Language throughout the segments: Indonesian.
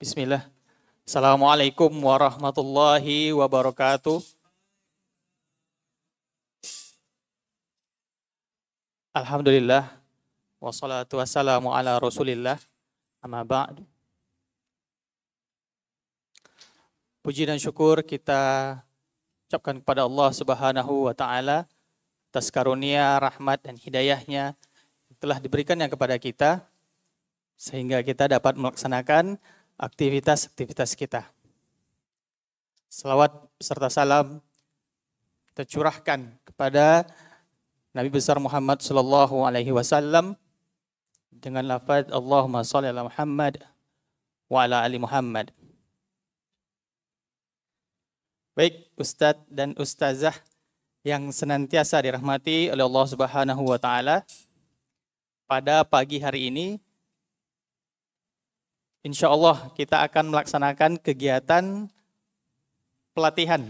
Bismillah. Assalamualaikum warahmatullahi wabarakatuh. Alhamdulillah. Wassalatu wassalamu ala rasulillah. Amma ba'du. Puji dan syukur kita ucapkan kepada Allah Subhanahu wa taala atas karunia, rahmat dan hidayahnya telah diberikan yang kepada kita sehingga kita dapat melaksanakan aktivitas-aktivitas kita. Selawat serta salam tercurahkan kepada Nabi besar Muhammad sallallahu alaihi wasallam dengan lafaz Allahumma shalli ala Muhammad wa ala ali Muhammad. Baik, ustaz dan ustazah yang senantiasa dirahmati oleh Allah Subhanahu wa taala. Pada pagi hari ini Insya Allah kita akan melaksanakan kegiatan pelatihan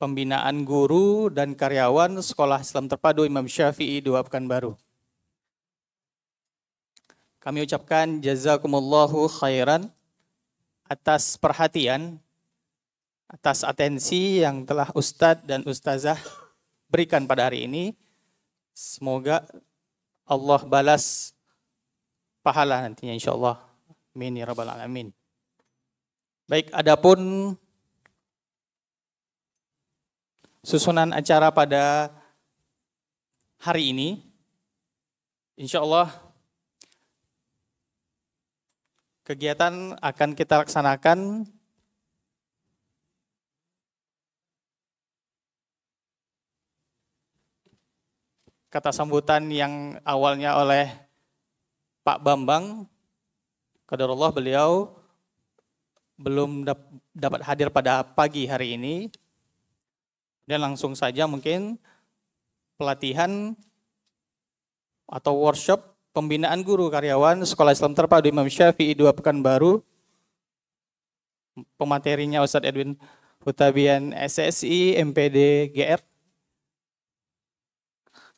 pembinaan guru dan karyawan Sekolah Islam Terpadu Imam Syafi'i Dua Pekanbaru. Kami ucapkan jazakumullahu khairan atas perhatian, atas atensi yang telah Ustadz dan Ustazah berikan pada hari ini. Semoga Allah balas pahala nantinya insya Allah. Amin ya rabbal alamin. Baik, adapun susunan acara pada hari ini, insya Allah kegiatan akan kita laksanakan kata sambutan yang awalnya oleh Pak Bambang Allah beliau belum dapat hadir pada pagi hari ini. Dan langsung saja mungkin pelatihan atau workshop pembinaan guru karyawan Sekolah Islam Terpadu Imam Syafi'i dua pekan baru. Pematerinya Ustadz Edwin Hutabian SSI MPD GR.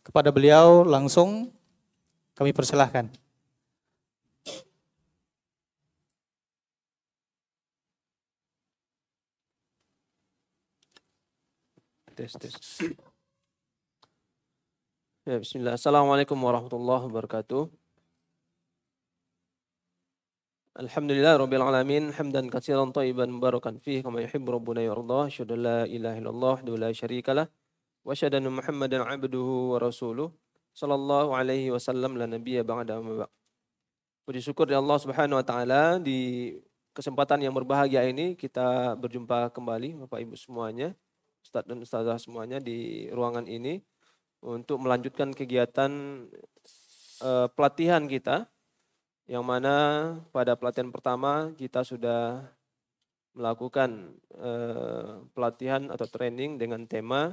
Kepada beliau langsung kami persilahkan. tes tes. Ya, bismillah. Assalamualaikum warahmatullahi wabarakatuh. Alhamdulillah rabbil alamin hamdan katsiran thayyiban mubarakan fihi kama yuhibbu rabbuna yarda. Asyhadu an la ilaha illallah wa la lah wa asyhadu Muhammadan abduhu wa rasuluh sallallahu alaihi wasallam la nabiyya ba'da ma Puji syukur di Allah Subhanahu wa taala di kesempatan yang berbahagia ini kita berjumpa kembali Bapak Ibu semuanya Ustaz dan Ustazah semuanya di ruangan ini untuk melanjutkan kegiatan uh, pelatihan kita yang mana pada pelatihan pertama kita sudah melakukan uh, pelatihan atau training dengan tema uh,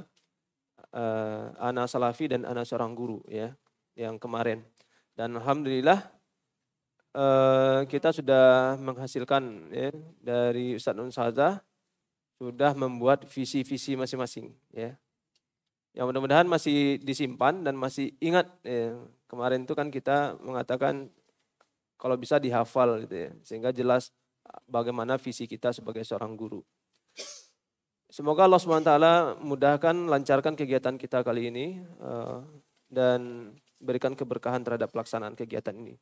eh, anak Salafi dan anak Seorang Guru ya yang kemarin. Dan Alhamdulillah uh, kita sudah menghasilkan ya, dari Ustadz Nusazah sudah membuat visi-visi masing-masing ya. Yang mudah-mudahan masih disimpan dan masih ingat ya. Kemarin itu kan kita mengatakan kalau bisa dihafal gitu ya, sehingga jelas bagaimana visi kita sebagai seorang guru. Semoga Allah SWT mudahkan, lancarkan kegiatan kita kali ini e, dan berikan keberkahan terhadap pelaksanaan kegiatan ini.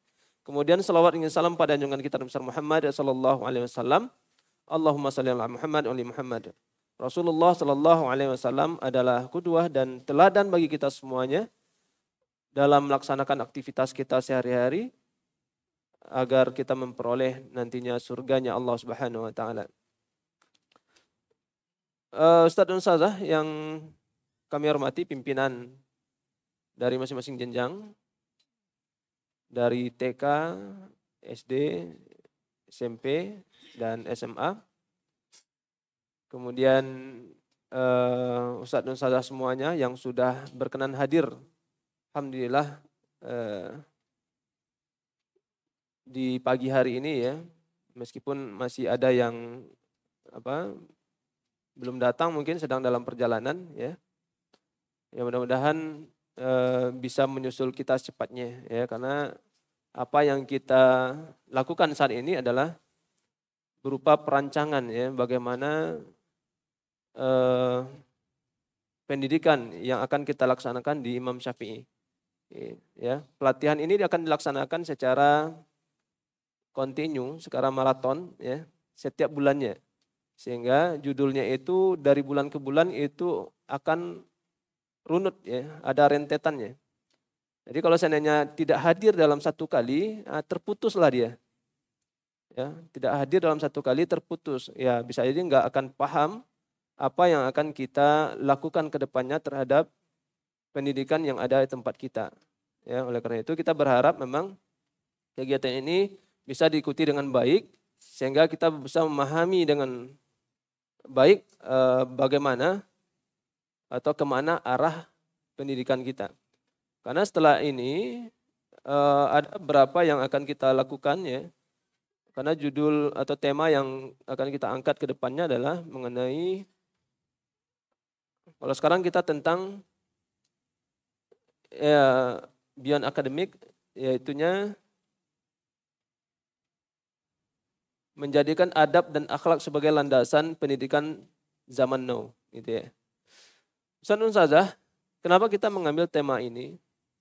Kemudian selawat ingin salam pada junjungan kita Nabi Muhammad sallallahu alaihi wasallam. Allahumma salli ala Muhammad wa Muhammad. Rasulullah Shallallahu Alaihi Wasallam adalah kudwah dan teladan bagi kita semuanya dalam melaksanakan aktivitas kita sehari-hari agar kita memperoleh nantinya surganya Allah Subhanahu Wa Taala. Uh, eh, Ustaz dan Ustazah yang kami hormati pimpinan dari masing-masing jenjang dari TK, SD, SMP, dan SMA. Kemudian uh, Ustadz dan Ustazah semuanya yang sudah berkenan hadir. Alhamdulillah uh, di pagi hari ini ya, meskipun masih ada yang apa belum datang mungkin sedang dalam perjalanan ya. Ya mudah-mudahan e, bisa menyusul kita secepatnya ya karena apa yang kita lakukan saat ini adalah berupa perancangan ya bagaimana eh, pendidikan yang akan kita laksanakan di Imam Syafi'i. Ya, pelatihan ini akan dilaksanakan secara kontinu, secara maraton ya, setiap bulannya. Sehingga judulnya itu dari bulan ke bulan itu akan runut ya, ada rentetannya. Jadi kalau seandainya tidak hadir dalam satu kali, ah, terputuslah dia ya tidak hadir dalam satu kali terputus ya bisa jadi nggak akan paham apa yang akan kita lakukan ke depannya terhadap pendidikan yang ada di tempat kita ya oleh karena itu kita berharap memang kegiatan ini bisa diikuti dengan baik sehingga kita bisa memahami dengan baik e, bagaimana atau kemana arah pendidikan kita karena setelah ini e, ada berapa yang akan kita lakukan ya karena judul atau tema yang akan kita angkat ke depannya adalah mengenai kalau sekarang kita tentang ya, beyond akademik yaitunya menjadikan adab dan akhlak sebagai landasan pendidikan zaman now gitu ya. Ustaz Sazah, kenapa kita mengambil tema ini?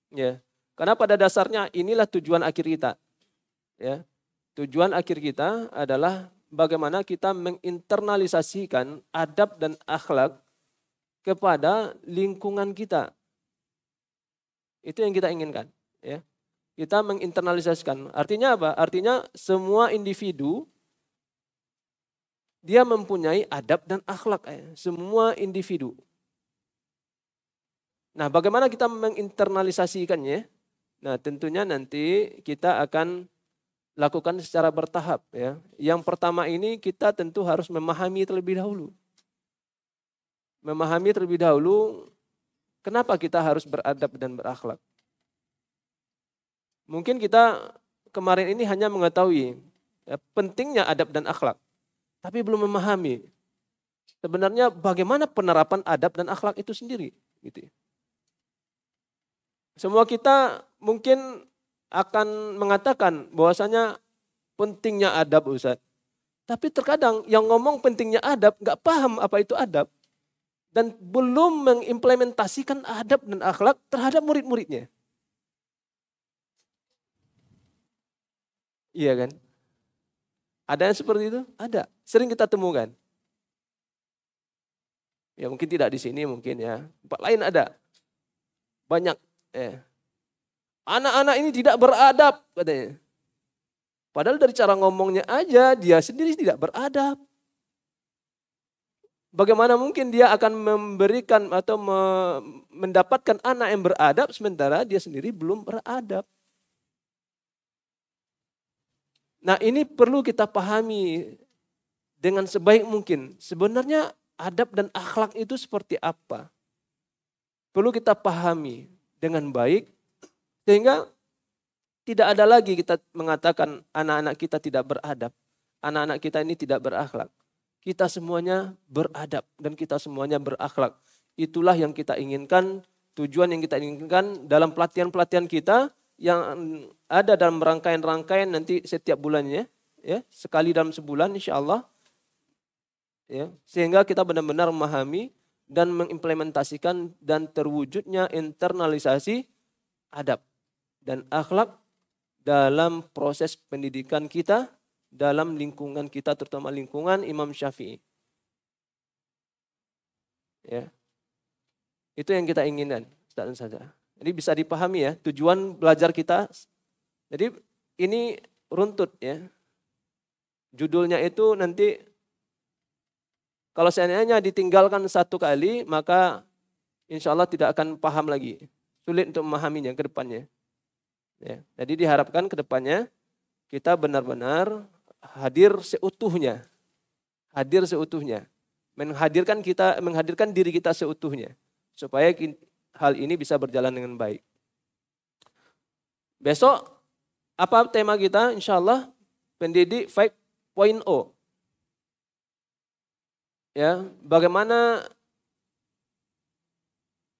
Ya, karena pada dasarnya inilah tujuan akhir kita. Ya. Tujuan akhir kita adalah bagaimana kita menginternalisasikan adab dan akhlak kepada lingkungan kita. Itu yang kita inginkan, ya. Kita menginternalisasikan. Artinya apa? Artinya semua individu dia mempunyai adab dan akhlak, ya. semua individu. Nah, bagaimana kita menginternalisasikannya? Nah, tentunya nanti kita akan lakukan secara bertahap ya. Yang pertama ini kita tentu harus memahami terlebih dahulu. Memahami terlebih dahulu kenapa kita harus beradab dan berakhlak. Mungkin kita kemarin ini hanya mengetahui ya, pentingnya adab dan akhlak, tapi belum memahami sebenarnya bagaimana penerapan adab dan akhlak itu sendiri gitu. Ya. Semua kita mungkin akan mengatakan bahwasanya pentingnya adab Ustaz. Tapi terkadang yang ngomong pentingnya adab nggak paham apa itu adab dan belum mengimplementasikan adab dan akhlak terhadap murid-muridnya. Iya kan? Ada yang seperti itu? Ada. Sering kita temukan. Ya mungkin tidak di sini mungkin ya. Tempat lain ada. Banyak. Eh. Anak-anak ini tidak beradab katanya. Padahal dari cara ngomongnya aja dia sendiri tidak beradab. Bagaimana mungkin dia akan memberikan atau me mendapatkan anak yang beradab sementara dia sendiri belum beradab. Nah ini perlu kita pahami dengan sebaik mungkin. Sebenarnya adab dan akhlak itu seperti apa? Perlu kita pahami dengan baik sehingga tidak ada lagi kita mengatakan anak-anak kita tidak beradab. Anak-anak kita ini tidak berakhlak. Kita semuanya beradab dan kita semuanya berakhlak. Itulah yang kita inginkan, tujuan yang kita inginkan dalam pelatihan-pelatihan kita yang ada dalam rangkaian-rangkaian nanti setiap bulannya ya sekali dalam sebulan insya Allah ya sehingga kita benar-benar memahami dan mengimplementasikan dan terwujudnya internalisasi adab dan akhlak dalam proses pendidikan kita dalam lingkungan kita terutama lingkungan Imam Syafi'i. Ya. Itu yang kita inginkan, Ustaz dan saja. Jadi bisa dipahami ya, tujuan belajar kita. Jadi ini runtut ya. Judulnya itu nanti kalau seandainya ditinggalkan satu kali, maka insya Allah tidak akan paham lagi. Sulit untuk memahaminya ke depannya. Ya, jadi diharapkan kedepannya kita benar-benar hadir seutuhnya, hadir seutuhnya, menghadirkan kita, menghadirkan diri kita seutuhnya, supaya hal ini bisa berjalan dengan baik. Besok apa tema kita? Insya Allah pendidik 5.0. Ya, bagaimana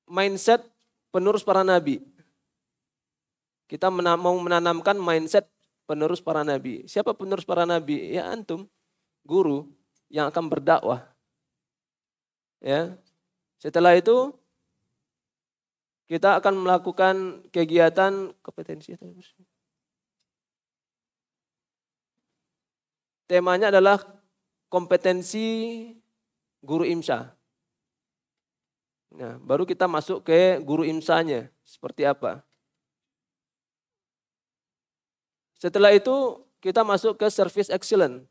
mindset penerus para nabi. Kita mau menanamkan mindset penerus para nabi. Siapa penerus para nabi? Ya antum, guru yang akan berdakwah. Ya. Setelah itu kita akan melakukan kegiatan kompetensi Temanya adalah kompetensi guru imsa. Nah, baru kita masuk ke guru imsanya seperti apa. Setelah itu kita masuk ke service excellence.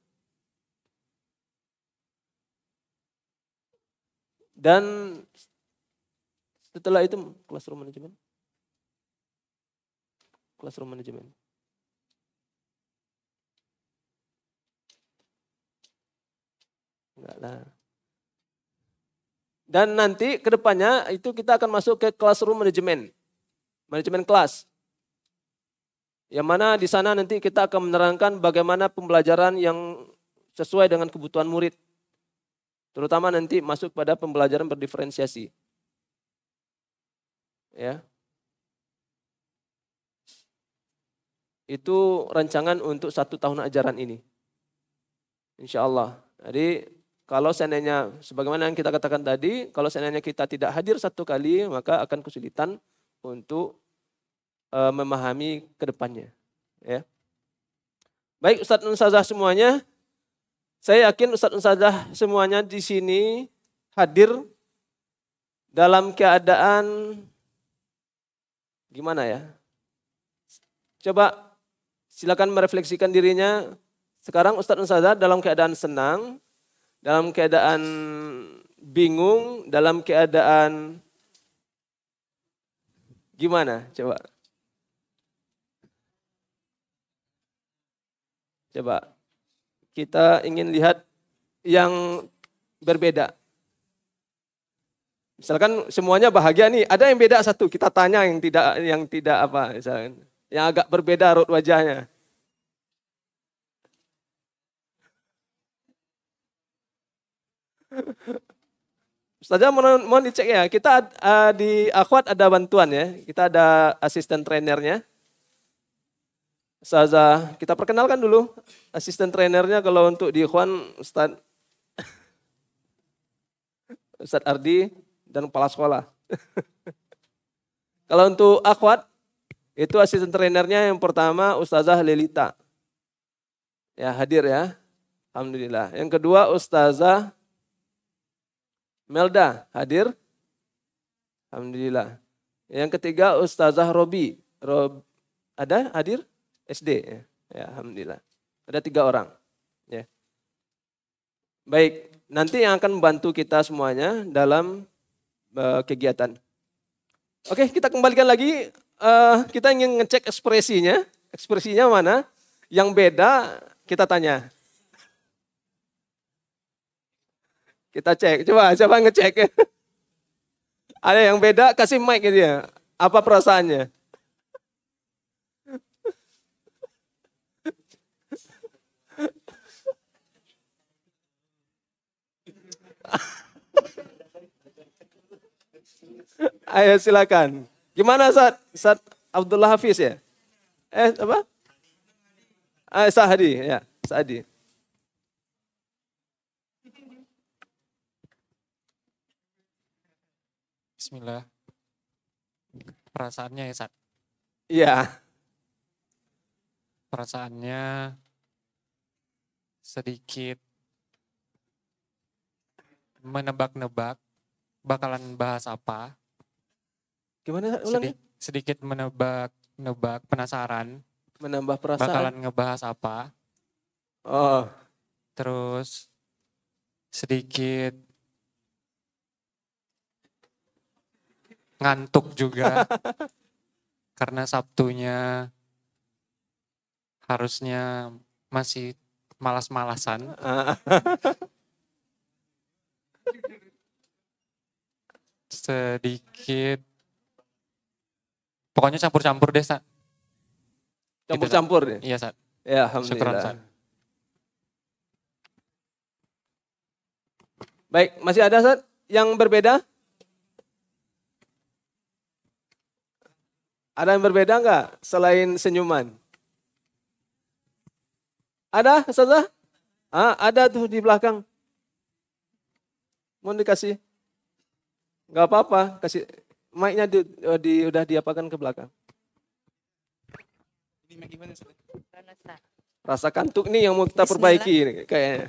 Dan setelah itu classroom management. Classroom management. Enggak lah. Dan nanti kedepannya itu kita akan masuk ke classroom management. Manajemen kelas. Yang mana di sana nanti kita akan menerangkan bagaimana pembelajaran yang sesuai dengan kebutuhan murid. Terutama nanti masuk pada pembelajaran berdiferensiasi. Ya. Itu rancangan untuk satu tahun ajaran ini. Insya Allah. Jadi kalau seandainya, sebagaimana yang kita katakan tadi, kalau seandainya kita tidak hadir satu kali, maka akan kesulitan untuk Eh, memahami ke depannya. Ya. Baik Ustadz Ustazah semuanya, saya yakin Ustadz Ustazah semuanya di sini hadir dalam keadaan gimana ya? Coba silakan merefleksikan dirinya. Sekarang Ustadz Ustazah dalam keadaan senang, dalam keadaan bingung, dalam keadaan gimana? Coba. Coba kita ingin lihat yang berbeda. Misalkan semuanya bahagia nih, ada yang beda satu, kita tanya yang tidak yang tidak apa misalkan. Yang agak berbeda rot wajahnya. Ustazah mohon, dicek ya, kita uh, di Akhwat ada bantuan ya, kita ada asisten trenernya Saza, kita perkenalkan dulu asisten trenernya kalau untuk di Juan Ustaz Ustaz Ardi dan kepala sekolah. kalau untuk akhwat itu asisten trenernya yang pertama Ustazah Lelita. Ya, hadir ya. Alhamdulillah. Yang kedua Ustazah Melda, hadir. Alhamdulillah. Yang ketiga Ustazah Robi. Rob ada hadir? SD ya. ya Alhamdulillah. Ada tiga orang. Ya. Baik, nanti yang akan membantu kita semuanya dalam uh, kegiatan. Oke, kita kembalikan lagi. Uh, kita ingin ngecek ekspresinya. Ekspresinya mana? Yang beda kita tanya. Kita cek. Coba, coba ngecek. Ada yang beda, kasih mic gitu ya. Apa perasaannya? Ayo silakan. Gimana saat saat Abdullah Hafiz ya? Eh apa? Eh, ah, Sahadi ya, Sahadi. Bismillah. Perasaannya ya, Sat? Iya. Perasaannya sedikit menebak-nebak bakalan bahas apa. Gimana ulangi? Sedi sedikit menebak nebak penasaran. Menambah perasaan. Bakalan ngebahas apa. Oh. Terus sedikit ngantuk juga karena Sabtunya harusnya masih malas-malasan. Ah. sedikit pokoknya campur-campur deh, Sa. Campur-campur gitu, ya? Iya, Sa. Ya, alhamdulillah. Syukuran, Sa. Baik, masih ada Sa yang berbeda? Ada yang berbeda nggak selain senyuman? Ada, Ustazah? Ah, ada tuh di belakang. Mau dikasih. Enggak apa-apa, kasih mic-nya di, eh, di, udah diapakan ke belakang. Rasa kantuk nih yang mau kita Bismillah. perbaiki ini kayaknya.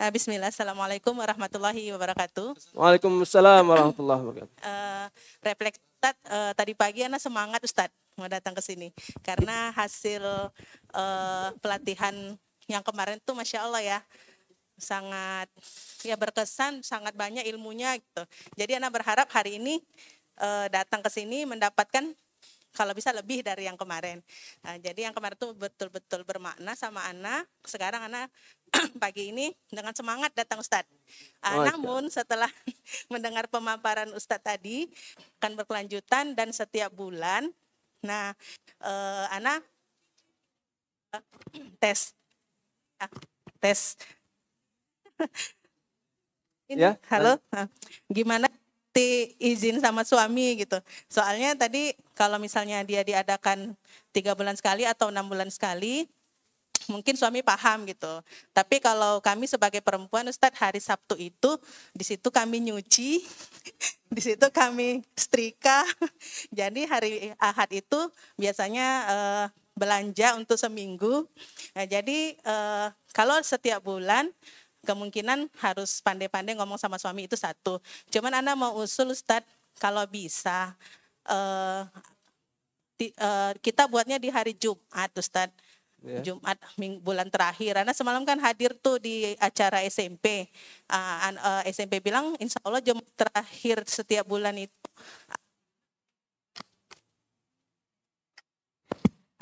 Eh, bismillah, Assalamualaikum warahmatullahi wabarakatuh. Waalaikumsalam warahmatullahi wabarakatuh. Uh, eh, reflektat uh, tadi pagi Ana semangat Ustadz mau datang ke sini karena hasil uh, pelatihan yang kemarin tuh masya Allah ya sangat ya berkesan, sangat banyak ilmunya gitu. Jadi anak berharap hari ini e, datang ke sini mendapatkan kalau bisa lebih dari yang kemarin. Nah, jadi yang kemarin itu betul-betul bermakna sama anak. Sekarang anak pagi ini dengan semangat datang Ustadz. Uh, oh, iya. namun ya. setelah mendengar pemaparan Ustadz tadi akan berkelanjutan dan setiap bulan, nah eh, anak eh, tes ya, tes ini, ya? Halo, gimana ti izin sama suami gitu? Soalnya tadi kalau misalnya dia diadakan tiga bulan sekali atau enam bulan sekali, mungkin suami paham gitu. Tapi kalau kami sebagai perempuan, Ustadz hari Sabtu itu di situ kami nyuci, di situ kami setrika. Jadi hari Ahad itu biasanya uh, belanja untuk seminggu. Nah, jadi eh, kalau setiap bulan kemungkinan harus pandai-pandai ngomong sama suami itu satu. Cuman Anda mau usul Ustadz, kalau bisa uh, di, uh, kita buatnya di hari Jumat Ustaz. Yeah. Jumat ming, bulan terakhir, karena semalam kan hadir tuh di acara SMP. Uh, ah, uh, eh, SMP bilang, insya Allah Jumat terakhir setiap bulan itu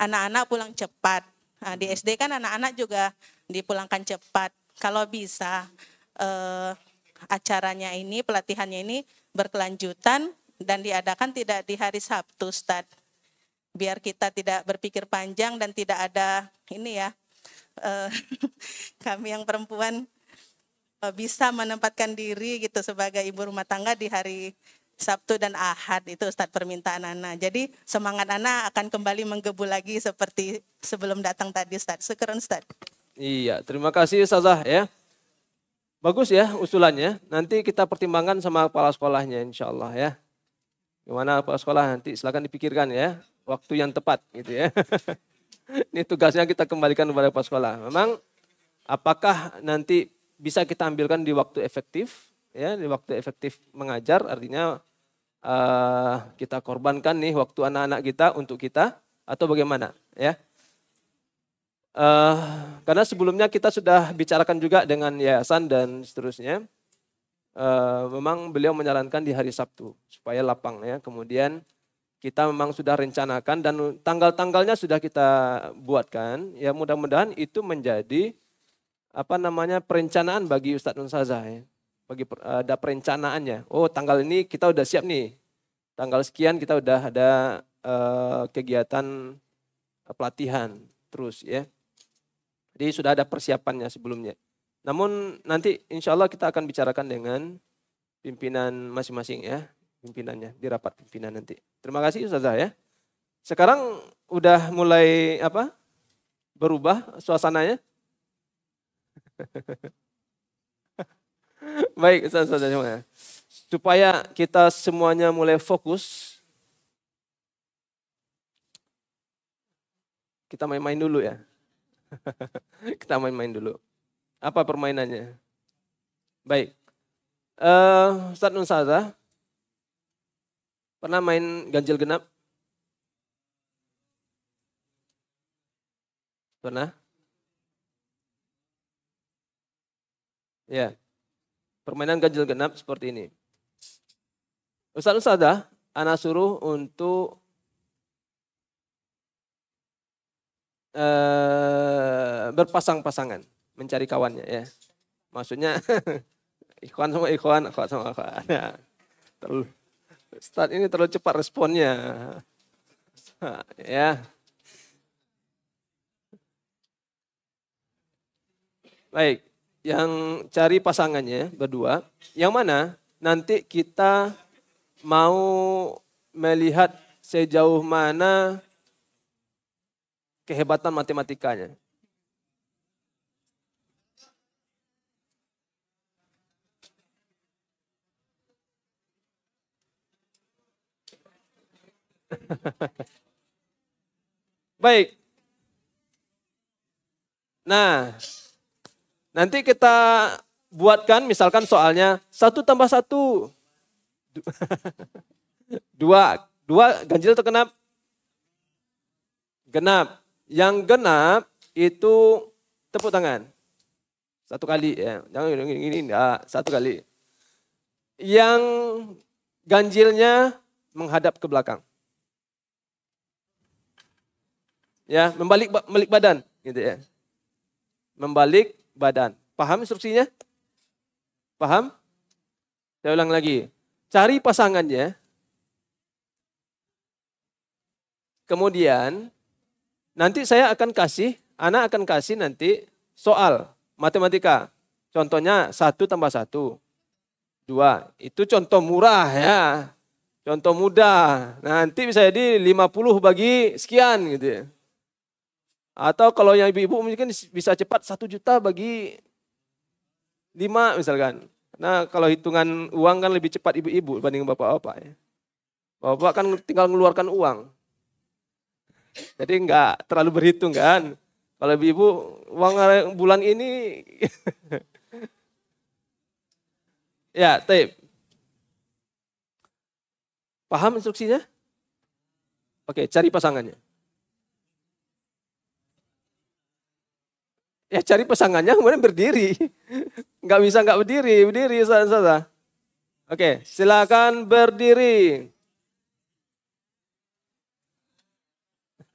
anak-anak pulang cepat. Uh, di SD kan anak-anak juga dipulangkan cepat kalau bisa eh, acaranya ini pelatihannya ini berkelanjutan dan diadakan tidak di hari Sabtu, Stad. Biar kita tidak berpikir panjang dan tidak ada ini ya eh, kami yang perempuan eh, bisa menempatkan diri gitu sebagai ibu rumah tangga di hari Sabtu dan Ahad itu Ustadz permintaan Ana. Jadi semangat Ana akan kembali menggebu lagi seperti sebelum datang tadi Ustadz. Syukur Ustadz. Iya, terima kasih Ustazah ya. Bagus ya usulannya. Nanti kita pertimbangkan sama kepala sekolahnya insya Allah ya. Gimana kepala sekolah nanti silahkan dipikirkan ya. Waktu yang tepat gitu ya. Ini tugasnya kita kembalikan kepada kepala sekolah. Memang apakah nanti bisa kita ambilkan di waktu efektif ya di waktu efektif mengajar artinya uh, kita korbankan nih waktu anak-anak kita untuk kita atau bagaimana ya Uh, karena sebelumnya kita sudah bicarakan juga dengan yayasan dan seterusnya. Uh, memang beliau menyarankan di hari Sabtu supaya lapang ya. Kemudian kita memang sudah rencanakan dan tanggal-tanggalnya sudah kita buatkan. Ya mudah-mudahan itu menjadi apa namanya perencanaan bagi Ustadz Nunsazah ya. Bagi uh, ada perencanaannya. Oh tanggal ini kita udah siap nih. Tanggal sekian kita udah ada uh, kegiatan pelatihan terus ya. Jadi sudah ada persiapannya sebelumnya. Namun nanti insya Allah kita akan bicarakan dengan pimpinan masing-masing ya. Pimpinannya, di rapat pimpinan nanti. Terima kasih Ustazah ya. Sekarang udah mulai apa berubah suasananya? Baik, Ustazah semuanya. Supaya kita semuanya mulai fokus. Kita main-main dulu ya. Kita main-main dulu. Apa permainannya? Baik. Uh, eh, Ustaz Nusaza, pernah main ganjil genap? Pernah? Ya. Permainan ganjil genap seperti ini. Ustaz Nusaza, anak suruh untuk uh, berpasang-pasangan mencari kawannya ya. Maksudnya ikhwan sama ikhwan, akhwat sama akhwat. Ya. terlalu, start ini terlalu cepat responnya. ya. Baik, yang cari pasangannya berdua, yang mana nanti kita mau melihat sejauh mana kehebatan matematikanya. Baik. Nah, nanti kita buatkan misalkan soalnya satu tambah satu, dua, dua ganjil atau genap? Genap. Yang genap itu tepuk tangan. Satu kali ya. Jangan gini, enggak. Ah, satu kali. Yang ganjilnya menghadap ke belakang. Ya, membalik melik badan gitu ya. Membalik badan. Paham instruksinya? Paham? Saya ulang lagi. Cari pasangannya. Kemudian Nanti saya akan kasih, anak akan kasih nanti soal matematika. Contohnya satu tambah satu, dua. Itu contoh murah ya, contoh mudah. Nanti bisa jadi lima puluh bagi sekian gitu ya. Atau kalau yang ibu-ibu mungkin bisa cepat satu juta bagi lima misalkan. Nah kalau hitungan uang kan lebih cepat ibu-ibu dibanding bapak-bapak ya. Bapak kan tinggal mengeluarkan uang. Jadi enggak terlalu berhitung kan. Kalau ibu-ibu uang bulan ini ya, tip. Paham instruksinya? Oke, cari pasangannya. Ya cari pasangannya kemudian berdiri. Enggak bisa enggak berdiri, berdiri saudara-saudara. Oke, silakan berdiri.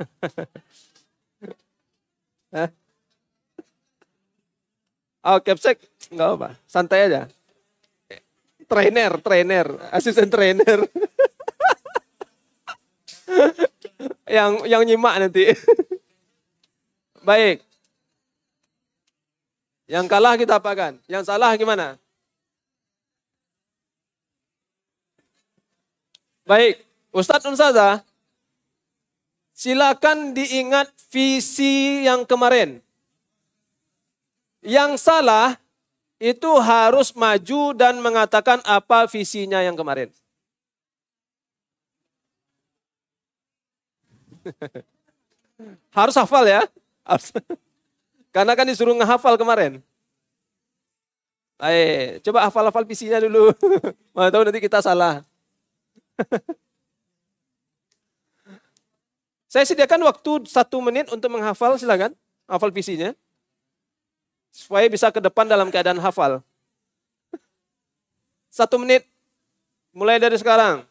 oh, capsek nggak apa, santai aja. Trainer, trainer, asisten trainer. yang yang nyimak nanti. Baik. Yang kalah kita apakan? Yang salah gimana? Baik, Ustadz Unsazah, Silakan diingat visi yang kemarin. Yang salah itu harus maju dan mengatakan apa visinya yang kemarin. harus hafal ya. Karena kan disuruh ngehafal kemarin. Baik, coba hafal-hafal visinya dulu. Mau tahu nanti kita salah. Saya sediakan waktu satu menit untuk menghafal, silakan. Hafal visinya. Supaya bisa ke depan dalam keadaan hafal. Satu menit. Mulai dari sekarang.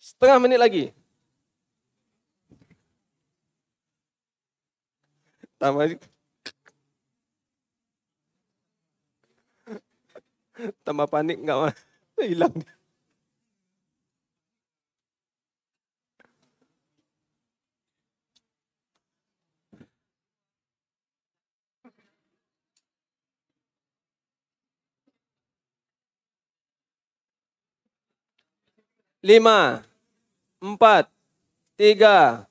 Setengah menit lagi. Tambah tambah panik nggak hilang lima empat, tiga,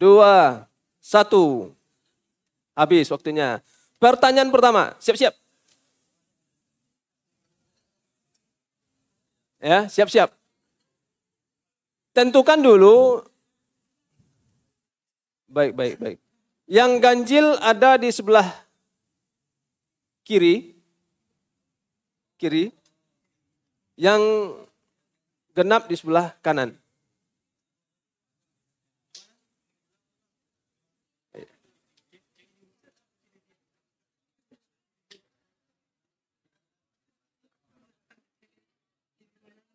dua, satu. Habis waktunya. Pertanyaan pertama, siap-siap. Ya, siap-siap. Tentukan dulu. Baik, baik, baik. Yang ganjil ada di sebelah kiri. Kiri. Yang genap di sebelah kanan.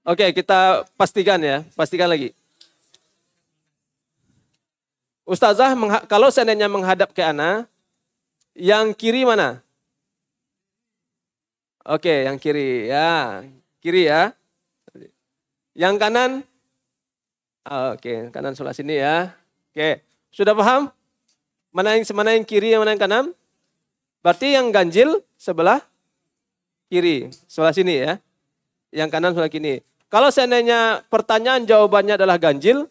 Oke, kita pastikan ya, pastikan lagi. Ustazah, kalau seandainya menghadap ke Ana, yang kiri mana? Oke, yang kiri ya, kiri ya. Yang kanan, oh, oke, kanan sebelah sini ya. Oke, sudah paham? Mana yang mana yang kiri, yang mana yang kanan? Berarti yang ganjil sebelah kiri, sebelah sini ya. Yang kanan sebelah kiri. Kalau seandainya pertanyaan jawabannya adalah ganjil,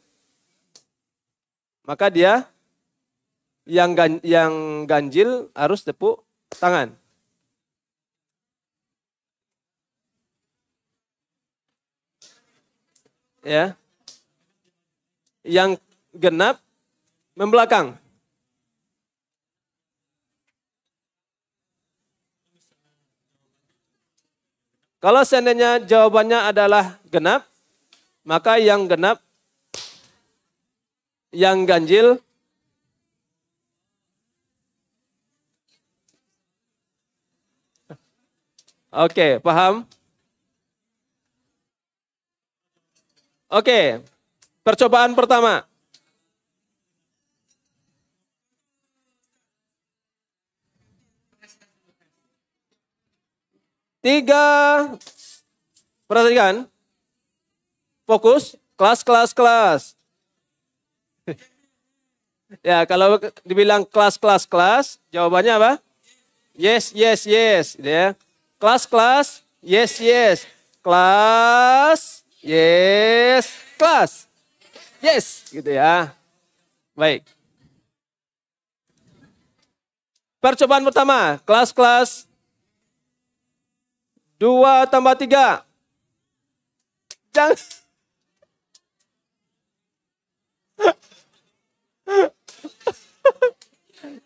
maka dia yang yang ganjil harus tepuk tangan. Ya. Yang genap membelakang. Kalau seandainya jawabannya adalah genap, maka yang genap, yang ganjil, Oke, okay, paham? Oke, okay, percobaan pertama. Tiga, perhatikan, fokus, kelas, kelas, kelas. ya, kalau dibilang kelas, kelas, kelas, jawabannya apa? Yes, yes, yes. Gitu ya. Kelas, kelas, yes, yes. Kelas, yes, kelas. Yes, gitu ya. Baik. Percobaan pertama, kelas-kelas Dua tambah tiga. Jangan.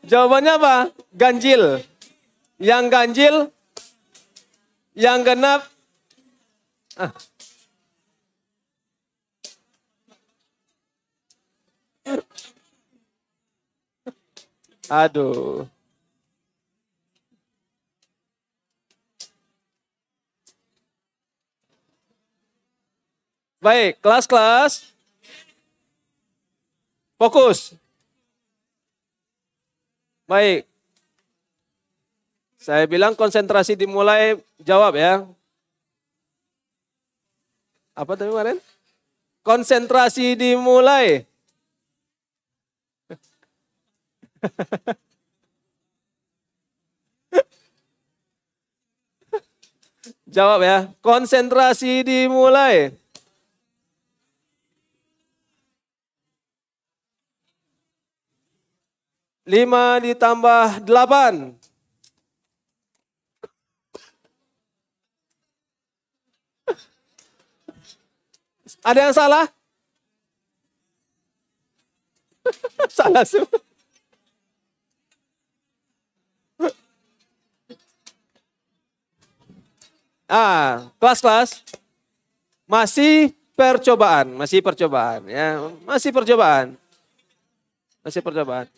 Jawabannya apa? Ganjil. Yang ganjil, yang genap. Ah. Aduh. Baik, kelas-kelas. Fokus. Baik. Saya bilang konsentrasi dimulai jawab ya. Apa tadi kemarin? Konsentrasi dimulai. Jawab ya. Konsentrasi dimulai. 5 ditambah 8. Ada yang salah? salah semua. ah, kelas-kelas masih percobaan, masih percobaan ya, masih percobaan. Masih percobaan.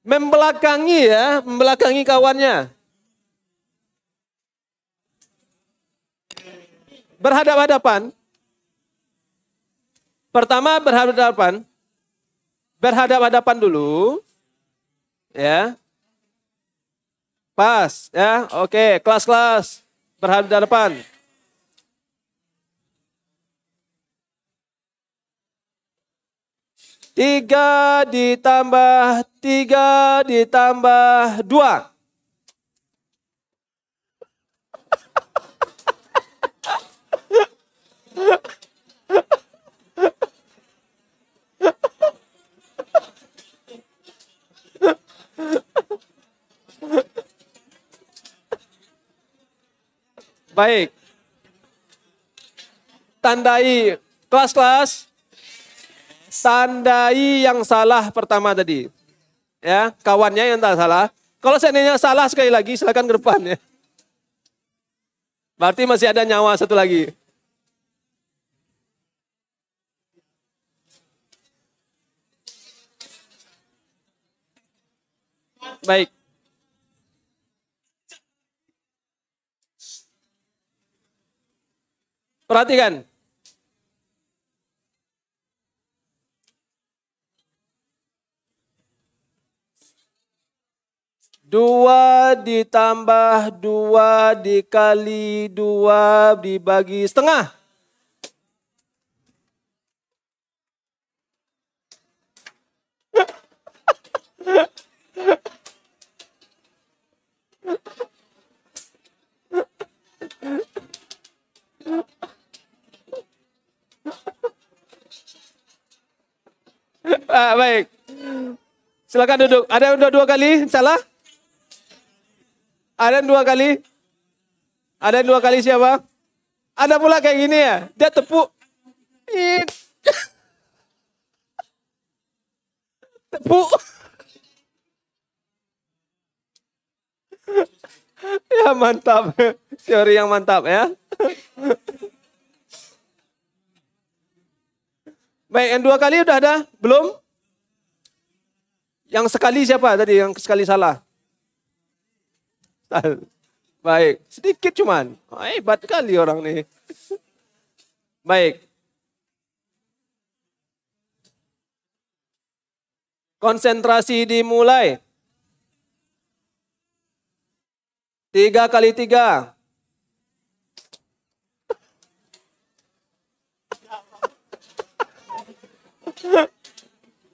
Membelakangi ya, membelakangi kawannya. Berhadap-hadapan. Pertama berhadapan. Berhadap-hadapan dulu. Ya. Pas, ya. Oke, kelas-kelas hadapan. Tiga ditambah tiga ditambah dua. Baik. Tandai kelas-kelas tandai yang salah pertama tadi. Ya, kawannya yang tak salah. Kalau saya nanya salah sekali lagi, silakan ke depan ya. Berarti masih ada nyawa satu lagi. Baik. Perhatikan. Dua ditambah dua dikali dua dibagi setengah. ah, baik. Silakan duduk. Ada dua, dua kali salah? Ada yang dua kali? Ada yang dua kali siapa? Ada pula kayak gini ya. Dia tepuk. Tepuk. ya mantap. Teori yang mantap ya. Baik, yang dua kali udah ada? Belum? Yang sekali siapa tadi? Yang sekali salah? Baik, sedikit cuman. hebat kali orang nih. Baik. Konsentrasi dimulai. Tiga kali tiga.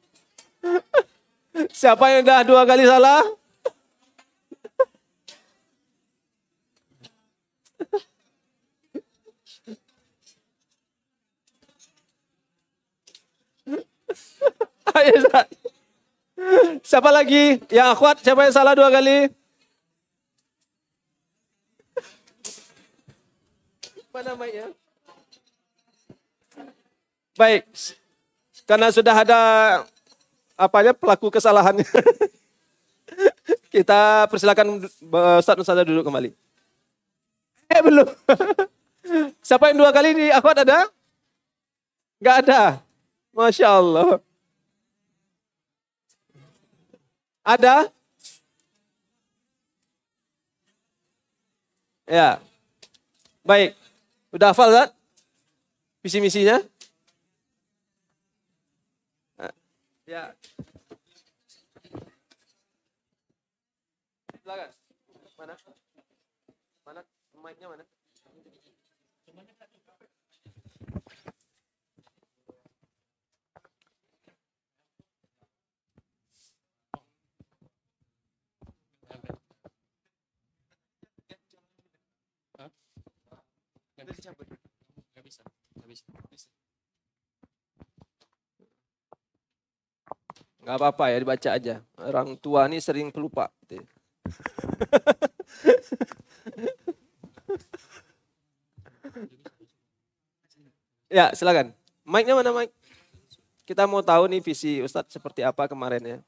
Siapa yang dah dua kali salah? Ayo, Siapa lagi? Yang kuat. siapa yang salah dua kali? Apa namanya? Baik. Karena sudah ada apanya pelaku kesalahannya. Kita persilakan eh, Ustaz Nusantara duduk kembali. Eh belum. Siapa yang dua kali di akhwat ada? Enggak ada. Masya Allah. Ada? Ya. Baik. Udah hafal kan? Visi misinya? Ya. mic-nya mana? Gak apa-apa ya dibaca aja. Orang tua ini sering pelupa. Ya, silakan. mike nya mana mike Kita mau tahu nih visi Ustadz seperti apa kemarin ya.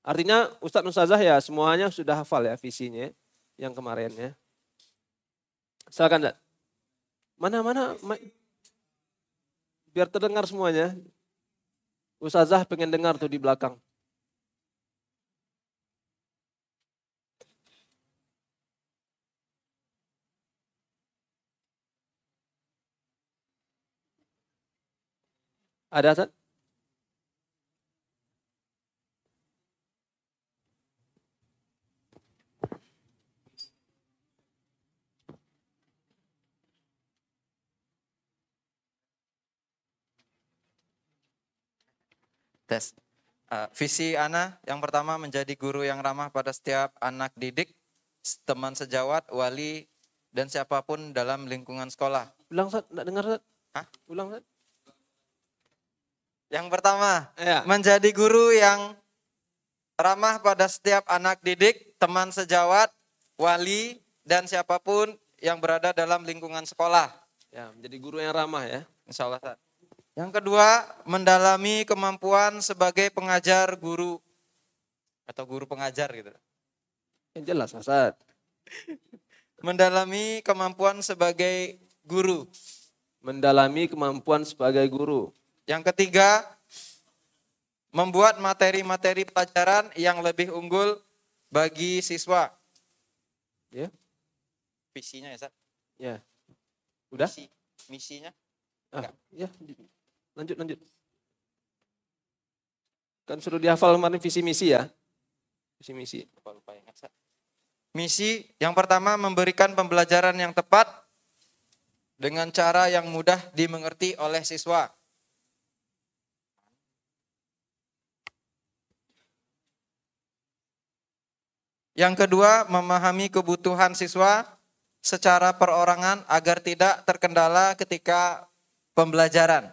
Artinya Ustadz Nusazah ya semuanya sudah hafal ya visinya yang kemarin ya. Silakan, Zat. Mana-mana mike Biar terdengar semuanya. ustadzah pengen dengar tuh di belakang. Ada Hasan? Tes. Uh, visi Ana yang pertama menjadi guru yang ramah pada setiap anak didik, teman sejawat, wali, dan siapapun dalam lingkungan sekolah. Ulang, Ustaz. Nggak dengar, Ustaz. Hah? Ulang, Ustaz. Yang pertama, ya. menjadi guru yang ramah pada setiap anak didik, teman sejawat, wali, dan siapapun yang berada dalam lingkungan sekolah. Ya, menjadi guru yang ramah ya. Insya Allah. Yang kedua, mendalami kemampuan sebagai pengajar guru atau guru pengajar gitu. Yang jelas, Mas mendalami kemampuan sebagai guru. Mendalami kemampuan sebagai guru. Yang ketiga, membuat materi-materi pelajaran yang lebih unggul bagi siswa. Ya. Visinya ya, Sat? Ya. Udah? Misi, misinya? Ah, ya, lanjut, lanjut. Kan suruh dihafal kemarin visi misi ya. Visi misi. Lupa, lupa ingat, Sat. Misi yang pertama memberikan pembelajaran yang tepat dengan cara yang mudah dimengerti oleh siswa. Yang kedua, memahami kebutuhan siswa secara perorangan agar tidak terkendala ketika pembelajaran.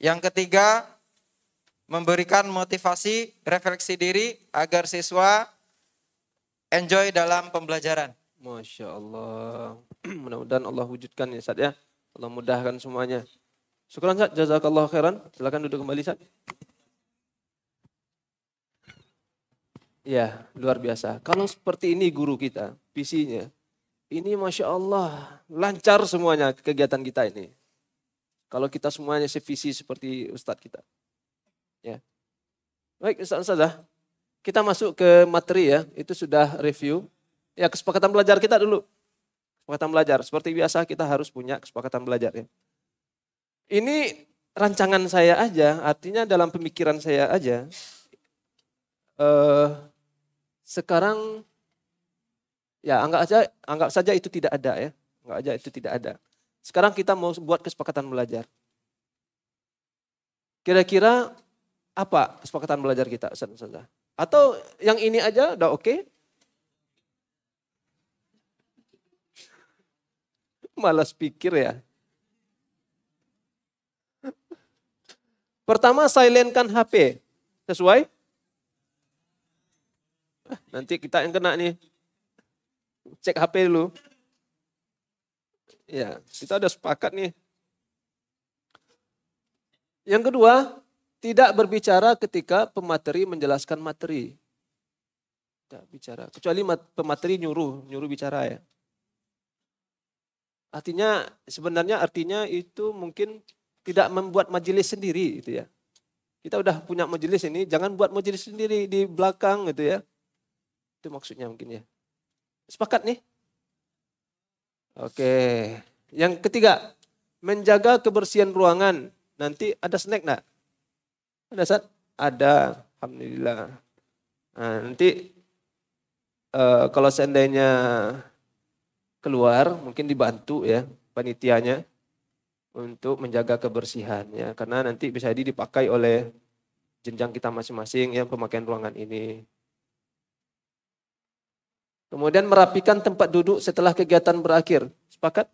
Yang ketiga, memberikan motivasi refleksi diri agar siswa enjoy dalam pembelajaran. Masya Allah. Mudah-mudahan Allah wujudkan ya Sat ya. Allah mudahkan semuanya. Syukuran Sat. Jazakallah khairan. Silahkan duduk kembali Sat. Ya, luar biasa. Kalau seperti ini guru kita, visinya. Ini Masya Allah, lancar semuanya kegiatan kita ini. Kalau kita semuanya sevisi seperti Ustadz kita. Ya. Baik, Ustadz Ustazah. Kita masuk ke materi ya, itu sudah review. Ya, kesepakatan belajar kita dulu. Kesepakatan belajar. Seperti biasa kita harus punya kesepakatan belajar ya. Ini rancangan saya aja, artinya dalam pemikiran saya aja. Uh, sekarang ya anggap saja anggap saja itu tidak ada ya. Anggap saja itu tidak ada. Sekarang kita mau buat kesepakatan belajar. Kira-kira apa kesepakatan belajar kita saudara Atau yang ini aja udah oke? Malas pikir ya. Pertama, silentkan HP. Sesuai? Nanti kita yang kena nih. Cek HP dulu. Ya, kita udah sepakat nih. Yang kedua, tidak berbicara ketika pemateri menjelaskan materi. Tidak bicara, kecuali pemateri nyuruh, nyuruh bicara ya. Artinya sebenarnya artinya itu mungkin tidak membuat majelis sendiri gitu ya. Kita udah punya majelis ini, jangan buat majelis sendiri di belakang gitu ya. Itu maksudnya mungkin ya. Sepakat nih? Oke. Yang ketiga, menjaga kebersihan ruangan. Nanti ada snack nak? Ada saat? Ada. Alhamdulillah. Nah, nanti uh, kalau seandainya keluar mungkin dibantu ya panitianya untuk menjaga kebersihan ya karena nanti bisa dipakai oleh jenjang kita masing-masing yang pemakaian ruangan ini. Kemudian merapikan tempat duduk setelah kegiatan berakhir. Sepakat?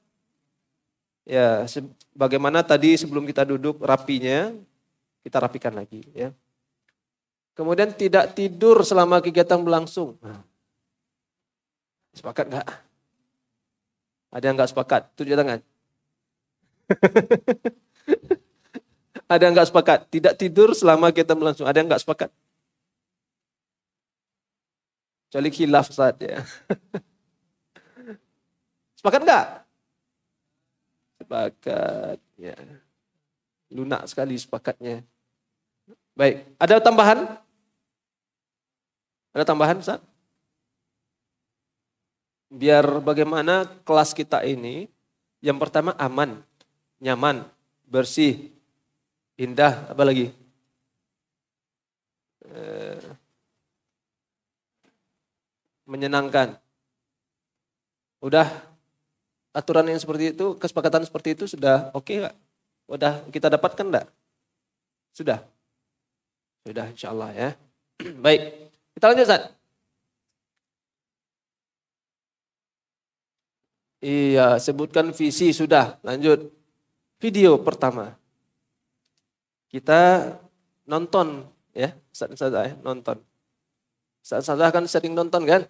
Ya, bagaimana tadi sebelum kita duduk rapinya, kita rapikan lagi ya. Kemudian tidak tidur selama kegiatan berlangsung. Nah. Sepakat nggak? Ada yang nggak sepakat? Tujuh tangan. Ada yang nggak sepakat? Tidak tidur selama kita berlangsung. Ada yang nggak sepakat? Kecuali khilaf ya Sepakat enggak? Sepakat. Ya. Lunak sekali sepakatnya. Baik, ada tambahan? Ada tambahan, Ustaz? Biar bagaimana kelas kita ini, yang pertama aman, nyaman, bersih, indah, apa lagi? Eh, menyenangkan. Udah aturan yang seperti itu, kesepakatan seperti itu sudah oke okay, gak? Udah kita dapatkan enggak? Sudah. Sudah insya Allah ya. Baik, kita lanjut Ustaz. Iya, sebutkan visi sudah. Lanjut. Video pertama. Kita nonton ya, Ustaz, Ustaz ya, nonton. Saat Sadah kan sering nonton kan?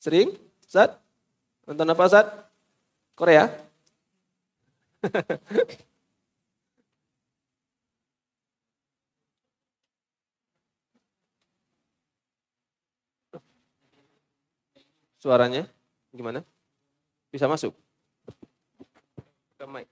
Sering? Saat? Nonton apa saat? Korea? Suaranya gimana? Bisa masuk? Ke mic.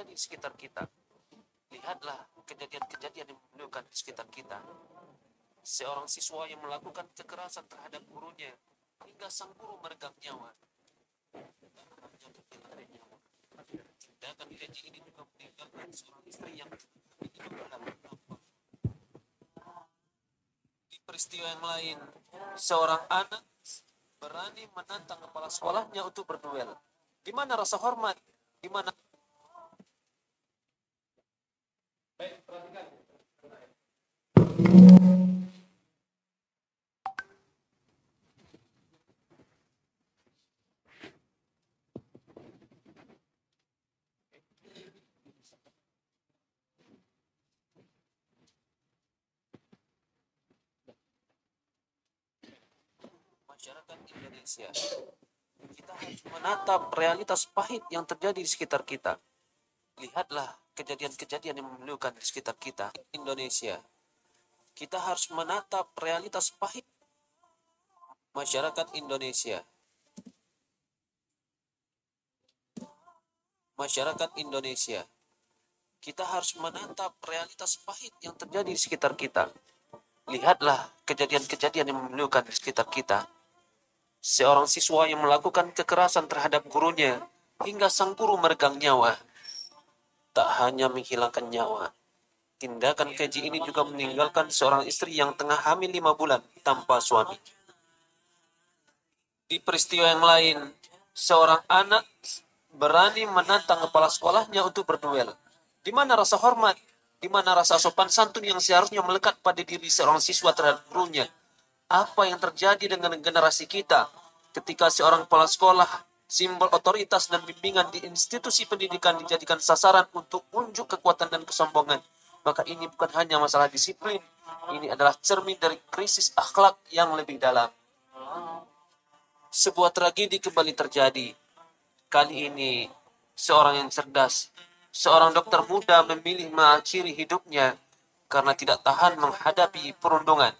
terjadi di sekitar kita. Lihatlah kejadian-kejadian yang menunjukkan di sekitar kita. Seorang siswa yang melakukan kekerasan terhadap gurunya hingga sang guru meregang nyawa. Tindakan keji ini juga meninggalkan seorang istri yang di peristiwa yang lain, seorang anak berani menantang kepala sekolahnya untuk berduel. Di mana rasa hormat? Di mana masyarakat Indonesia. Kita harus menatap realitas pahit yang terjadi di sekitar kita. Lihatlah kejadian-kejadian yang memilukan di sekitar kita, Indonesia. Kita harus menatap realitas pahit masyarakat Indonesia. Masyarakat Indonesia. Kita harus menatap realitas pahit yang terjadi di sekitar kita. Lihatlah kejadian-kejadian yang memilukan di sekitar kita. Seorang siswa yang melakukan kekerasan terhadap gurunya hingga sang guru meregang nyawa tak hanya menghilangkan nyawa. Tindakan keji ini juga meninggalkan seorang istri yang tengah hamil lima bulan tanpa suami. Di peristiwa yang lain, seorang anak berani menantang kepala sekolahnya untuk berduel. Di mana rasa hormat? Di mana rasa sopan santun yang seharusnya melekat pada diri seorang siswa terhadap gurunya? Apa yang terjadi dengan generasi kita ketika seorang kepala sekolah simbol otoritas dan bimbingan di institusi pendidikan dijadikan sasaran untuk unjuk kekuatan dan kesombongan. Maka ini bukan hanya masalah disiplin, ini adalah cermin dari krisis akhlak yang lebih dalam. Sebuah tragedi kembali terjadi. Kali ini, seorang yang cerdas, seorang dokter muda memilih mengakhiri hidupnya karena tidak tahan menghadapi perundungan.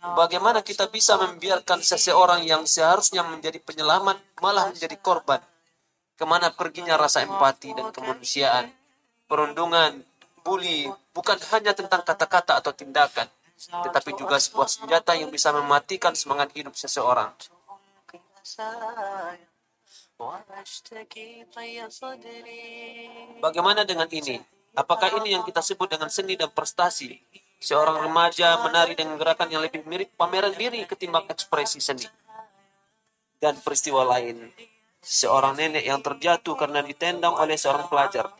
Bagaimana kita bisa membiarkan seseorang yang seharusnya menjadi penyelamat malah menjadi korban? Kemana perginya rasa empati dan kemanusiaan? Perundungan, bully, bukan hanya tentang kata-kata atau tindakan, tetapi juga sebuah senjata yang bisa mematikan semangat hidup seseorang. Bagaimana dengan ini? Apakah ini yang kita sebut dengan seni dan prestasi? Seorang remaja menari dengan gerakan yang lebih mirip pameran diri ketimbang ekspresi seni. Dan peristiwa lain, seorang nenek yang terjatuh karena ditendang oleh seorang pelajar.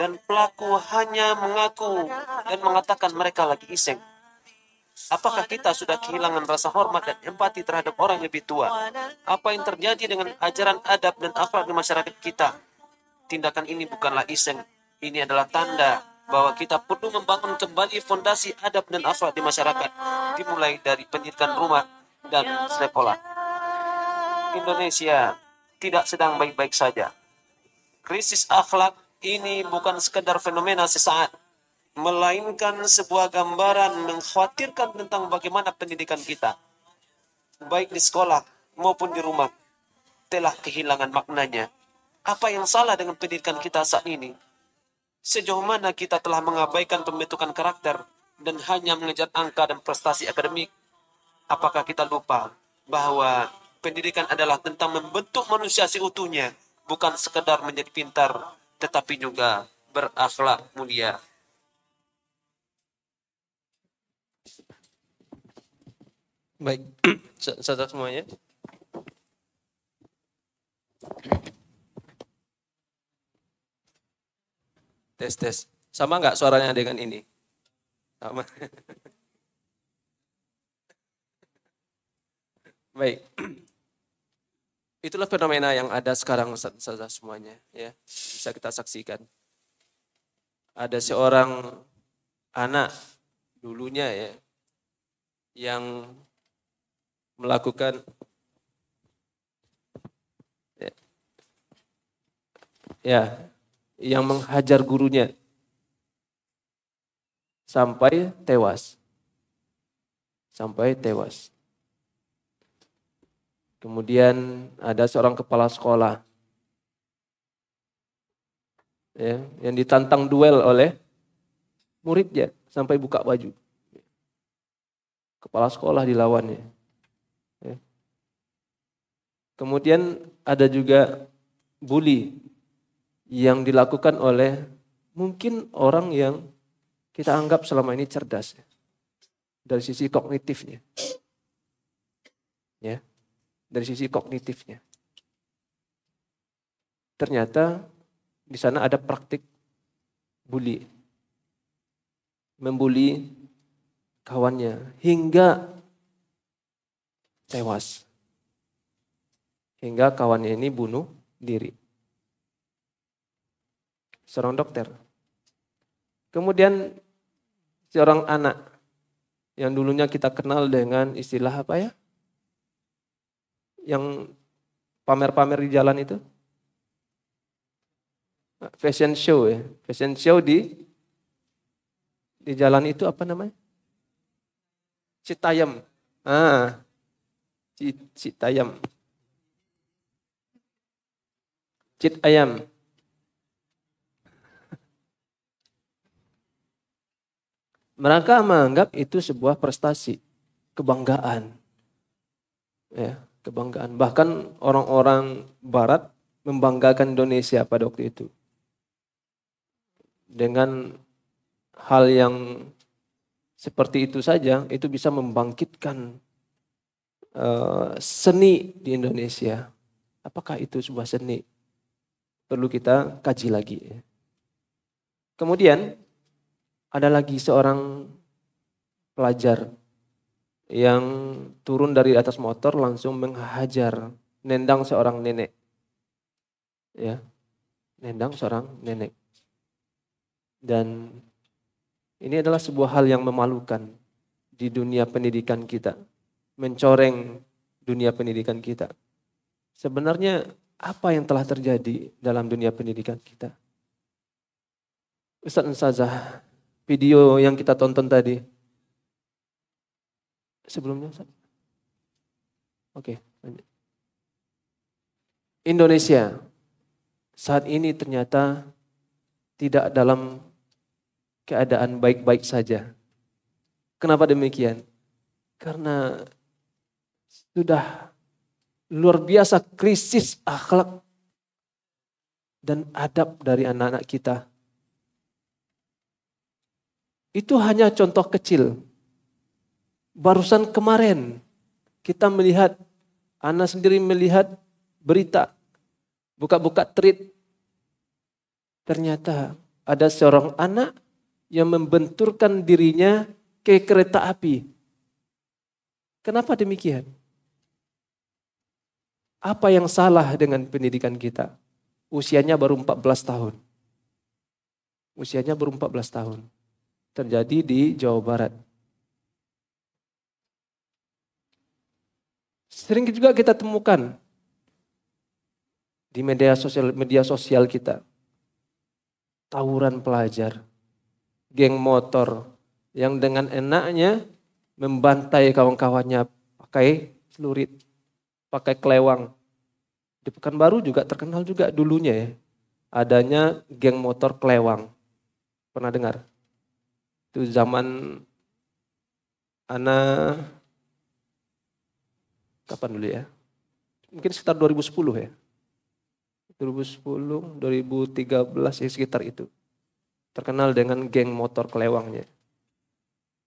Dan pelaku hanya mengaku dan mengatakan mereka lagi iseng. Apakah kita sudah kehilangan rasa hormat dan empati terhadap orang lebih tua? Apa yang terjadi dengan ajaran adab dan akhlak di masyarakat kita? Tindakan ini bukanlah iseng, ini adalah tanda bahwa kita perlu membangun kembali fondasi adab dan akhlak di masyarakat, dimulai dari pendidikan rumah dan sekolah. Indonesia tidak sedang baik-baik saja. Krisis akhlak ini bukan sekedar fenomena sesaat, melainkan sebuah gambaran mengkhawatirkan tentang bagaimana pendidikan kita, baik di sekolah maupun di rumah, telah kehilangan maknanya. Apa yang salah dengan pendidikan kita saat ini? Sejauh mana kita telah mengabaikan pembentukan karakter dan hanya mengejar angka dan prestasi akademik? Apakah kita lupa bahwa pendidikan adalah tentang membentuk manusia seutuhnya, bukan sekedar menjadi pintar, tetapi juga berakhlak mulia. Baik, saudara semuanya. Tes tes. Sama nggak suaranya dengan ini? Sama. Baik. Itulah fenomena yang ada sekarang saja semuanya ya. Bisa kita saksikan. Ada seorang anak dulunya ya yang melakukan ya, ya yang menghajar gurunya sampai tewas. Sampai tewas. Kemudian ada seorang kepala sekolah ya, yang ditantang duel oleh muridnya sampai buka baju. Kepala sekolah dilawannya. Ya. Kemudian ada juga bully yang dilakukan oleh mungkin orang yang kita anggap selama ini cerdas ya. dari sisi kognitifnya. Ya. Dari sisi kognitifnya. Ternyata di sana ada praktik bully. Membuli kawannya hingga tewas. Hingga kawannya ini bunuh diri seorang dokter. Kemudian seorang anak yang dulunya kita kenal dengan istilah apa ya? Yang pamer-pamer di jalan itu? Fashion show ya. Fashion show di di jalan itu apa namanya? Citayam. Ah. Citayam. Citayam. Mereka menganggap itu sebuah prestasi, kebanggaan. Ya, kebanggaan. Bahkan orang-orang barat membanggakan Indonesia pada waktu itu. Dengan hal yang seperti itu saja, itu bisa membangkitkan uh, seni di Indonesia. Apakah itu sebuah seni? Perlu kita kaji lagi. Ya. Kemudian ada lagi seorang pelajar yang turun dari atas motor langsung menghajar nendang seorang nenek. Ya. Nendang seorang nenek. Dan ini adalah sebuah hal yang memalukan di dunia pendidikan kita, mencoreng dunia pendidikan kita. Sebenarnya apa yang telah terjadi dalam dunia pendidikan kita? Ustaz Nsazah video yang kita tonton tadi? Sebelumnya, oke. Lanjut. Indonesia saat ini ternyata tidak dalam keadaan baik-baik saja. Kenapa demikian? Karena sudah luar biasa krisis akhlak dan adab dari anak-anak kita itu hanya contoh kecil. Barusan kemarin kita melihat, Ana sendiri melihat berita, buka-buka tweet. Ternyata ada seorang anak yang membenturkan dirinya ke kereta api. Kenapa demikian? Apa yang salah dengan pendidikan kita? Usianya baru 14 tahun. Usianya baru 14 tahun terjadi di Jawa Barat. Sering juga kita temukan di media sosial media sosial kita. Tawuran pelajar, geng motor yang dengan enaknya membantai kawan-kawannya pakai celurit, pakai kelewang. Di Pekanbaru juga terkenal juga dulunya ya. Adanya geng motor kelewang. Pernah dengar? Itu zaman Ana kapan dulu ya? Mungkin sekitar 2010 ya. 2010, 2013 ya sekitar itu. Terkenal dengan geng motor kelewangnya.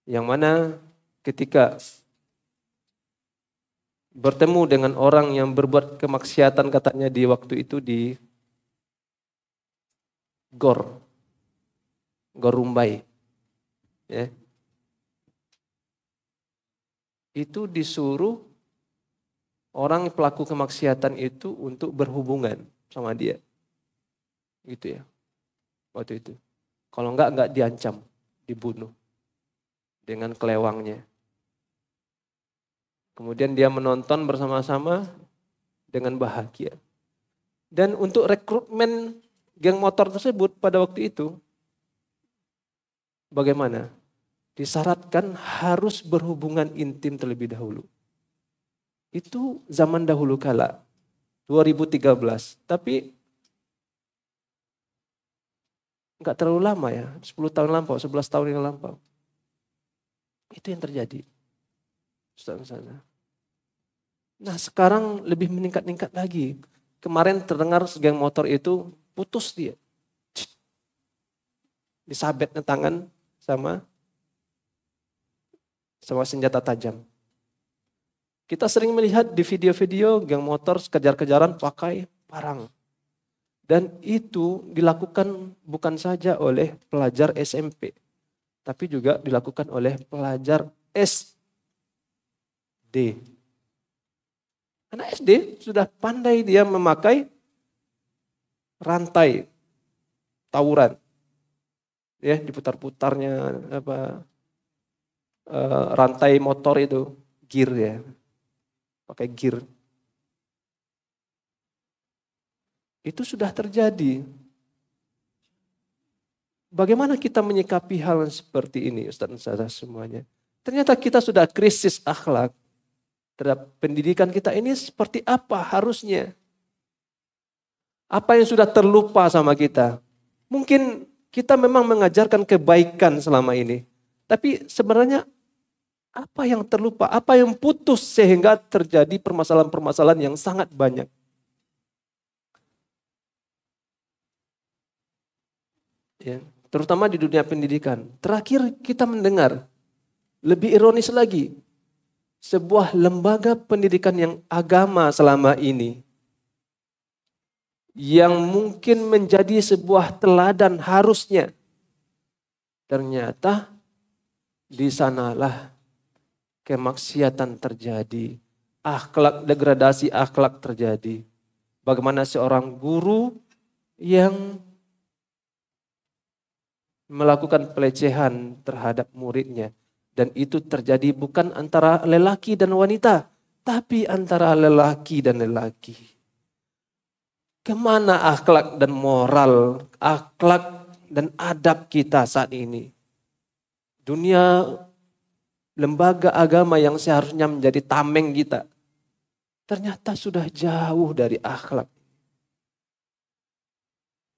Yang mana ketika bertemu dengan orang yang berbuat kemaksiatan katanya di waktu itu di Gor, gorumbai ya, itu disuruh orang pelaku kemaksiatan itu untuk berhubungan sama dia. Gitu ya. Waktu itu. Kalau enggak, enggak diancam, dibunuh dengan kelewangnya. Kemudian dia menonton bersama-sama dengan bahagia. Dan untuk rekrutmen geng motor tersebut pada waktu itu, bagaimana? Disyaratkan harus berhubungan intim terlebih dahulu. Itu zaman dahulu kala, 2013. Tapi nggak terlalu lama ya, 10 tahun lampau, 11 tahun yang lampau. Itu yang terjadi. sana. Nah sekarang lebih meningkat-ningkat lagi. Kemarin terdengar segeng motor itu putus dia. Disabetnya tangan, sama sama senjata tajam. Kita sering melihat di video-video geng motor kejar-kejaran pakai parang. Dan itu dilakukan bukan saja oleh pelajar SMP, tapi juga dilakukan oleh pelajar SD. karena SD sudah pandai dia memakai rantai tawuran ya diputar-putarnya apa uh, rantai motor itu gear ya pakai gear itu sudah terjadi bagaimana kita menyikapi hal seperti ini Ustaz Nusada semuanya ternyata kita sudah krisis akhlak terhadap pendidikan kita ini seperti apa harusnya apa yang sudah terlupa sama kita mungkin kita memang mengajarkan kebaikan selama ini. Tapi sebenarnya apa yang terlupa, apa yang putus sehingga terjadi permasalahan-permasalahan yang sangat banyak. Ya, terutama di dunia pendidikan. Terakhir kita mendengar lebih ironis lagi sebuah lembaga pendidikan yang agama selama ini yang mungkin menjadi sebuah teladan harusnya. Ternyata di sanalah kemaksiatan terjadi, akhlak degradasi akhlak terjadi. Bagaimana seorang guru yang melakukan pelecehan terhadap muridnya dan itu terjadi bukan antara lelaki dan wanita, tapi antara lelaki dan lelaki. Kemana akhlak dan moral, akhlak dan adab kita saat ini? Dunia lembaga agama yang seharusnya menjadi tameng kita. Ternyata sudah jauh dari akhlak.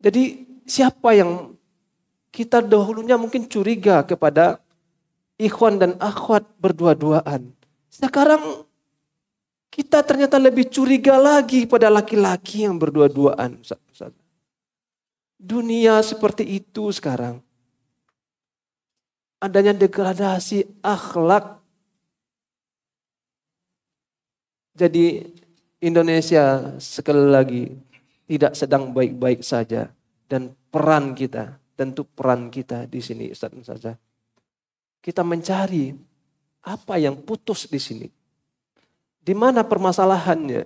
Jadi siapa yang kita dahulunya mungkin curiga kepada ikhwan dan akhwat berdua-duaan. Sekarang kita ternyata lebih curiga lagi pada laki-laki yang berdua-duaan. Dunia seperti itu sekarang. Adanya degradasi akhlak. Jadi Indonesia sekali lagi tidak sedang baik-baik saja dan peran kita tentu peran kita di sini Ustaz saja. Kita mencari apa yang putus di sini di mana permasalahannya?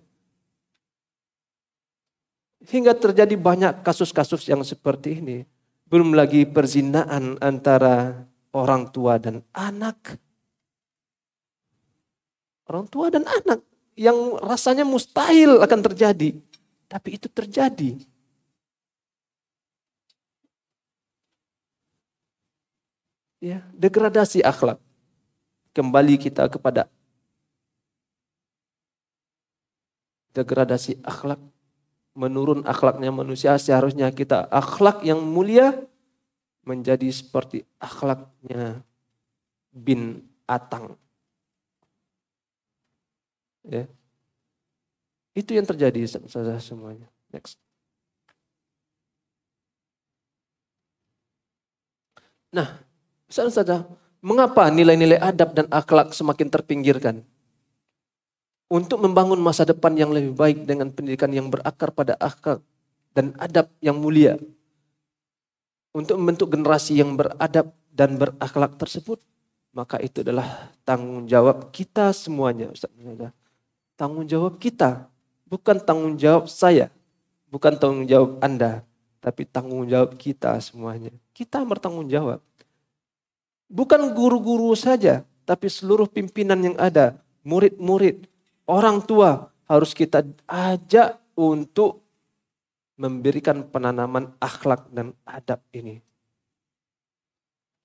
Hingga terjadi banyak kasus-kasus yang seperti ini. Belum lagi perzinaan antara orang tua dan anak. Orang tua dan anak yang rasanya mustahil akan terjadi. Tapi itu terjadi. Ya, degradasi akhlak. Kembali kita kepada degradasi akhlak, menurun akhlaknya manusia, seharusnya kita akhlak yang mulia menjadi seperti akhlaknya bin Atang. Ya. Itu yang terjadi saudara semuanya. Next. Nah, saudara-saudara, mengapa nilai-nilai adab dan akhlak semakin terpinggirkan? untuk membangun masa depan yang lebih baik dengan pendidikan yang berakar pada akhlak dan adab yang mulia. Untuk membentuk generasi yang beradab dan berakhlak tersebut, maka itu adalah tanggung jawab kita semuanya. Ustaz. Tanggung jawab kita, bukan tanggung jawab saya, bukan tanggung jawab Anda, tapi tanggung jawab kita semuanya. Kita bertanggung jawab. Bukan guru-guru saja, tapi seluruh pimpinan yang ada, murid-murid, orang tua harus kita ajak untuk memberikan penanaman akhlak dan adab ini.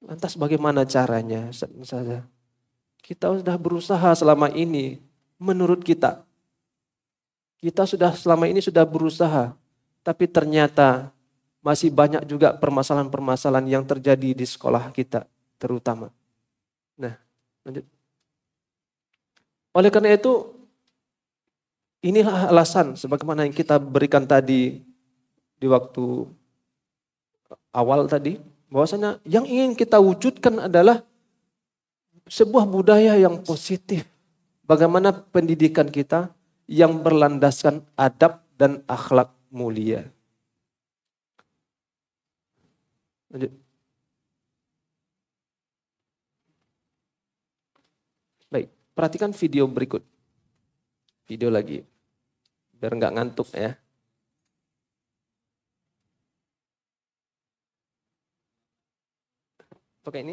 Lantas bagaimana caranya? Saja kita sudah berusaha selama ini menurut kita. Kita sudah selama ini sudah berusaha, tapi ternyata masih banyak juga permasalahan-permasalahan yang terjadi di sekolah kita terutama. Nah, lanjut. Oleh karena itu, Inilah alasan sebagaimana yang kita berikan tadi di waktu awal tadi bahwasanya yang ingin kita wujudkan adalah sebuah budaya yang positif. Bagaimana pendidikan kita yang berlandaskan adab dan akhlak mulia. Lanjut. Baik, perhatikan video berikut video lagi biar nggak ngantuk ya. Pakai ini.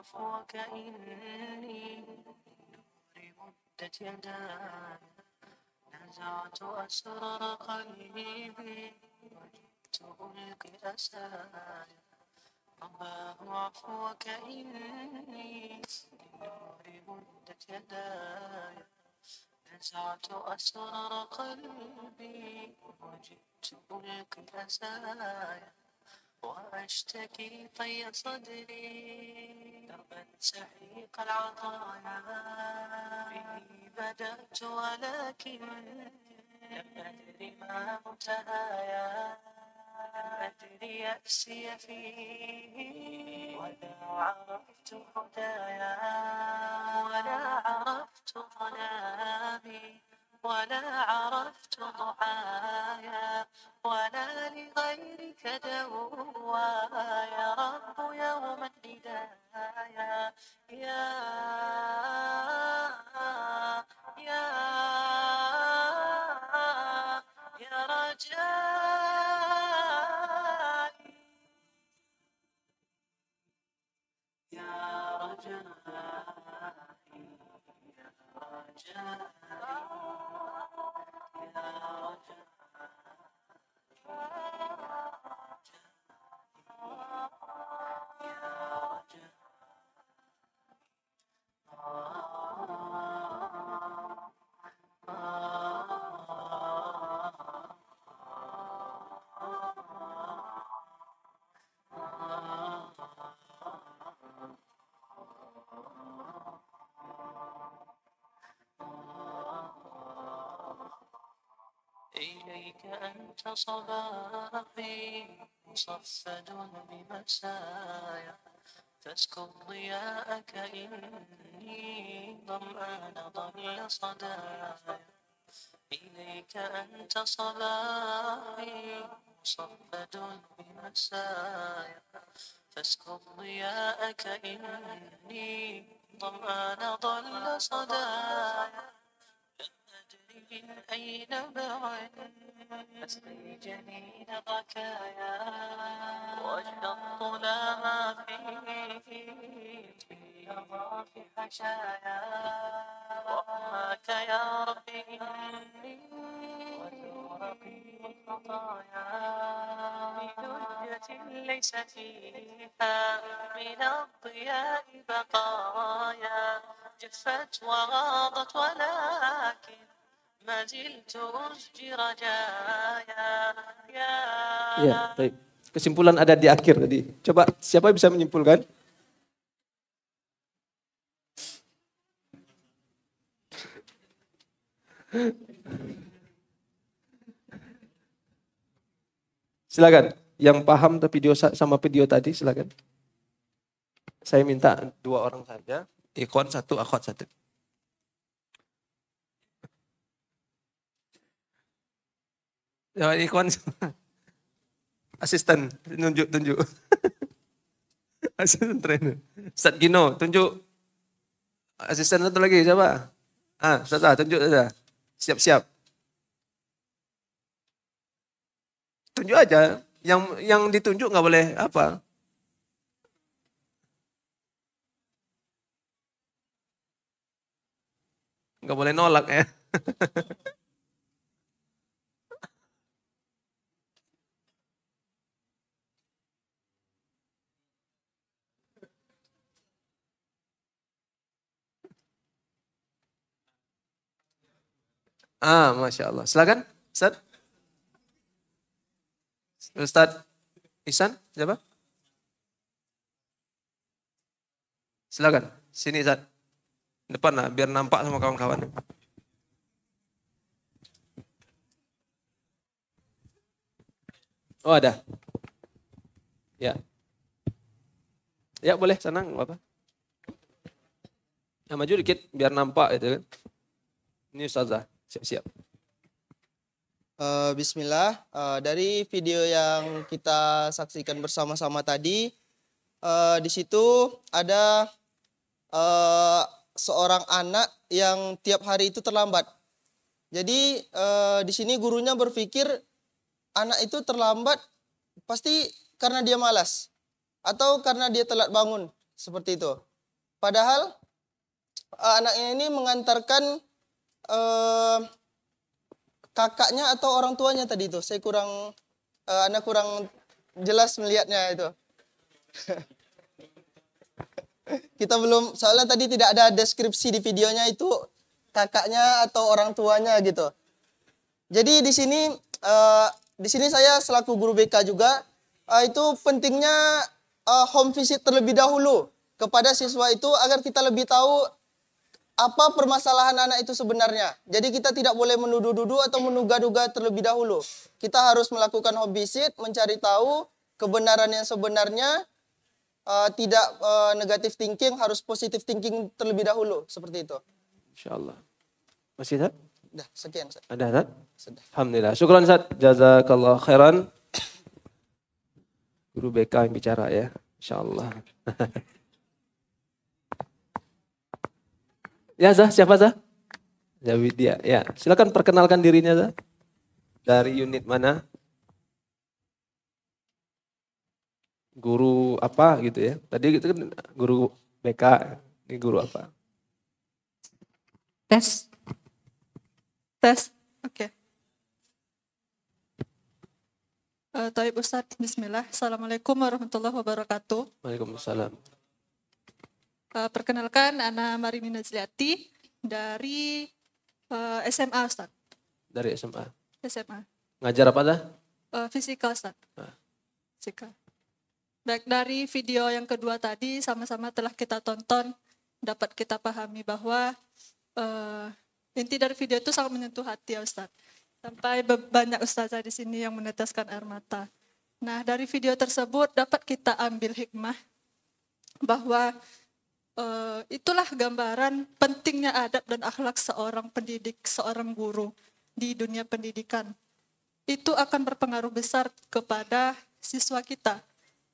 عفوك إني لمدة مدت نزعت أسرار قلبي وجئت ألقي أسايا رباه عفوك إني لمدة مدت نزعت أسرار قلبي وجئت ألقي أسايا وأشتكي طي صدري دربا سحيق العطايا به بدأت ولكن لم أدري ما منتهايا لم أدري يأسي فيه ولا عرفت هدايا ولا عرفت ظلامي ولا عرفت ضحايا ولا لغيرك دوايا رب يوم الهدايا يا يا يا رجاء إليك أنت صباحي مصفد بمسايا فاسكب ضياءك إني ظمآن ضل صدايا إليك أنت صباحي مصفد بمسايا فاسكب ضياءك إني ظمآن ضل صدايا أينما أسقي جنين بكايا وجد الظلام فيه في حشايا رحمك يا ربي ليس فيها من الضياء بقايا جفت وغاضت ولكن ما زلت رجايا يا Ya, baik. Kesimpulan ada di akhir tadi. Coba siapa yang bisa menyimpulkan? silakan. Yang paham video sama video tadi silakan. Saya minta dua orang saja. Ikon satu, akhwat satu. Ya, ikon asisten tunjuk tunjuk. asisten trainer. Sat Gino tunjuk asisten satu lagi siapa? Ah, Ustaz ah, tunjuk saja. Siap-siap. Tunjuk aja. Yang yang ditunjuk nggak boleh apa? Nggak boleh nolak ya. Ah, Masya Allah. Silakan, Ustaz. Ustaz Isan, siapa? Silakan, sini Ustaz. Depan lah, biar nampak sama kawan-kawan. Oh ada. Ya. Ya boleh senang apa. Ya maju dikit biar nampak itu. kan. Ini ustazah. Siap-siap. Uh, eh, Bismillah, uh, dari video yang kita saksikan bersama-sama tadi, uh, di situ ada uh, seorang anak yang tiap hari itu terlambat. Jadi uh, di sini gurunya berpikir anak itu terlambat pasti karena dia malas atau karena dia telat bangun seperti itu. Padahal uh, anaknya ini mengantarkan uh, kakaknya atau orang tuanya tadi itu? Saya kurang, uh, Anda kurang jelas melihatnya itu. Kita belum, soalnya tadi tidak ada deskripsi di videonya itu kakaknya atau orang tuanya gitu. Jadi di sini, uh, di sini saya selaku guru BK juga, uh, itu pentingnya uh, home visit terlebih dahulu kepada siswa itu agar kita lebih tahu apa permasalahan anak itu sebenarnya. Jadi kita tidak boleh menuduh-duduh atau menduga-duga terlebih dahulu. Kita harus melakukan sit mencari tahu kebenaran yang sebenarnya, uh, tidak uh, negatif thinking, harus positif thinking terlebih dahulu. Seperti itu. InsyaAllah. Masih tak? sudah sekian. sudah Ada tak? Sudah. Alhamdulillah. Syukuran, Sat. Jazakallah khairan. Guru BK yang bicara ya. InsyaAllah. Ya Zah, siapa Zah? Zawidia. Ya, ya, silakan perkenalkan dirinya Zah. Dari unit mana? Guru apa gitu ya? Tadi itu kan guru BK, ini guru apa? Tes. Tes. Oke. Okay. Uh, Taib Bismillah. Assalamualaikum warahmatullahi wabarakatuh. Waalaikumsalam. Eh, perkenalkan, Ana Marimina Zliati dari uh, eh, SMA, Ustaz. Dari SMA? SMA. Ngajar apa dah? Uh, eh, fisika, Ustaz. Ah. Fisika. Baik, dari video yang kedua tadi sama-sama telah kita tonton, dapat kita pahami bahwa uh, inti dari video itu sangat menyentuh hati ya Ustaz. Sampai banyak ustazah di sini yang meneteskan air mata. Nah, dari video tersebut dapat kita ambil hikmah bahwa Eh, itulah gambaran pentingnya adab dan akhlak seorang pendidik, seorang guru di dunia pendidikan. Itu akan berpengaruh besar kepada siswa kita,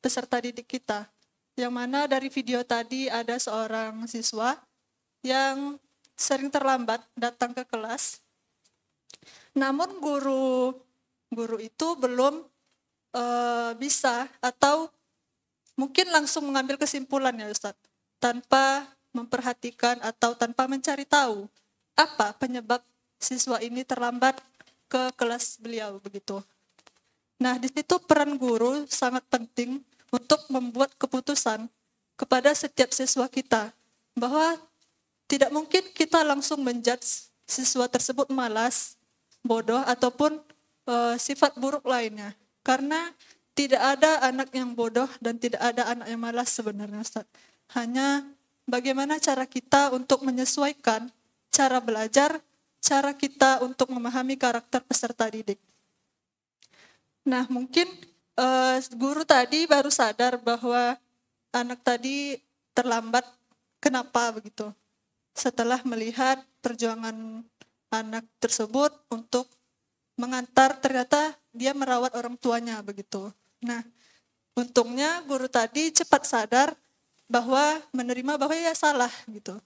peserta didik kita. Yang mana dari video tadi ada seorang siswa yang sering terlambat datang ke kelas. Namun guru guru itu belum uh, bisa atau mungkin langsung mengambil kesimpulan ya Ustadz tanpa memperhatikan atau tanpa mencari tahu apa penyebab siswa ini terlambat ke kelas beliau begitu. Nah, di situ peran guru sangat penting untuk membuat keputusan kepada setiap siswa kita bahwa tidak mungkin kita langsung menjudge siswa tersebut malas, bodoh ataupun e, sifat buruk lainnya. Karena tidak ada anak yang bodoh dan tidak ada anak yang malas sebenarnya, Ustaz. Hanya bagaimana cara kita untuk menyesuaikan cara belajar, cara kita untuk memahami karakter peserta didik. Nah, mungkin uh, guru tadi baru sadar bahwa anak tadi terlambat. Kenapa begitu? Setelah melihat perjuangan anak tersebut untuk mengantar, ternyata dia merawat orang tuanya begitu. Nah, untungnya guru tadi cepat sadar bahwa menerima bahwa ya, ya salah gitu.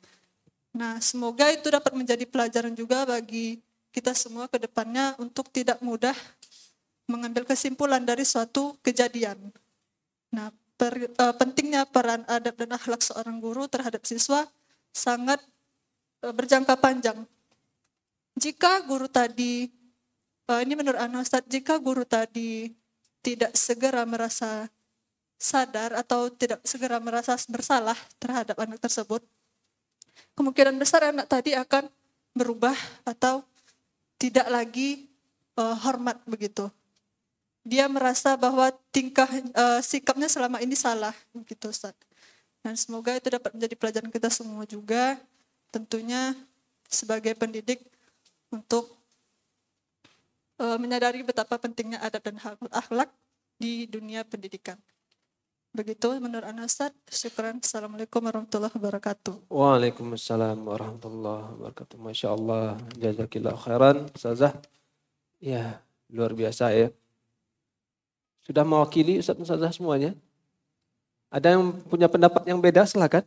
Nah, semoga itu dapat menjadi pelajaran juga bagi kita semua ke depannya untuk tidak mudah mengambil kesimpulan dari suatu kejadian. Nah, per, e, pentingnya peran adab dan akhlak seorang guru terhadap siswa sangat e, berjangka panjang. Jika guru tadi, e, ini menurut Ana Ustadz, jika guru tadi tidak segera merasa sadar atau tidak segera merasa bersalah terhadap anak tersebut, kemungkinan besar anak tadi akan berubah atau tidak lagi uh, hormat begitu. Dia merasa bahwa tingkah uh, sikapnya selama ini salah begitu Ustaz. Dan semoga itu dapat menjadi pelajaran kita semua juga tentunya sebagai pendidik untuk uh, menyadari betapa pentingnya adab dan akhlak di dunia pendidikan. Begitu menurut Ustaz. syukuran Assalamualaikum warahmatullahi wabarakatuh. Waalaikumsalam warahmatullahi wabarakatuh. Masya Allah. Jazakillah khairan. Ustazah. Ya, luar biasa ya. Sudah mewakili Ustaz Ustazah semuanya? Ada yang punya pendapat yang beda? Silakan.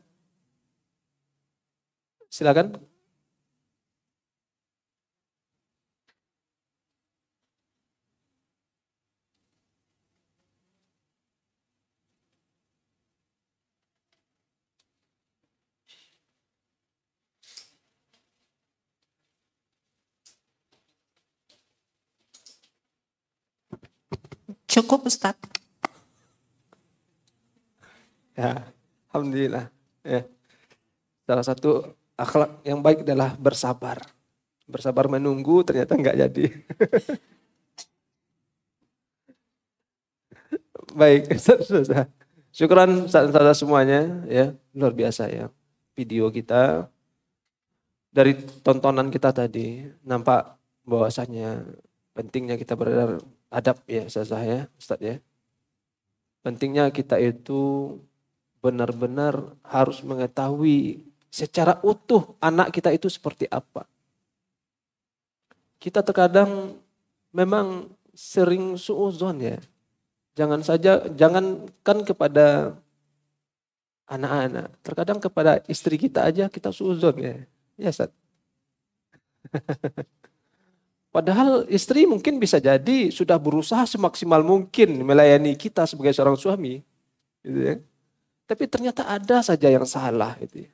Silakan. cukup Ustaz. Ya, Alhamdulillah. Ya. Salah satu akhlak yang baik adalah bersabar. Bersabar menunggu ternyata nggak jadi. baik, sudah. Syukuran saudara semuanya ya, luar biasa ya. Video kita dari tontonan kita tadi nampak bahwasanya pentingnya kita berada adab ya sah-sah ya, Ustaz ya. Pentingnya kita itu benar-benar harus mengetahui secara utuh anak kita itu seperti apa. Kita terkadang memang sering suuzon ya. Jangan saja jangankan kepada anak-anak, terkadang kepada istri kita aja kita suuzon ya. Ya Ustaz. Padahal istri mungkin bisa jadi sudah berusaha semaksimal mungkin melayani kita sebagai seorang suami. Gitu ya. Tapi ternyata ada saja yang salah. Gitu ya.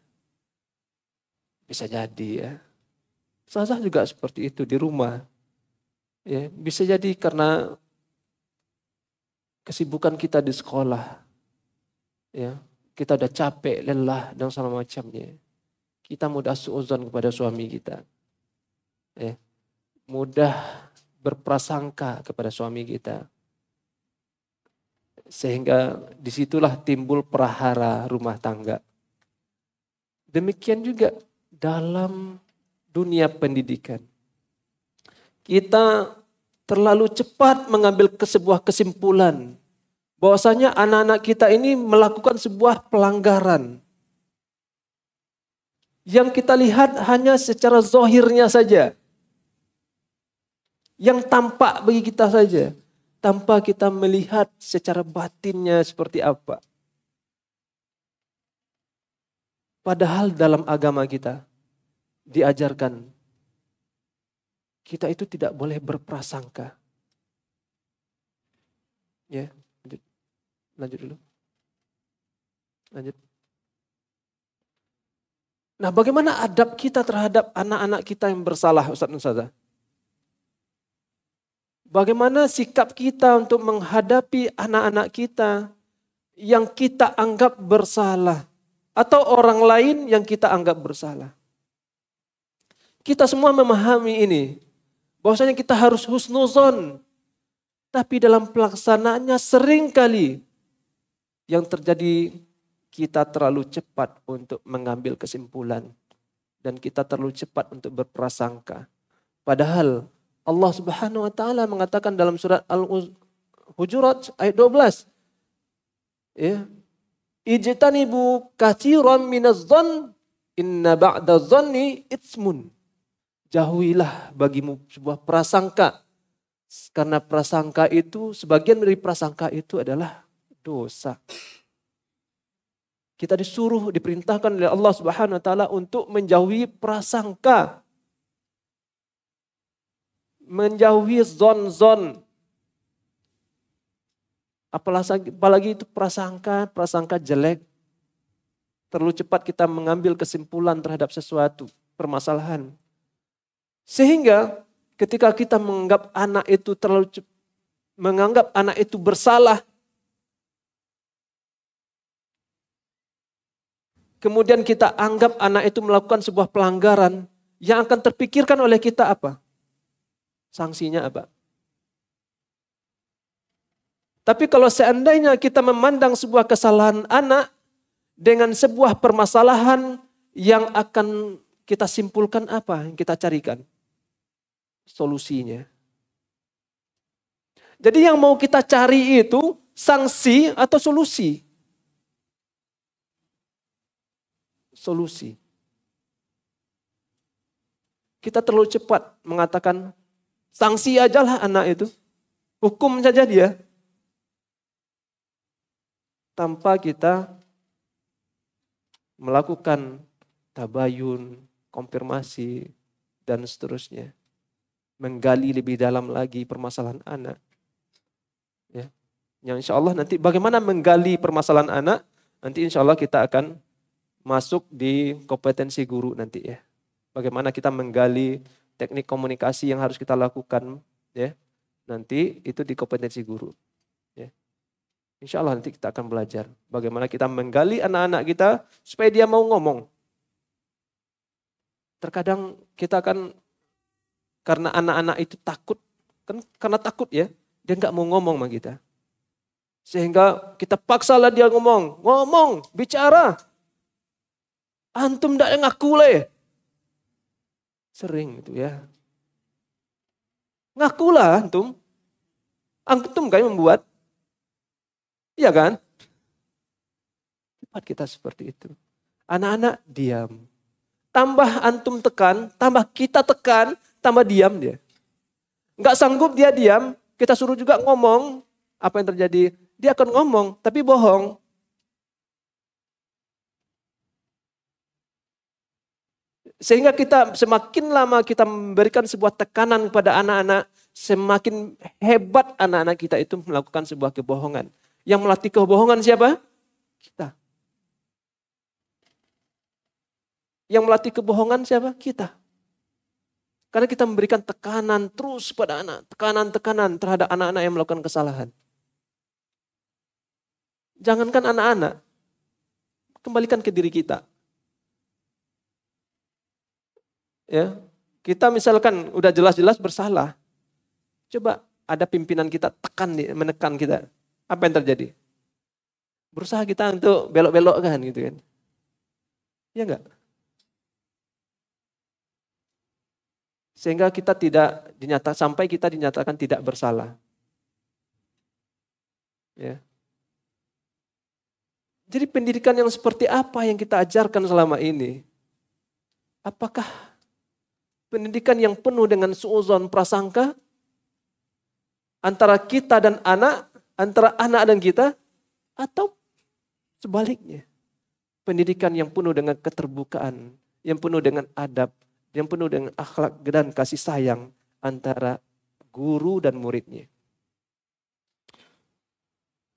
Bisa jadi ya. salah juga seperti itu di rumah. Ya, bisa jadi karena kesibukan kita di sekolah. Ya, kita udah capek, lelah dan segala macamnya. Kita mudah suuzon kepada suami kita. Ya, mudah berprasangka kepada suami kita. Sehingga disitulah timbul perahara rumah tangga. Demikian juga dalam dunia pendidikan. Kita terlalu cepat mengambil sebuah kesimpulan bahwasanya anak-anak kita ini melakukan sebuah pelanggaran yang kita lihat hanya secara zohirnya saja yang tampak bagi kita saja tanpa kita melihat secara batinnya seperti apa. Padahal dalam agama kita diajarkan kita itu tidak boleh berprasangka. Ya, lanjut. Lanjut dulu. Lanjut. Nah, bagaimana adab kita terhadap anak-anak kita yang bersalah, Ustaz dan Bagaimana sikap kita untuk menghadapi anak-anak kita yang kita anggap bersalah atau orang lain yang kita anggap bersalah. Kita semua memahami ini. Bahwasanya kita harus husnuzon. Tapi dalam pelaksanaannya kali yang terjadi kita terlalu cepat untuk mengambil kesimpulan. Dan kita terlalu cepat untuk berprasangka. Padahal Allah Subhanahu wa taala mengatakan dalam surat Al-Hujurat ayat 12. Ya. Ijtanibu katsiran minaz dhon inna ba'da dhanni itsmun. Jauhilah bagimu sebuah prasangka. Karena prasangka itu sebagian dari prasangka itu adalah dosa. Kita disuruh diperintahkan oleh Allah Subhanahu wa taala untuk menjauhi prasangka menjauhi zon-zon. Apalagi, apalagi itu prasangka, prasangka jelek. Terlalu cepat kita mengambil kesimpulan terhadap sesuatu, permasalahan. Sehingga ketika kita menganggap anak itu terlalu cepat, menganggap anak itu bersalah, kemudian kita anggap anak itu melakukan sebuah pelanggaran, yang akan terpikirkan oleh kita apa? Sanksinya apa? Tapi kalau seandainya kita memandang sebuah kesalahan anak dengan sebuah permasalahan yang akan kita simpulkan apa yang kita carikan? Solusinya. Jadi yang mau kita cari itu sanksi atau solusi? Solusi. Kita terlalu cepat mengatakan Sanksi aja lah anak itu. Hukum saja dia. Tanpa kita melakukan tabayun, konfirmasi, dan seterusnya. Menggali lebih dalam lagi permasalahan anak. Ya. Yang insya Allah nanti bagaimana menggali permasalahan anak, nanti insya Allah kita akan masuk di kompetensi guru nanti ya. Bagaimana kita menggali teknik komunikasi yang harus kita lakukan ya nanti itu di kompetensi guru ya insya Allah nanti kita akan belajar bagaimana kita menggali anak-anak kita supaya dia mau ngomong terkadang kita akan karena anak-anak itu takut kan karena takut ya dia nggak mau ngomong sama kita sehingga kita paksalah dia ngomong ngomong bicara antum tidak ngaku leh ya. Sering itu ya. Ngakulah antum. Antum kayak membuat. Iya kan? Cepat kita seperti itu. Anak-anak diam. Tambah antum tekan, tambah kita tekan, tambah diam dia. Nggak sanggup dia diam, kita suruh juga ngomong. Apa yang terjadi? Dia akan ngomong, tapi bohong. Sehingga kita semakin lama kita memberikan sebuah tekanan kepada anak-anak, semakin hebat anak-anak kita itu melakukan sebuah kebohongan. Yang melatih kebohongan siapa? Kita. Yang melatih kebohongan siapa? Kita. Karena kita memberikan tekanan terus pada anak, tekanan-tekanan terhadap anak-anak yang melakukan kesalahan. Jangankan anak-anak, kembalikan ke diri kita. ya kita misalkan udah jelas-jelas bersalah, coba ada pimpinan kita tekan, menekan kita, apa yang terjadi? Berusaha kita untuk belok-belok kan gitu kan? Ya enggak? Sehingga kita tidak dinyatakan sampai kita dinyatakan tidak bersalah. Ya. Jadi pendidikan yang seperti apa yang kita ajarkan selama ini? Apakah pendidikan yang penuh dengan suuzon prasangka antara kita dan anak, antara anak dan kita, atau sebaliknya. Pendidikan yang penuh dengan keterbukaan, yang penuh dengan adab, yang penuh dengan akhlak dan kasih sayang antara guru dan muridnya.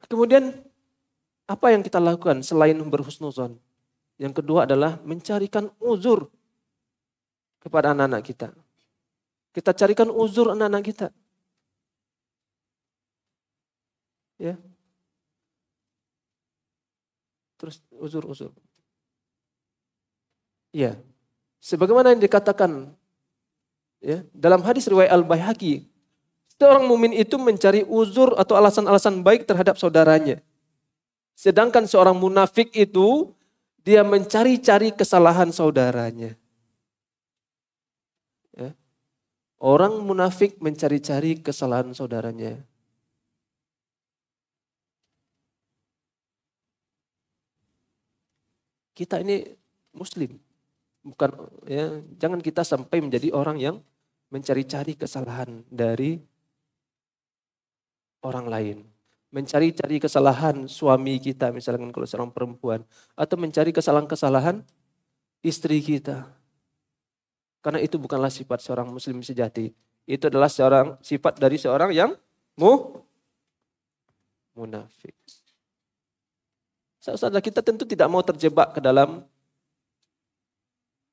Kemudian apa yang kita lakukan selain berhusnuzon? Yang kedua adalah mencarikan uzur kepada anak-anak kita. Kita carikan uzur anak-anak kita. Ya. Terus uzur-uzur. Ya. Sebagaimana yang dikatakan ya, dalam hadis riwayat Al-Baihaqi, seorang mukmin itu mencari uzur atau alasan-alasan baik terhadap saudaranya. Sedangkan seorang munafik itu dia mencari-cari kesalahan saudaranya. Orang munafik mencari-cari kesalahan saudaranya. Kita ini muslim. Bukan ya, jangan kita sampai menjadi orang yang mencari-cari kesalahan dari orang lain. Mencari-cari kesalahan suami kita misalnya, kalau seorang perempuan atau mencari kesalahan-kesalahan istri kita karena itu bukanlah sifat seorang muslim sejati. Itu adalah seorang sifat dari seorang yang mu munafik. Saudara kita tentu tidak mau terjebak ke dalam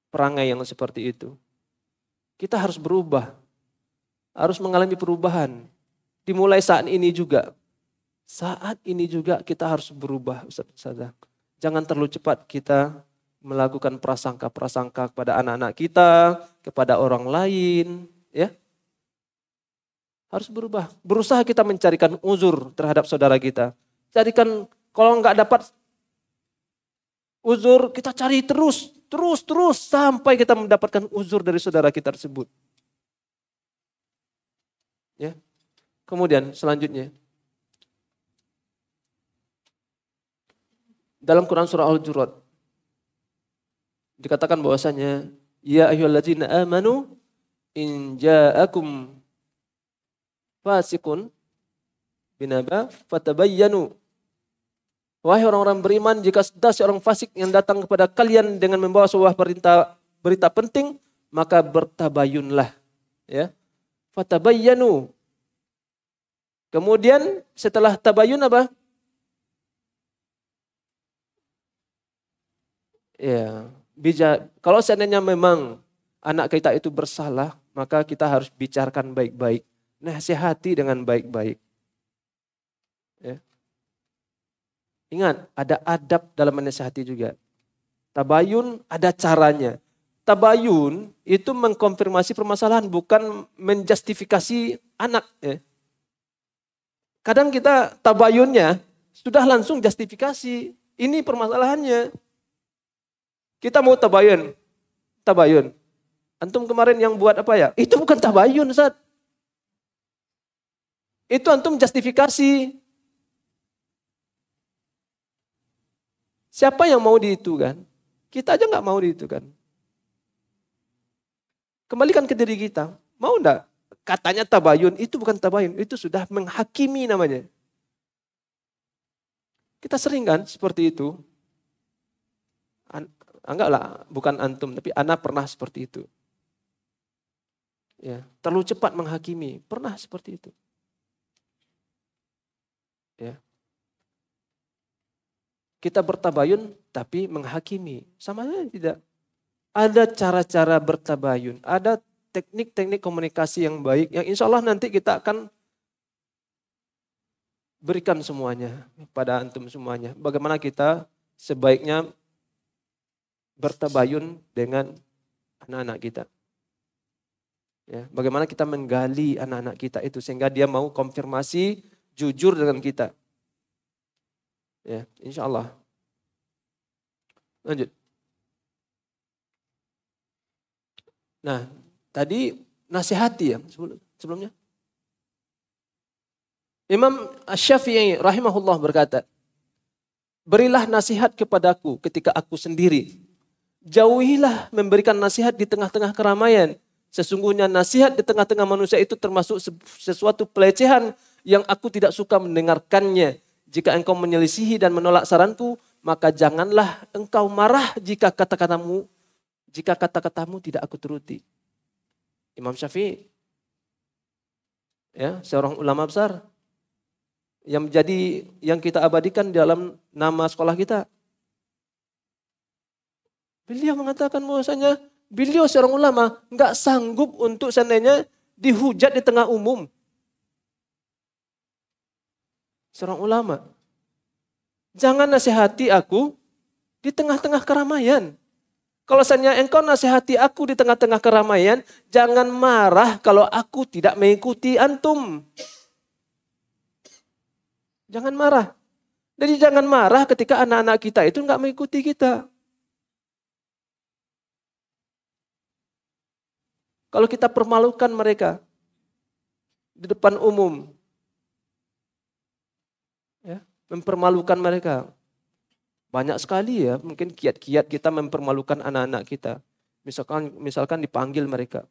perangai yang seperti itu. Kita harus berubah. Harus mengalami perubahan. Dimulai saat ini juga. Saat ini juga kita harus berubah, Ustaz. Jangan terlalu cepat kita melakukan prasangka-prasangka kepada anak-anak kita, kepada orang lain, ya. Harus berubah. Berusaha kita mencarikan uzur terhadap saudara kita. Carikan kalau nggak dapat uzur, kita cari terus, terus, terus sampai kita mendapatkan uzur dari saudara kita tersebut. Ya. Kemudian selanjutnya dalam Quran surah al jurat dikatakan bahwasanya ya ayyuhallazina amanu in ja'akum fasikun binaba fatabayyanu wahai orang-orang beriman jika sudah seorang fasik yang datang kepada kalian dengan membawa sebuah perintah berita penting maka bertabayunlah ya fatabayyanu kemudian setelah tabayun apa ya yeah bija, kalau seandainya memang anak kita itu bersalah, maka kita harus bicarakan baik-baik. Nasihati dengan baik-baik. Ya. Ingat, ada adab dalam menasihati juga. Tabayun ada caranya. Tabayun itu mengkonfirmasi permasalahan, bukan menjustifikasi anak. Ya. Kadang kita tabayunnya sudah langsung justifikasi. Ini permasalahannya kita mau tabayun. Tabayun. Antum kemarin yang buat apa ya? Itu bukan tabayun, Ustaz. Itu antum justifikasi. Siapa yang mau di itu kan? Kita aja nggak mau di itu kan. Kembalikan ke diri kita. Mau enggak? Katanya tabayun, itu bukan tabayun. Itu sudah menghakimi namanya. Kita sering kan seperti itu. Ah, Enggaklah, bukan antum, tapi anak pernah seperti itu. Ya, terlalu cepat menghakimi, pernah seperti itu. Ya. Kita bertabayun tapi menghakimi, sama saja tidak. Ada cara-cara bertabayun, ada teknik-teknik komunikasi yang baik yang insya Allah nanti kita akan berikan semuanya pada antum semuanya. Bagaimana kita sebaiknya bertabayun dengan anak-anak kita. Ya, bagaimana kita menggali anak-anak kita itu sehingga dia mau konfirmasi jujur dengan kita. Ya, insya Allah. Lanjut. Nah, tadi nasihati ya sebelumnya. Imam Syafi'i rahimahullah berkata, Berilah nasihat kepadaku ketika aku sendiri jauhilah memberikan nasihat di tengah-tengah keramaian. Sesungguhnya nasihat di tengah-tengah manusia itu termasuk sesuatu pelecehan yang aku tidak suka mendengarkannya. Jika engkau menyelisihi dan menolak saranku, maka janganlah engkau marah jika kata-katamu jika kata-katamu tidak aku turuti. Imam Syafi'i ya, seorang ulama besar yang menjadi yang kita abadikan dalam nama sekolah kita Beliau mengatakan bahwasanya beliau seorang ulama nggak sanggup untuk seandainya dihujat di tengah umum. Seorang ulama. Jangan nasihati aku di tengah-tengah keramaian. Kalau seandainya engkau nasihati aku di tengah-tengah keramaian, jangan marah kalau aku tidak mengikuti antum. Jangan marah. Jadi jangan marah ketika anak-anak kita itu nggak mengikuti kita. Kalau kita permalukan mereka di depan umum, ya, mempermalukan mereka. Banyak sekali ya, mungkin kiat-kiat kita mempermalukan anak-anak kita. Misalkan misalkan dipanggil mereka,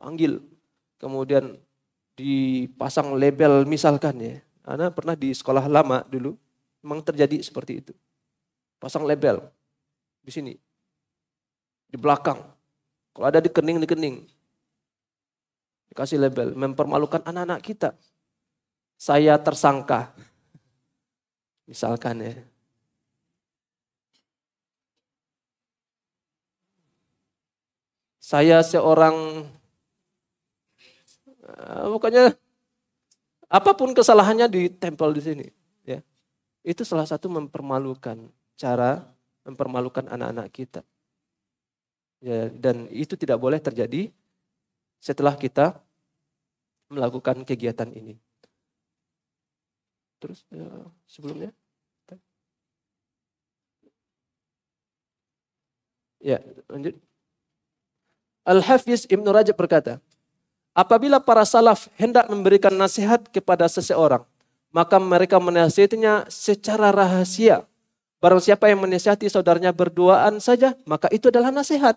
panggil, kemudian dipasang label misalkan ya. Anak pernah di sekolah lama dulu, memang terjadi seperti itu. Pasang label di sini, di belakang. Kalau ada di kening, kening kasih label, mempermalukan anak-anak kita. Saya tersangka. Misalkan ya. Saya seorang eh, pokoknya apapun kesalahannya di tempel di sini, ya. Itu salah satu mempermalukan cara mempermalukan anak-anak kita. Ya, dan itu tidak boleh terjadi setelah kita melakukan kegiatan ini. Terus ya, sebelumnya. Ya, lanjut. Al-Hafiz Ibn Rajab berkata, apabila para salaf hendak memberikan nasihat kepada seseorang, maka mereka menasihatinya secara rahasia. Barang siapa yang menasihati saudaranya berduaan saja, maka itu adalah nasihat.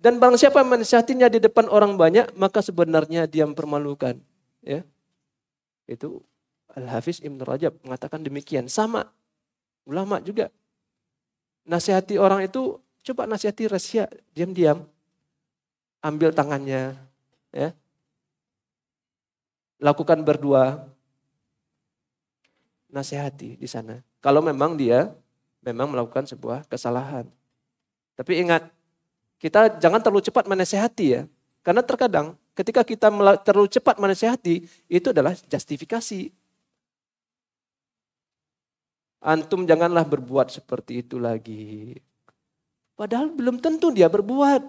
Dan barang siapa menasihatinya di depan orang banyak, maka sebenarnya dia mempermalukan. Ya. Itu Al-Hafiz Ibn Rajab mengatakan demikian. Sama, ulama juga. Nasihati orang itu, coba nasihati rahasia, diam-diam. Ambil tangannya, ya. Lakukan berdua. Nasihati di sana. Kalau memang dia memang melakukan sebuah kesalahan. Tapi ingat, kita jangan terlalu cepat menasehati ya. Karena terkadang ketika kita terlalu cepat menasehati, itu adalah justifikasi. Antum janganlah berbuat seperti itu lagi. Padahal belum tentu dia berbuat.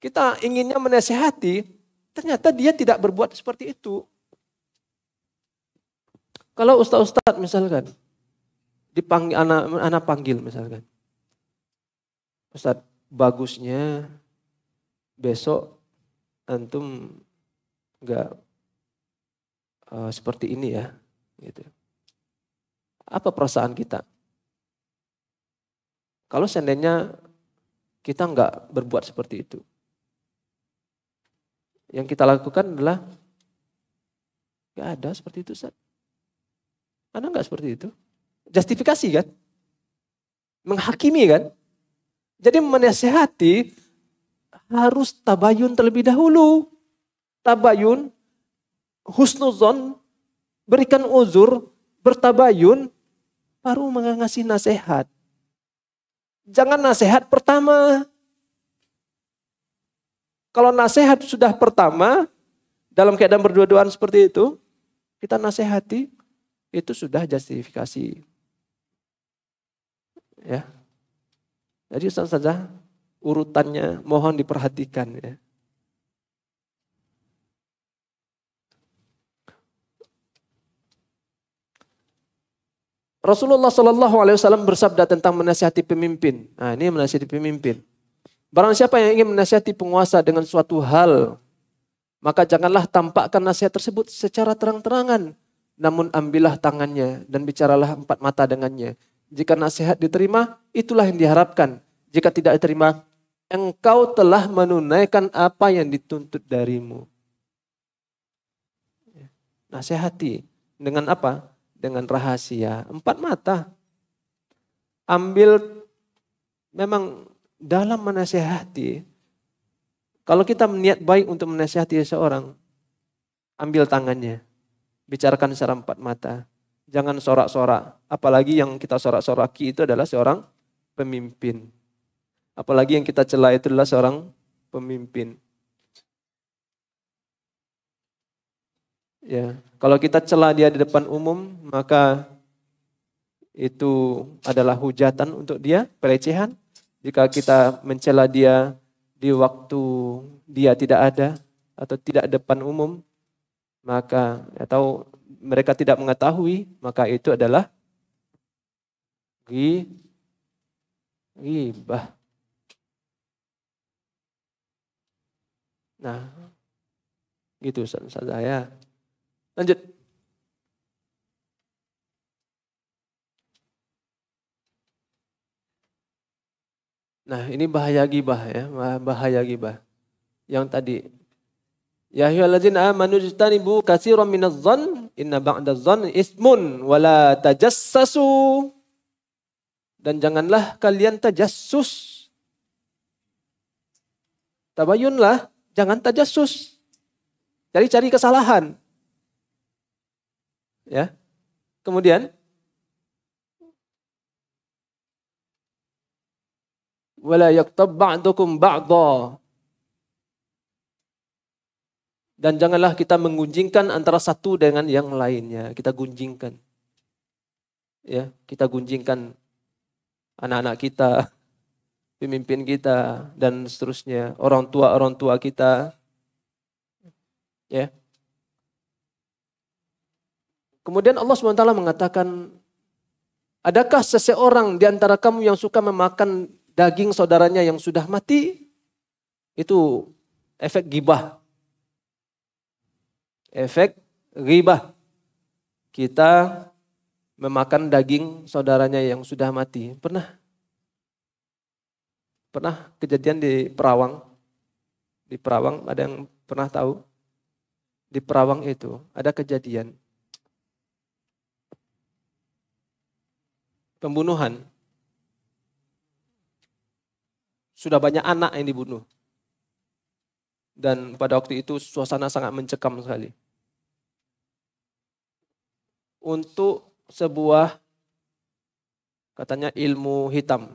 Kita inginnya menasehati, ternyata dia tidak berbuat seperti itu. Kalau ustaz-ustaz misalkan, dipanggil anak anak panggil misalkan. Ustaz, bagusnya besok antum nggak uh, seperti ini ya, gitu. Apa perasaan kita? Kalau seandainya kita nggak berbuat seperti itu, yang kita lakukan adalah nggak ada seperti itu, Ustaz. Anda nggak seperti itu? justifikasi kan? Menghakimi kan? Jadi menasehati harus tabayun terlebih dahulu. Tabayun, husnuzon, berikan uzur, bertabayun, baru mengasih nasihat. Jangan nasihat pertama. Kalau nasihat sudah pertama, dalam keadaan berdua-duaan seperti itu, kita nasihati, itu sudah justifikasi. Ya. Jadi Ustaz saja urutannya mohon diperhatikan ya. Rasulullah Shallallahu Alaihi Wasallam bersabda tentang menasihati pemimpin. Nah, ini menasihati pemimpin. Barang siapa yang ingin menasihati penguasa dengan suatu hal, maka janganlah tampakkan nasihat tersebut secara terang-terangan. Namun ambillah tangannya dan bicaralah empat mata dengannya. Jika nasihat diterima, itulah yang diharapkan. Jika tidak diterima, engkau telah menunaikan apa yang dituntut darimu. Ya, nasihati dengan apa? Dengan rahasia. Empat mata. Ambil memang dalam menasihati. Kalau kita niat baik untuk menasihati seseorang, ambil tangannya. Bicarakan secara empat mata Jangan sorak-sorak. Apalagi yang kita sorak-soraki itu adalah seorang pemimpin. Apalagi yang kita celah itu adalah seorang pemimpin. Ya, kalau kita celah dia di depan umum, maka itu adalah hujatan untuk dia, pelecehan. Jika kita mencela dia di waktu dia tidak ada atau tidak depan umum, maka atau mereka tidak mengetahui, maka itu adalah ghibah. Nah, gitu saudara saya. Lanjut. Nah, ini bahaya gibah ya, bahaya gibah. Yang tadi Ya ayyuhallazina amanu jtanibu katsiran minaz zann inna badadh zann ismun wa la tajassasu dan janganlah kalian tajassus. Tabayunlah, jangan tajassus. Cari-cari kesalahan. Ya. Kemudian wala yaktab ba'dukum ba'dha dan janganlah kita menggunjingkan antara satu dengan yang lainnya. Kita gunjingkan. Ya, kita gunjingkan anak-anak kita, pemimpin kita dan seterusnya, orang tua orang tua kita. Ya. Kemudian Allah SWT mengatakan, adakah seseorang di antara kamu yang suka memakan daging saudaranya yang sudah mati? Itu efek gibah efek riba, Kita memakan daging saudaranya yang sudah mati. Pernah pernah kejadian di Perawang. Di Perawang ada yang pernah tahu? Di Perawang itu ada kejadian pembunuhan. Sudah banyak anak yang dibunuh. Dan pada waktu itu suasana sangat mencekam sekali untuk sebuah katanya ilmu hitam.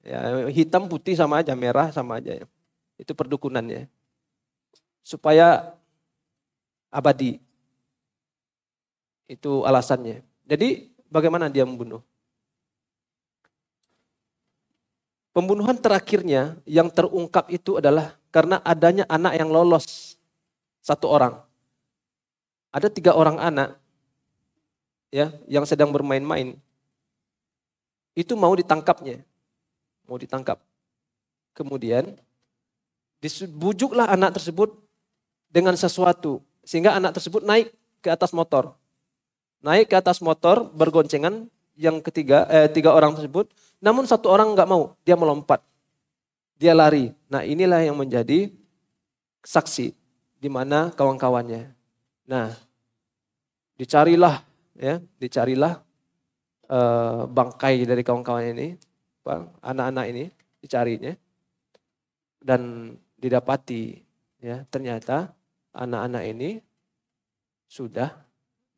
Ya, hitam putih sama aja, merah sama aja. Ya. Itu perdukunannya. Supaya abadi. Itu alasannya. Jadi bagaimana dia membunuh? Pembunuhan terakhirnya yang terungkap itu adalah karena adanya anak yang lolos satu orang. Ada tiga orang anak ya yang sedang bermain-main itu mau ditangkapnya mau ditangkap kemudian dibujuklah anak tersebut dengan sesuatu sehingga anak tersebut naik ke atas motor naik ke atas motor bergoncengan yang ketiga eh, tiga orang tersebut namun satu orang nggak mau dia melompat dia lari nah inilah yang menjadi saksi di mana kawan-kawannya nah dicarilah ya dicarilah uh, bangkai dari kawan-kawan ini, anak-anak ini dicarinya dan didapati ya ternyata anak-anak ini sudah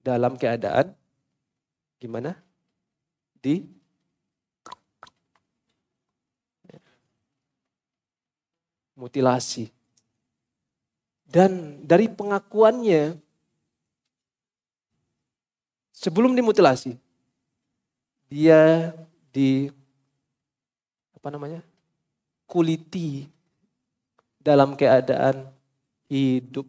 dalam keadaan gimana di mutilasi dan dari pengakuannya sebelum dimutilasi dia di apa namanya? kuliti dalam keadaan hidup.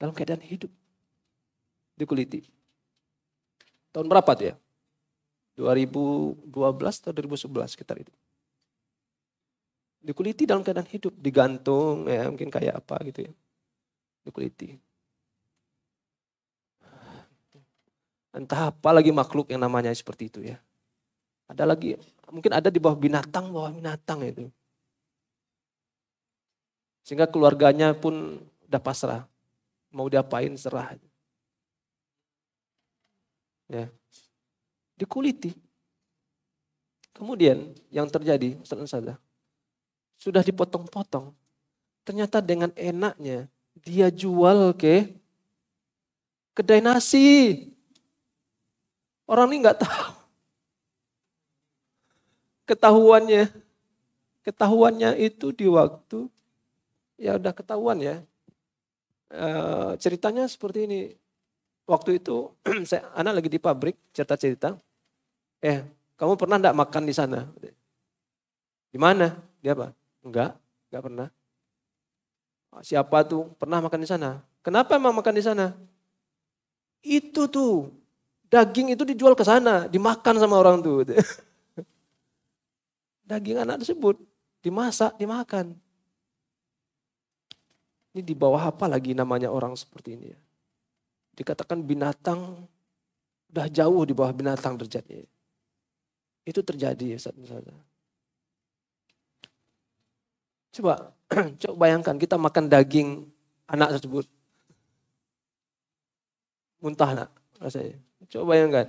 Dalam keadaan hidup. di kuliti Tahun berapa tuh ya? 2012 atau 2011 sekitar itu. di kuliti dalam keadaan hidup, digantung ya mungkin kayak apa gitu ya dikuliti. Entah apa lagi makhluk yang namanya seperti itu ya. Ada lagi, mungkin ada di bawah binatang, bawah binatang itu. Sehingga keluarganya pun udah pasrah. Mau diapain serah. Ya. Dikuliti. Kemudian yang terjadi, Ustaz saja sudah dipotong-potong. Ternyata dengan enaknya dia jual ke kedai nasi. Orang ini nggak tahu. Ketahuannya, ketahuannya itu di waktu ya udah ketahuan ya. E, ceritanya seperti ini. Waktu itu saya anak lagi di pabrik cerita-cerita. Eh, kamu pernah enggak makan di sana? Di mana? Di apa? Enggak, enggak pernah. Ah, siapa tuh pernah makan di sana? Kenapa emang makan di sana? Itu tuh daging itu dijual ke sana, dimakan sama orang tuh. Daging anak tersebut dimasak, dimakan. Ini di bawah apa lagi namanya orang seperti ini ya? Dikatakan binatang udah jauh di bawah binatang terjadi. Itu terjadi ya saat misalnya. Coba, coba bayangkan kita makan daging anak tersebut. Muntah nak rasanya. Coba bayangkan.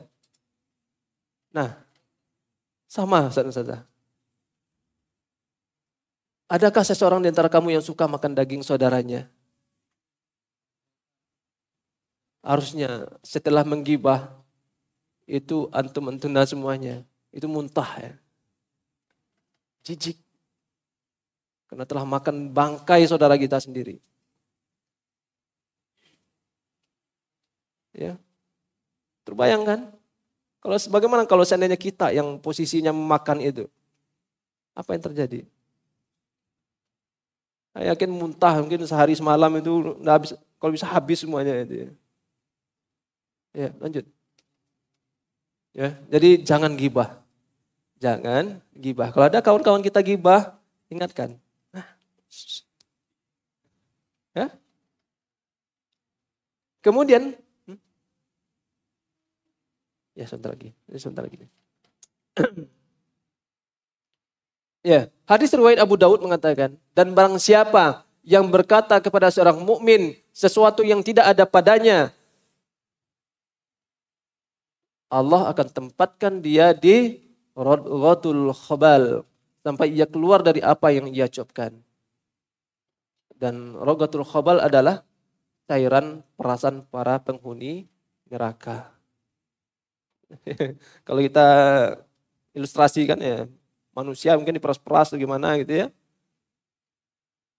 Nah, sama saudara-saudara. Adakah seseorang di antara kamu yang suka makan daging saudaranya? Harusnya setelah menggibah itu antum antuna semuanya. Itu muntah ya. Jijik. Karena telah makan bangkai saudara kita sendiri. Ya. terbayangkan Kalau sebagaimana kalau seandainya kita yang posisinya memakan itu. Apa yang terjadi? Saya yakin muntah mungkin sehari semalam itu habis kalau bisa habis semuanya itu. Ya. ya, lanjut. Ya, jadi jangan gibah. Jangan gibah. Kalau ada kawan-kawan kita gibah, ingatkan. Ya? Kemudian, hmm? ya sebentar lagi, ya, sebentar lagi. ya, hadis riwayat Abu Daud mengatakan, dan barang siapa yang berkata kepada seorang mukmin sesuatu yang tidak ada padanya, Allah akan tempatkan dia di rotul Khobal. Sampai ia keluar dari apa yang ia ucapkan. Dan rogatul khobal adalah cairan perasan para penghuni neraka. Kalau kita ilustrasikan ya, manusia mungkin diperas-peras atau gimana gitu ya.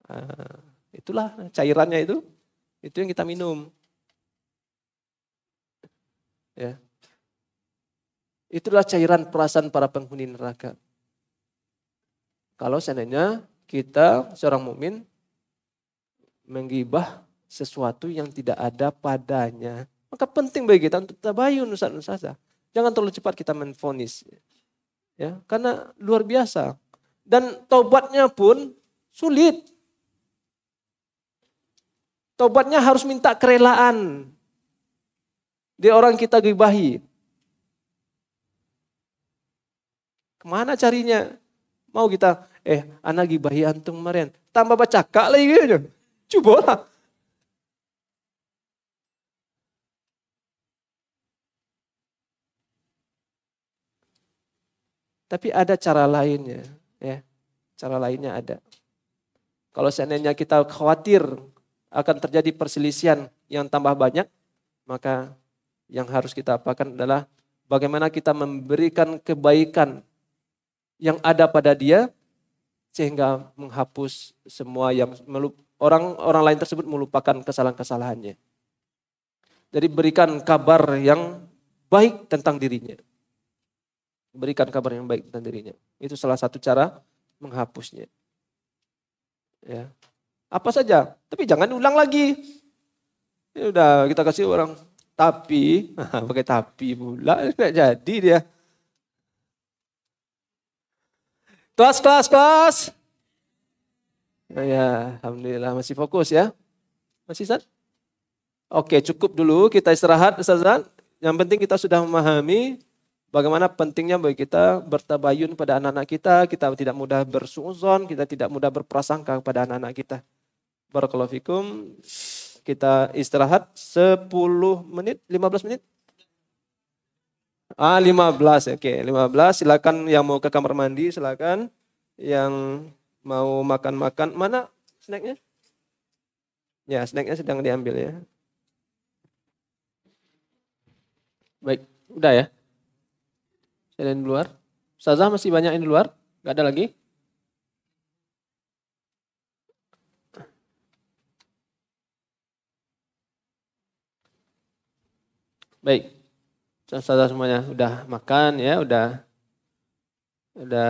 Ah, itulah cairannya itu, itu yang kita minum. Ya. Itulah cairan perasaan para penghuni neraka. Kalau seandainya kita seorang mumin menggibah sesuatu yang tidak ada padanya. Maka penting bagi kita untuk tabayun Ustaz Ustazah. Jangan terlalu cepat kita menfonis. Ya, karena luar biasa. Dan tobatnya pun sulit. Tobatnya harus minta kerelaan di orang kita gibahi. Kemana carinya? Mau kita, eh anak gibahi antum kemarin. Tambah baca kak lagi gitu de Tapi ada cara lainnya, ya. Cara lainnya ada. Kalau seandainya kita khawatir akan terjadi perselisihan yang tambah banyak, maka yang harus kita apakan adalah bagaimana kita memberikan kebaikan yang ada pada dia sehingga menghapus semua yang orang orang lain tersebut melupakan kesalahan-kesalahannya. Jadi berikan kabar yang baik tentang dirinya. Berikan kabar yang baik tentang dirinya. Itu salah satu cara menghapusnya. Ya. Apa saja, tapi jangan ulang lagi. Ya udah kita kasih orang tapi, pakai tapi pula tidak jadi dia. Kelas, kelas, kelas. Oh, ya, alhamdulillah masih fokus ya. Masih Ustaz? Oke, cukup dulu kita istirahat Ustaz. Yang penting kita sudah memahami bagaimana pentingnya bagi kita bertabayun pada anak-anak kita, kita tidak mudah bersuzon, kita tidak mudah berprasangka kepada anak-anak kita. Barakallahu Kita istirahat 10 menit, 15 menit. Ah, 15. Oke, okay, 15. Silakan yang mau ke kamar mandi silakan. Yang mau makan-makan. Mana snacknya? Ya, snacknya sedang diambil ya. Baik, udah ya. Saya di luar. sazah masih banyak yang di luar? Gak ada lagi? Baik. sazah semuanya udah makan ya, udah udah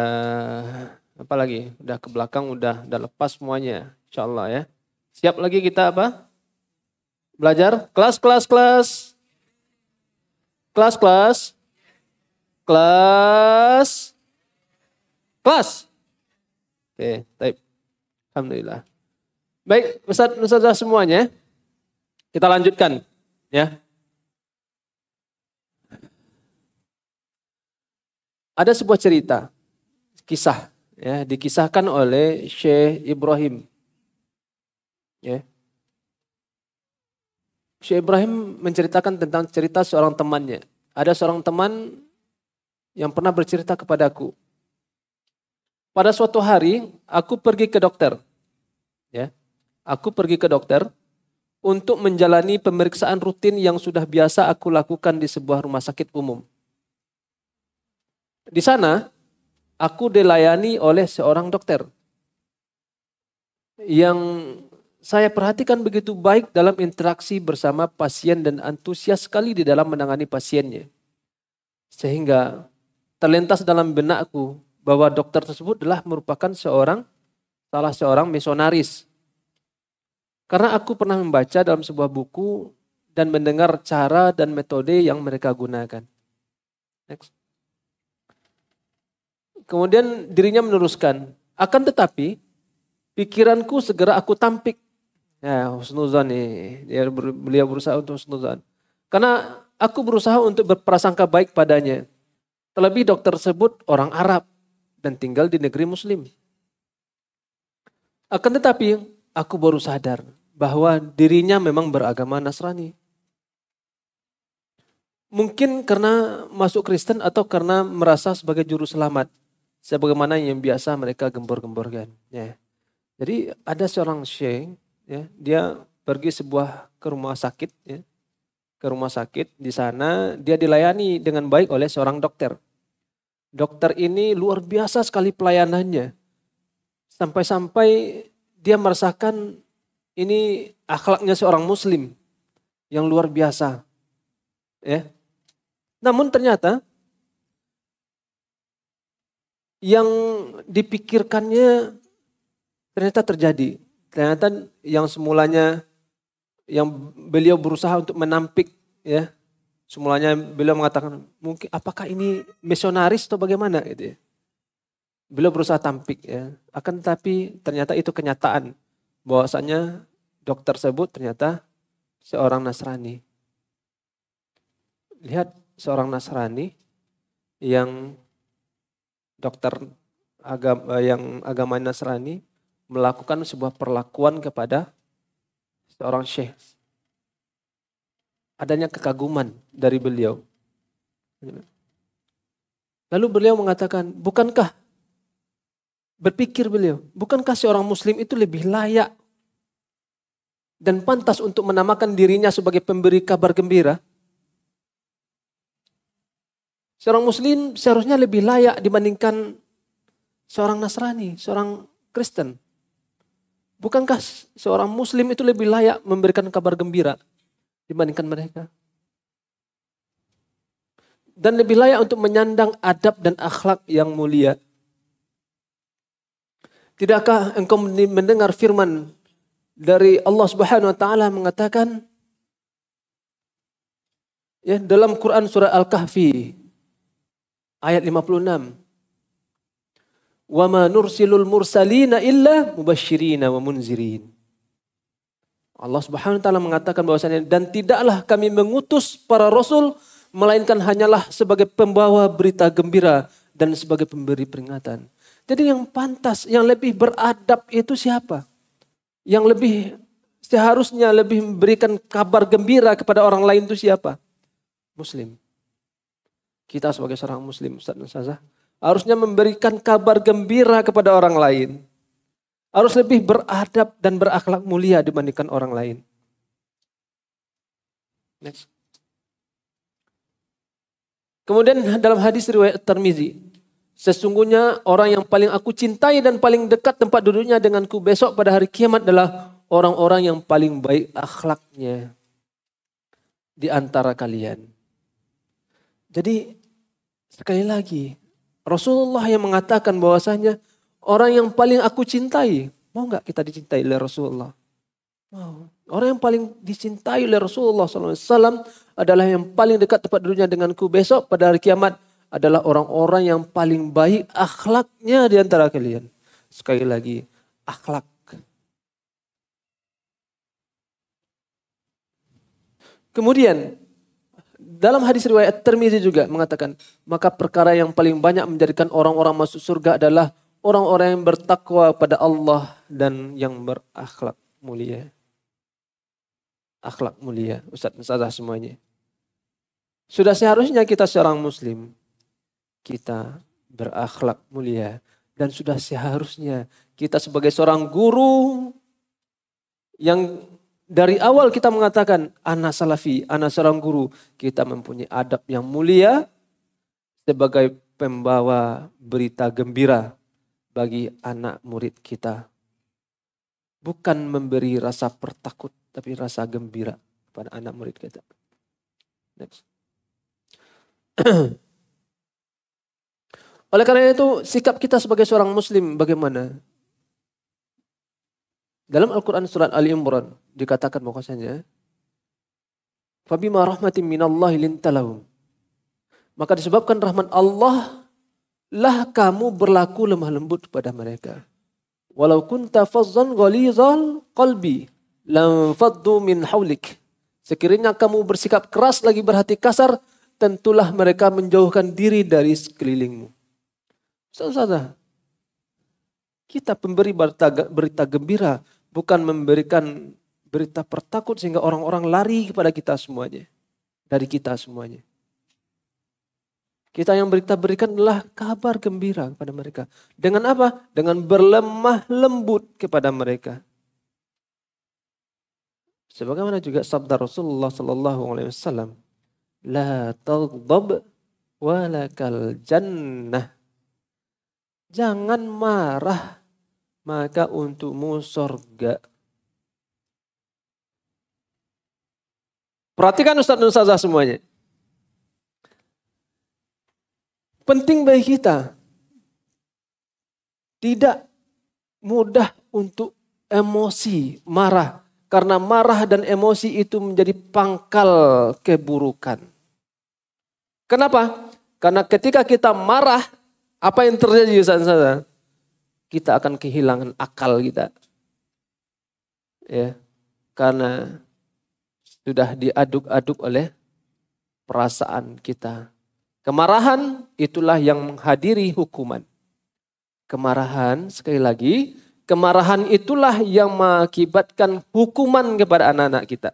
Apalagi udah ke belakang udah udah lepas semuanya. Insyaallah ya. Siap lagi kita apa? Belajar kelas kelas kelas. Kelas kelas. Kelas. Kelas. Oke, baik. Alhamdulillah. Baik, Ustaz, Ustaz semuanya. Kita lanjutkan ya. Ada sebuah cerita, kisah ya dikisahkan oleh Syekh Ibrahim. Ya. Syekh Ibrahim menceritakan tentang cerita seorang temannya. Ada seorang teman yang pernah bercerita kepadaku. Pada suatu hari aku pergi ke dokter. Ya. Aku pergi ke dokter untuk menjalani pemeriksaan rutin yang sudah biasa aku lakukan di sebuah rumah sakit umum. Di sana aku dilayani oleh seorang dokter yang saya perhatikan begitu baik dalam interaksi bersama pasien dan antusias sekali di dalam menangani pasiennya. Sehingga terlintas dalam benakku bahwa dokter tersebut adalah merupakan seorang salah seorang misionaris. Karena aku pernah membaca dalam sebuah buku dan mendengar cara dan metode yang mereka gunakan. Next. Kemudian dirinya meneruskan, akan tetapi pikiranku segera aku tampik. Ya, husnuzan nih. Dia beliau berusaha untuk husnuzan. Karena aku berusaha untuk berprasangka baik padanya. Terlebih dokter tersebut orang Arab dan tinggal di negeri muslim. Akan tetapi aku baru sadar bahwa dirinya memang beragama Nasrani. Mungkin karena masuk Kristen atau karena merasa sebagai juru selamat sebagaimana yang biasa mereka gembor-gemborkan. Ya. Jadi ada seorang syekh, ya, dia pergi sebuah ke rumah sakit, ya, ke rumah sakit di sana dia dilayani dengan baik oleh seorang dokter. Dokter ini luar biasa sekali pelayanannya, sampai-sampai dia merasakan ini akhlaknya seorang Muslim yang luar biasa, ya. Namun ternyata yang dipikirkannya ternyata terjadi. Ternyata yang semulanya yang beliau berusaha untuk menampik ya. Semulanya beliau mengatakan mungkin apakah ini misionaris atau bagaimana gitu ya. Beliau berusaha tampik ya. Akan tetapi ternyata itu kenyataan bahwasanya dokter tersebut ternyata seorang Nasrani. Lihat seorang Nasrani yang dokter agama eh, yang agama Nasrani melakukan sebuah perlakuan kepada seorang syekh. Adanya kekaguman dari beliau. Lalu beliau mengatakan, bukankah berpikir beliau, bukankah seorang muslim itu lebih layak dan pantas untuk menamakan dirinya sebagai pemberi kabar gembira Seorang muslim seharusnya lebih layak dibandingkan seorang Nasrani, seorang Kristen. Bukankah seorang muslim itu lebih layak memberikan kabar gembira dibandingkan mereka? Dan lebih layak untuk menyandang adab dan akhlak yang mulia. Tidakkah engkau mendengar firman dari Allah Subhanahu wa taala mengatakan ya dalam Quran surah Al-Kahfi Ayat 56. Wama ma nursilul mursalina illa mubashirina wa munzirin. Allah Subhanahu wa taala mengatakan bahwasanya dan tidaklah kami mengutus para rasul melainkan hanyalah sebagai pembawa berita gembira dan sebagai pemberi peringatan. Jadi yang pantas, yang lebih beradab itu siapa? Yang lebih seharusnya lebih memberikan kabar gembira kepada orang lain itu siapa? Muslim. Kita sebagai seorang muslim, Ustaz dan Sazah, harusnya memberikan kabar gembira kepada orang lain. Harus lebih beradab dan berakhlak mulia dibandingkan orang lain. Next. Kemudian dalam hadis riwayat Tirmizi, sesungguhnya orang yang paling aku cintai dan paling dekat tempat duduknya denganku besok pada hari kiamat adalah orang-orang yang paling baik akhlaknya di antara kalian. Jadi sekali lagi Rasulullah yang mengatakan bahwasanya orang yang paling aku cintai mau nggak kita dicintai oleh Rasulullah? Mau. Orang yang paling dicintai oleh Rasulullah SAW adalah yang paling dekat tempat dunia denganku besok pada hari kiamat adalah orang-orang yang paling baik akhlaknya di antara kalian. Sekali lagi, akhlak. Kemudian dalam hadis riwayat Tirmizi juga mengatakan, maka perkara yang paling banyak menjadikan orang-orang masuk surga adalah orang-orang yang bertakwa pada Allah dan yang berakhlak mulia. Akhlak mulia, Ustaz Nusazah semuanya. Sudah seharusnya kita seorang muslim, kita berakhlak mulia. Dan sudah seharusnya kita sebagai seorang guru yang dari awal kita mengatakan anak salafi, anak seorang guru. Kita mempunyai adab yang mulia sebagai pembawa berita gembira bagi anak murid kita. Bukan memberi rasa pertakut, tapi rasa gembira pada anak murid kita. Next. Oleh karena itu sikap kita sebagai seorang muslim bagaimana? Dalam Al-Quran surat Ali Imran dikatakan bahwasanya رَحْمَةٍ rahmatin اللَّهِ lintalahum. Maka disebabkan rahmat Allah lah kamu berlaku lemah lembut kepada mereka. Walau kunta fazzan ghalizal qalbi lam faddu min hawlik. Sekiranya kamu bersikap keras lagi berhati kasar, tentulah mereka menjauhkan diri dari sekelilingmu. Saudara, kita pemberi berita, berita gembira bukan memberikan berita pertakut sehingga orang-orang lari kepada kita semuanya. Dari kita semuanya. Kita yang berita berikan adalah kabar gembira kepada mereka. Dengan apa? Dengan berlemah lembut kepada mereka. Sebagaimana juga sabda Rasulullah Sallallahu Alaihi Wasallam, la taghdab walakal jannah. Jangan marah maka untukmu sorga. Perhatikan Ustaz dan Ustazah semuanya. Penting bagi kita. Tidak mudah untuk emosi, marah. Karena marah dan emosi itu menjadi pangkal keburukan. Kenapa? Karena ketika kita marah, apa yang terjadi Ustaz dan Ustazah? kita akan kehilangan akal kita. Ya, karena sudah diaduk-aduk oleh perasaan kita. Kemarahan itulah yang menghadiri hukuman. Kemarahan, sekali lagi, kemarahan itulah yang mengakibatkan hukuman kepada anak-anak kita.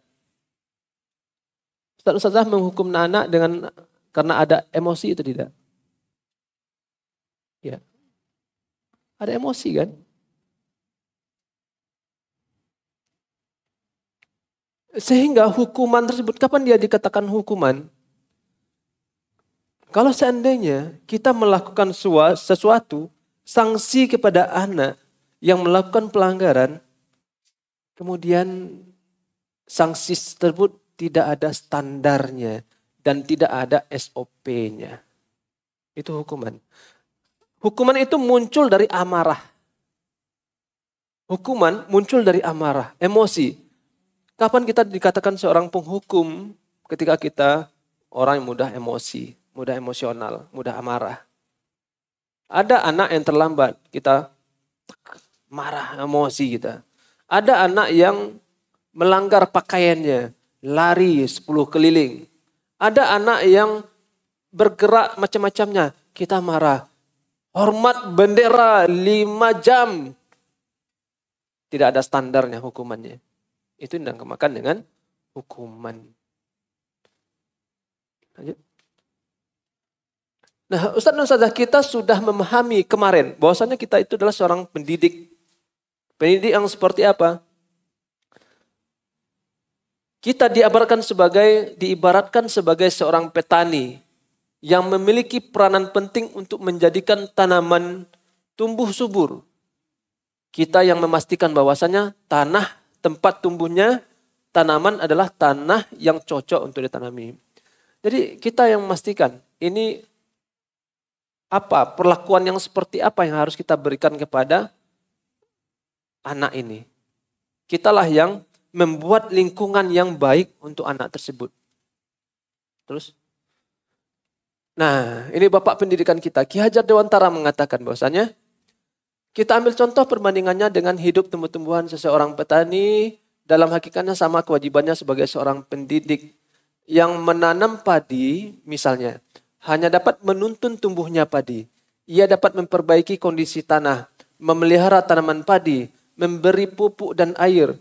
Ustaz-ustazah menghukum anak-anak dengan karena ada emosi itu tidak? Ya, ada emosi kan? Sehingga hukuman tersebut, kapan dia dikatakan hukuman? Kalau seandainya kita melakukan sesuatu, sanksi kepada anak yang melakukan pelanggaran, kemudian sanksi tersebut tidak ada standarnya dan tidak ada SOP-nya. Itu hukuman. Hukuman itu muncul dari amarah. Hukuman muncul dari amarah, emosi. Kapan kita dikatakan seorang penghukum ketika kita orang yang mudah emosi, mudah emosional, mudah amarah. Ada anak yang terlambat, kita marah, emosi kita. Ada anak yang melanggar pakaiannya, lari 10 keliling. Ada anak yang bergerak macam-macamnya, kita marah Hormat bendera lima jam. Tidak ada standarnya hukumannya. Itu yang kemakan dengan hukuman. Lanjut. Nah, Ustaz dan Ustazah kita sudah memahami kemarin bahwasanya kita itu adalah seorang pendidik. Pendidik yang seperti apa? Kita diabarkan sebagai diibaratkan sebagai seorang petani yang memiliki peranan penting untuk menjadikan tanaman tumbuh subur. Kita yang memastikan bahwasannya tanah tempat tumbuhnya tanaman adalah tanah yang cocok untuk ditanami. Jadi kita yang memastikan ini apa perlakuan yang seperti apa yang harus kita berikan kepada anak ini. Kitalah yang membuat lingkungan yang baik untuk anak tersebut. Terus Nah, ini Bapak pendidikan kita, Ki Hajar Dewantara mengatakan bahwasanya kita ambil contoh perbandingannya dengan hidup tumbuh-tumbuhan seseorang petani dalam hakikatnya sama kewajibannya sebagai seorang pendidik yang menanam padi misalnya hanya dapat menuntun tumbuhnya padi. Ia dapat memperbaiki kondisi tanah, memelihara tanaman padi, memberi pupuk dan air,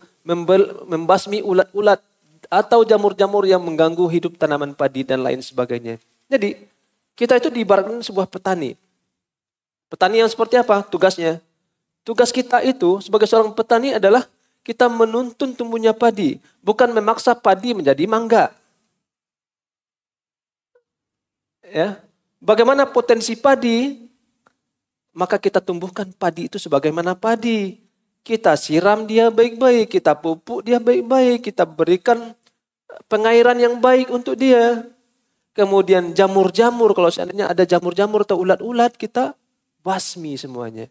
membasmi ulat-ulat atau jamur-jamur yang mengganggu hidup tanaman padi dan lain sebagainya. Jadi kita itu diibaratkan sebuah petani. Petani yang seperti apa tugasnya? Tugas kita itu sebagai seorang petani adalah kita menuntun tumbuhnya padi, bukan memaksa padi menjadi mangga. Ya. Bagaimana potensi padi? Maka kita tumbuhkan padi itu sebagaimana padi. Kita siram dia baik-baik, kita pupuk dia baik-baik, kita berikan pengairan yang baik untuk dia. Kemudian jamur-jamur, kalau seandainya ada jamur-jamur atau ulat-ulat, kita basmi semuanya.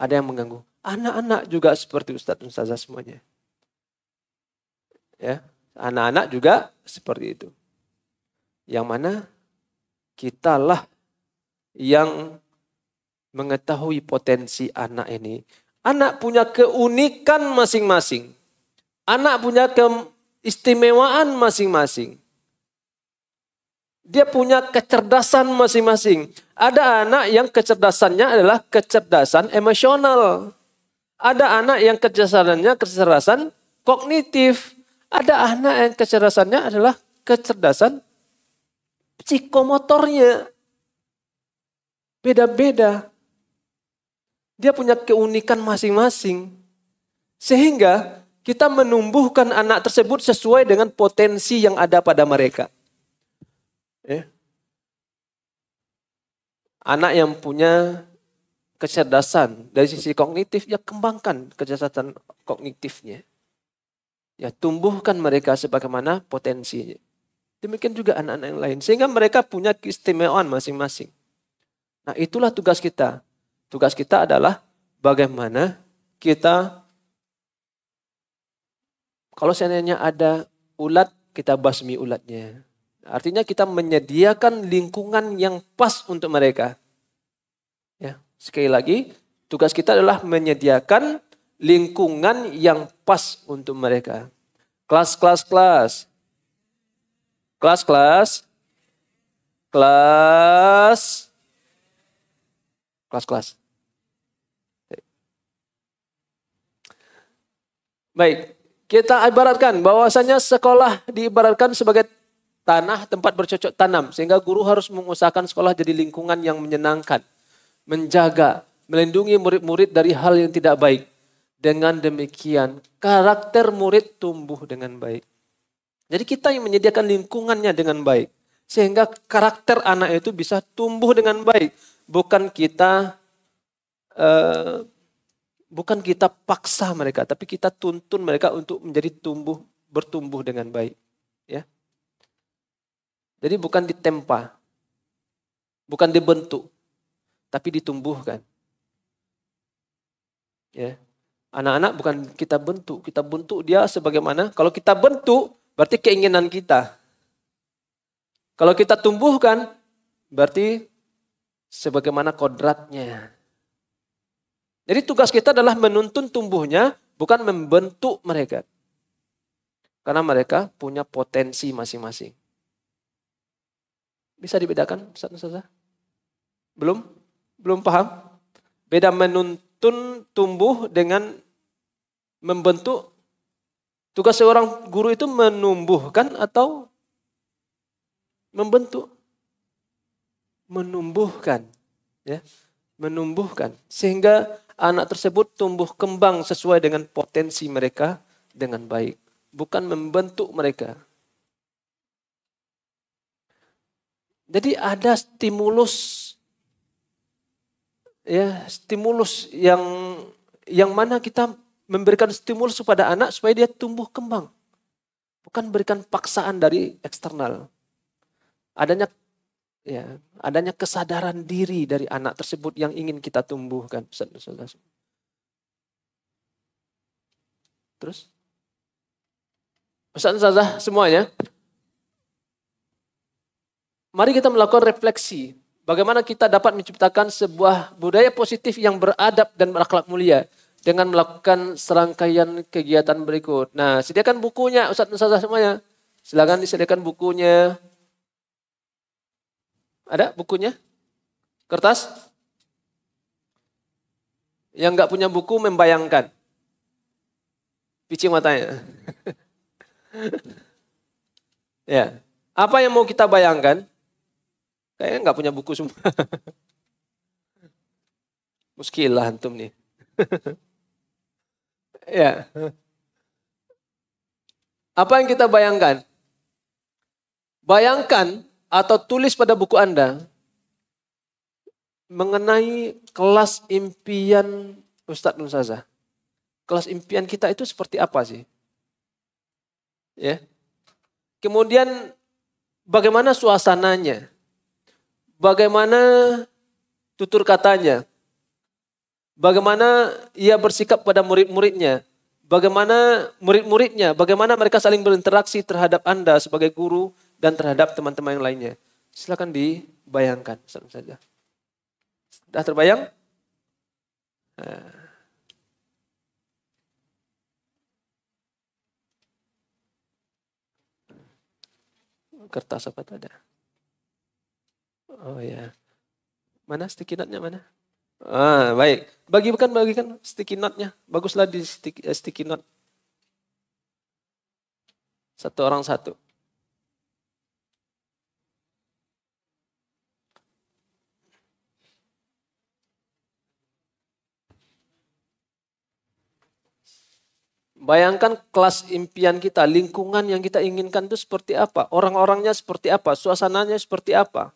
Ada yang mengganggu. Anak-anak juga seperti Ustadz Ustazah semuanya. Ya, anak-anak juga seperti itu. Yang mana kitalah yang mengetahui potensi anak ini. Anak punya keunikan masing-masing. Anak punya keistimewaan masing-masing. Dia punya kecerdasan masing-masing. Ada anak yang kecerdasannya adalah kecerdasan emosional. Ada anak yang kecerdasannya kecerdasan kognitif. Ada anak yang kecerdasannya adalah kecerdasan psikomotornya. Beda-beda. Dia punya keunikan masing-masing. Sehingga kita menumbuhkan anak tersebut sesuai dengan potensi yang ada pada mereka. Ya. Anak yang punya kecerdasan dari sisi kognitif, ya kembangkan kecerdasan kognitifnya. Ya tumbuhkan mereka sebagaimana potensinya. Demikian juga anak-anak yang lain. Sehingga mereka punya keistimewaan masing-masing. Nah itulah tugas kita. Tugas kita adalah bagaimana kita kalau seandainya ada ulat, kita basmi ulatnya. Artinya kita menyediakan lingkungan yang pas untuk mereka. Ya, sekali lagi, tugas kita adalah menyediakan lingkungan yang pas untuk mereka. Kelas-kelas kelas. Kelas-kelas kelas kelas-kelas. Baik, kita ibaratkan bahwasanya sekolah diibaratkan sebagai tanah tempat bercocok tanam sehingga guru harus mengusahakan sekolah jadi lingkungan yang menyenangkan, menjaga, melindungi murid-murid dari hal yang tidak baik. Dengan demikian, karakter murid tumbuh dengan baik. Jadi kita yang menyediakan lingkungannya dengan baik sehingga karakter anak itu bisa tumbuh dengan baik, bukan kita uh, bukan kita paksa mereka, tapi kita tuntun mereka untuk menjadi tumbuh bertumbuh dengan baik, ya. Jadi bukan ditempa, bukan dibentuk, tapi ditumbuhkan. Ya. Anak-anak bukan kita bentuk, kita bentuk dia sebagaimana kalau kita bentuk berarti keinginan kita. Kalau kita tumbuhkan berarti sebagaimana kodratnya. Jadi tugas kita adalah menuntun tumbuhnya, bukan membentuk mereka. Karena mereka punya potensi masing-masing. Bisa dibedakan Ustaz Ustazah? Belum? Belum paham? Beda menuntun tumbuh dengan membentuk. Tugas seorang guru itu menumbuhkan atau membentuk? Menumbuhkan. ya Menumbuhkan. Sehingga anak tersebut tumbuh kembang sesuai dengan potensi mereka dengan baik. Bukan membentuk mereka. Jadi ada stimulus ya, stimulus yang yang mana kita memberikan stimulus kepada anak supaya dia tumbuh kembang. Bukan berikan paksaan dari eksternal. Adanya ya, adanya kesadaran diri dari anak tersebut yang ingin kita tumbuhkan. Terus? Pesan saja semuanya mari kita melakukan refleksi bagaimana kita dapat menciptakan sebuah budaya positif yang beradab dan berakhlak mulia dengan melakukan serangkaian kegiatan berikut. Nah, sediakan bukunya Ustaz Nusaza semuanya. Silakan disediakan bukunya. Ada bukunya? Kertas? Yang nggak punya buku membayangkan. Picing matanya. ya. Apa yang mau kita bayangkan? Kayaknya nggak punya buku semua. lah antum nih. ya. Apa yang kita bayangkan? Bayangkan atau tulis pada buku Anda mengenai kelas impian Ustadz Nun Kelas impian kita itu seperti apa sih? Ya. Kemudian bagaimana suasananya? bagaimana tutur katanya, bagaimana ia bersikap pada murid-muridnya, bagaimana murid-muridnya, bagaimana mereka saling berinteraksi terhadap Anda sebagai guru dan terhadap teman-teman yang lainnya. Silakan dibayangkan saja. Sudah terbayang? Nah. Kertas apa tadi? Oh ya. Mana sticky note-nya mana? Ah, baik. bagi bagikan sticky note-nya. Baguslah di sticky, eh, sticky note. Satu orang satu. Bayangkan kelas impian kita, lingkungan yang kita inginkan itu seperti apa, orang-orangnya seperti apa, suasananya seperti apa.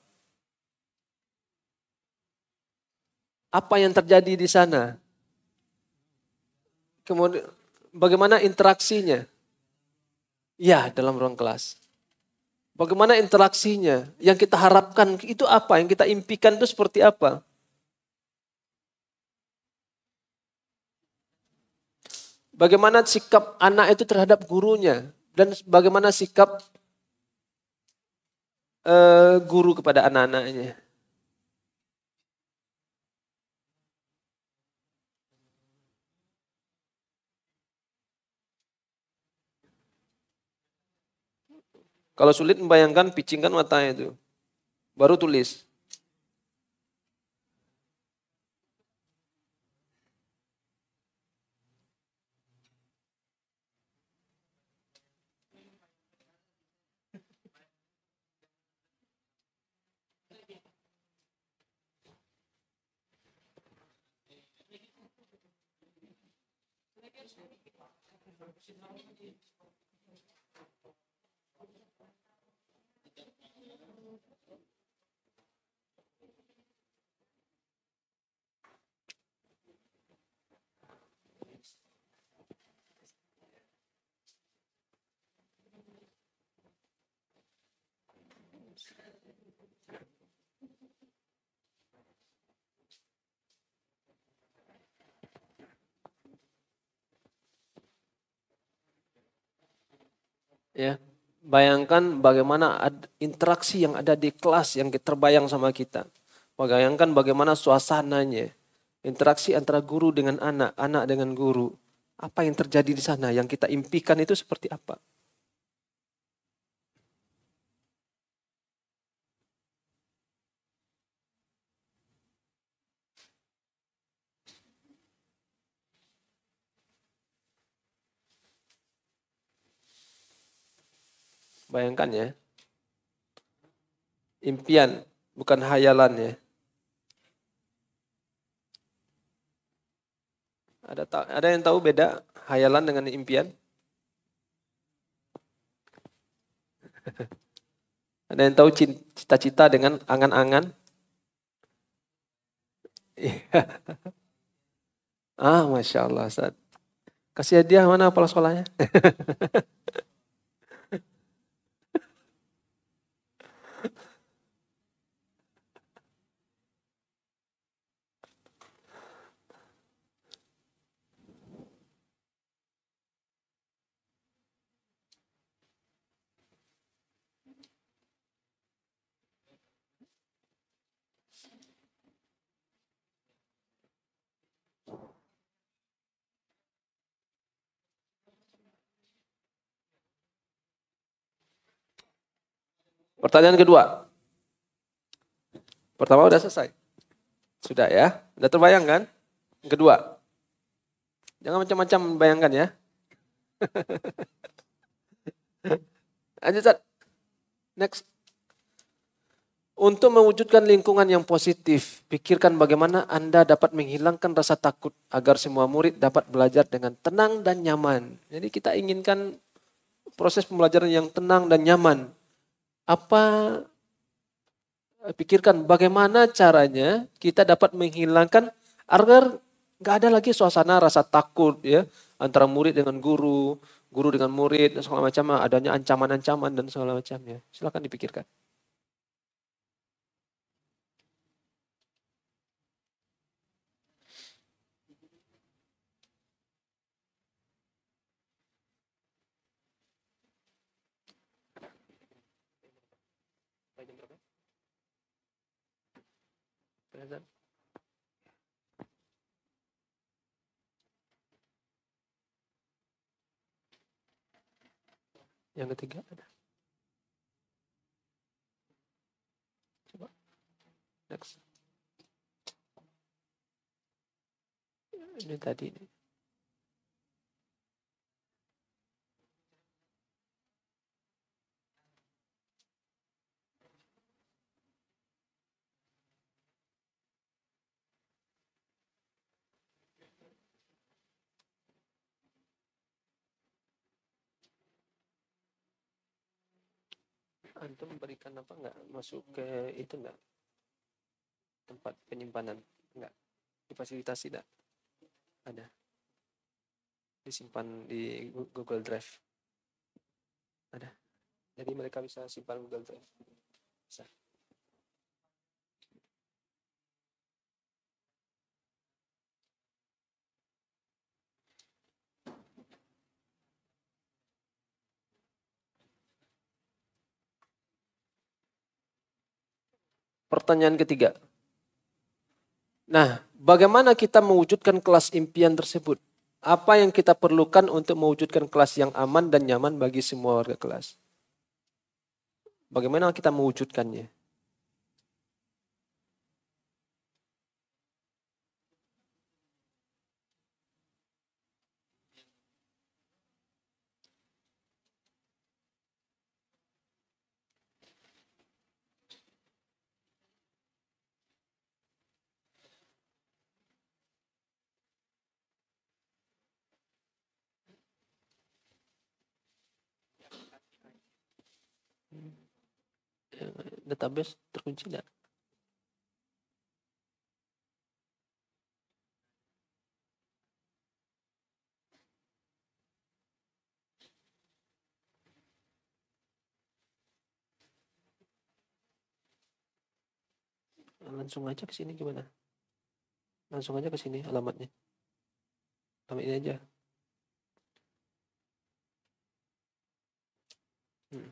apa yang terjadi di sana. Kemudian bagaimana interaksinya? Ya, dalam ruang kelas. Bagaimana interaksinya? Yang kita harapkan itu apa? Yang kita impikan itu seperti apa? Bagaimana sikap anak itu terhadap gurunya dan bagaimana sikap uh, guru kepada anak-anaknya? Kalau sulit membayangkan, picingkan matanya itu. Baru tulis. Ya, bayangkan bagaimana interaksi yang ada di kelas yang terbayang sama kita. Bayangkan bagaimana suasananya. Interaksi antara guru dengan anak, anak dengan guru. Apa yang terjadi di sana yang kita impikan itu seperti apa? Bayangkan ya. Impian, bukan hayalan ya. Ada ada yang tahu beda hayalan dengan impian? ada yang tahu cita-cita dengan angan-angan? ah, masya Allah, Kasih hadiah mana kepala sekolahnya? Pertanyaan kedua. Pertama udah selesai. Sudah ya. Udah terbayang kan? Yang kedua. Jangan macam-macam bayangkan ya. Lanjut, Next. Untuk mewujudkan lingkungan yang positif, pikirkan bagaimana Anda dapat menghilangkan rasa takut agar semua murid dapat belajar dengan tenang dan nyaman. Jadi kita inginkan proses pembelajaran yang tenang dan nyaman apa eh, pikirkan bagaimana caranya kita dapat menghilangkan agar nggak ada lagi suasana rasa takut ya antara murid dengan guru, guru dengan murid dan segala macam adanya ancaman-ancaman dan segala macamnya. Silakan dipikirkan. ya yang ketiga ada coba next ini tadi nih antum ah, berikan apa enggak masuk ke itu enggak tempat penyimpanan enggak difasilitasi tidak ada disimpan di Google Drive ada jadi mereka bisa simpan Google Drive bisa Pertanyaan ketiga. Nah, bagaimana kita mewujudkan kelas impian tersebut? Apa yang kita perlukan untuk mewujudkan kelas yang aman dan nyaman bagi semua warga kelas? Bagaimana kita mewujudkannya? database terkunci enggak? langsung aja ke sini gimana? Langsung aja ke sini alamatnya. Alamat ini aja. Hmm.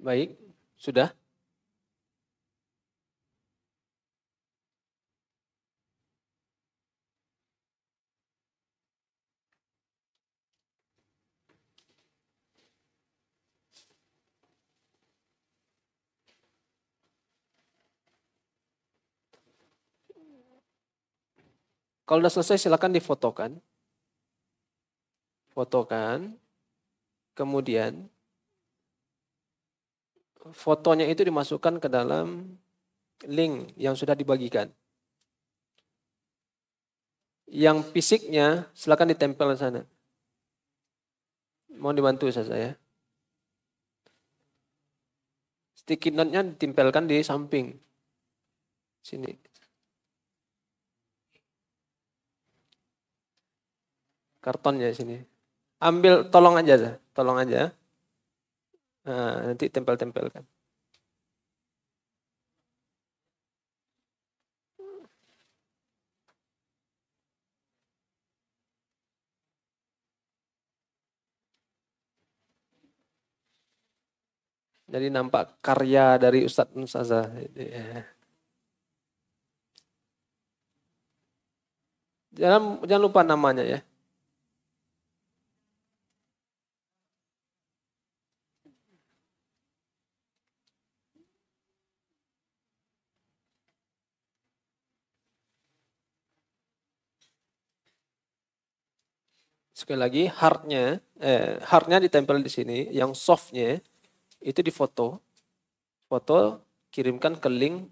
Baik, sudah. Kalau sudah selesai silakan difotokan. Fotokan. Kemudian fotonya itu dimasukkan ke dalam link yang sudah dibagikan. Yang fisiknya silakan ditempel di sana. Mau dibantu saya. saya. Sticky note-nya ditempelkan di samping. Sini. Kartonnya sini. Ambil tolong aja, tolong aja. Nah, nanti tempel-tempelkan. Jadi nampak karya dari Ustadz Nusaza. Jangan, jangan lupa namanya ya. sekali lagi hardnya eh, hardnya ditempel di sini yang softnya itu difoto foto kirimkan ke link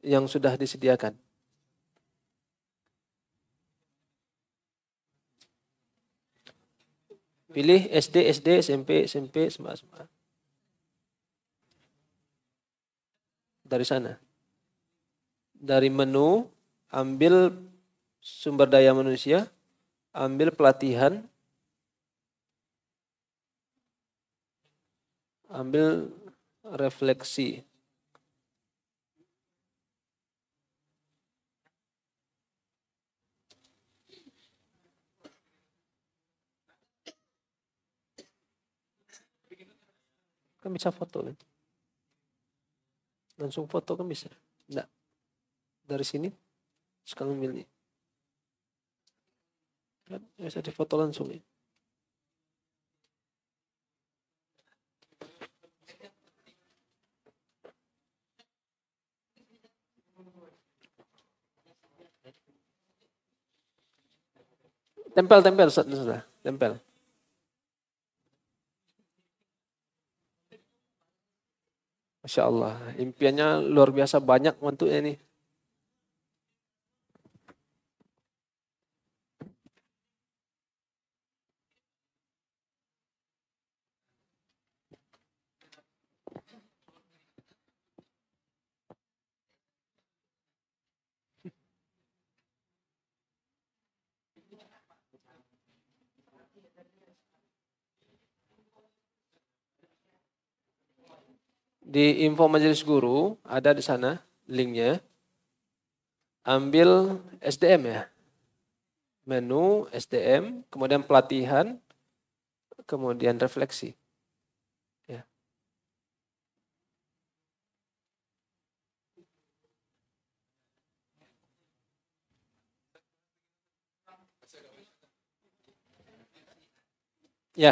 yang sudah disediakan pilih SD SD SMP SMP SMA SMA dari sana dari menu ambil sumber daya manusia ambil pelatihan ambil refleksi kan bisa foto kan langsung foto kan bisa enggak dari sini sekarang milih Kan bisa difoto langsung ya. Tempel, tempel, sudah, tempel. Masya Allah, impiannya luar biasa banyak untuk ini. di info majelis guru ada di sana linknya. Ambil SDM ya. Menu SDM, kemudian pelatihan, kemudian refleksi. Ya.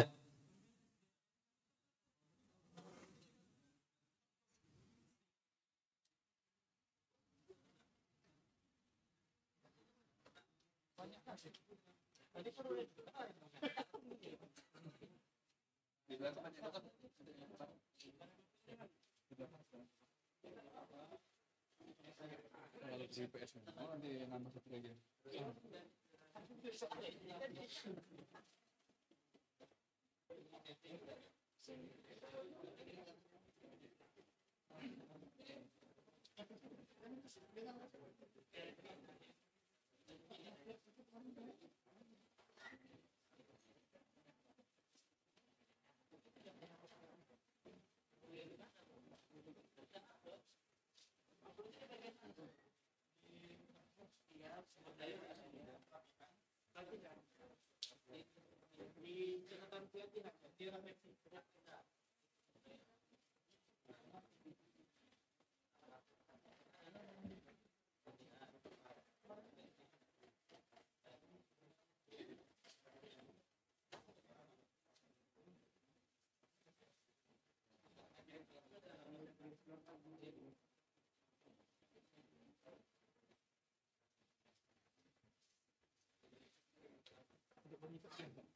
Ya. di Thank you. Gracias.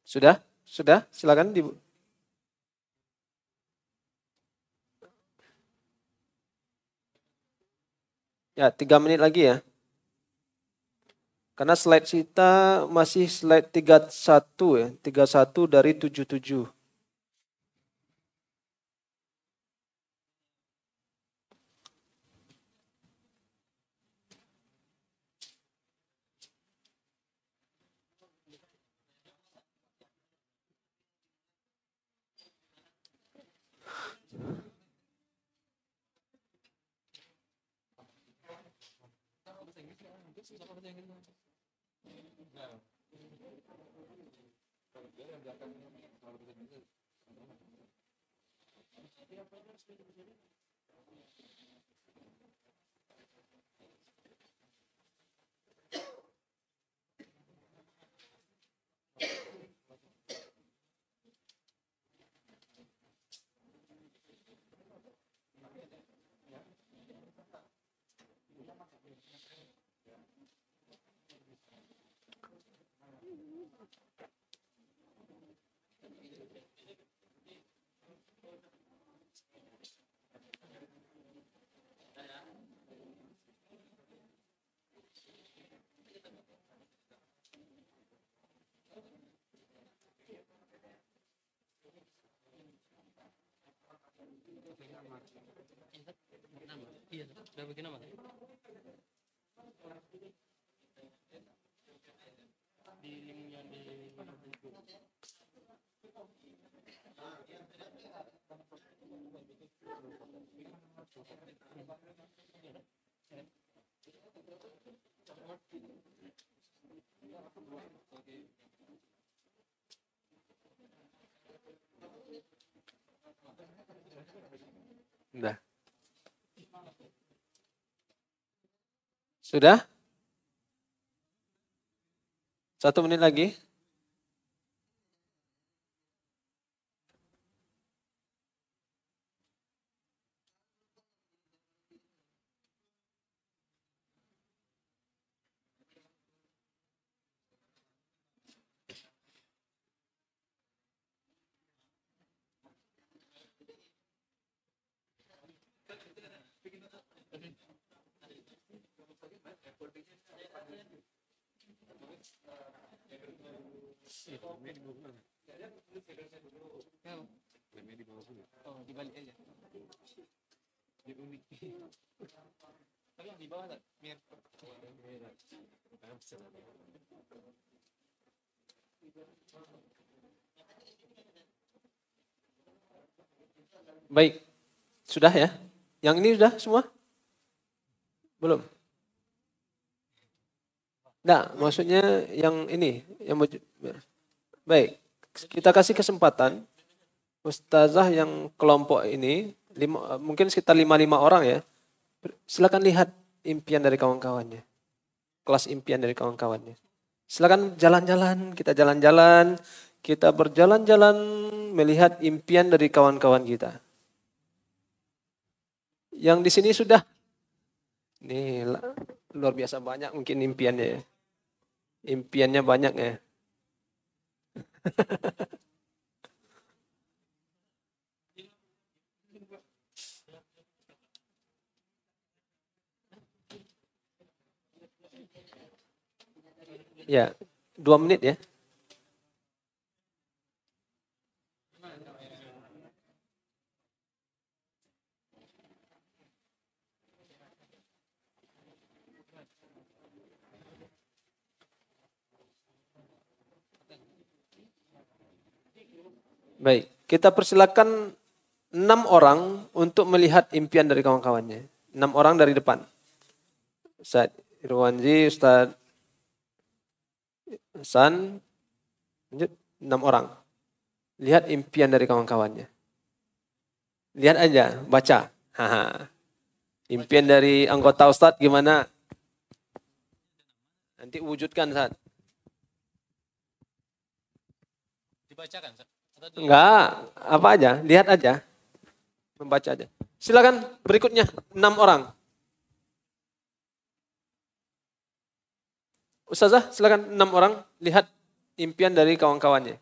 Sudah? Sudah? Silakan di Ya, tiga menit lagi ya. Karena slide kita masih slide 31 ya, 31 dari 77. Thank you. iya udah bikin apa Udah. Sudah? Satu menit lagi. Baik, sudah ya? Yang ini sudah semua? Belum? Enggak, maksudnya yang ini, yang mau Baik, kita kasih kesempatan ustazah yang kelompok ini lima, eh, mungkin sekitar lima-lima orang ya. Silakan lihat impian dari kawan-kawannya. Kelas impian dari kawan-kawannya. Silakan jalan-jalan, kita jalan-jalan, kita berjalan-jalan melihat impian dari kawan-kawan kita. Yang di sini sudah nih luar biasa banyak mungkin impiannya ya. Impiannya banyak ya ya, dua menit ya. Baik, kita persilakan enam orang untuk melihat impian dari kawan-kawannya. Enam orang dari depan. Ustaz Irwanji, Ustaz Hasan, lanjut enam orang. Lihat impian dari kawan-kawannya. Lihat aja, baca. Haha. Impian dari anggota Ustadz gimana? Nanti wujudkan saat. Dibacakan saat. Enggak, apa aja, lihat aja. Membaca aja. Silakan berikutnya enam orang. Ustazah, silakan enam orang lihat impian dari kawan-kawannya.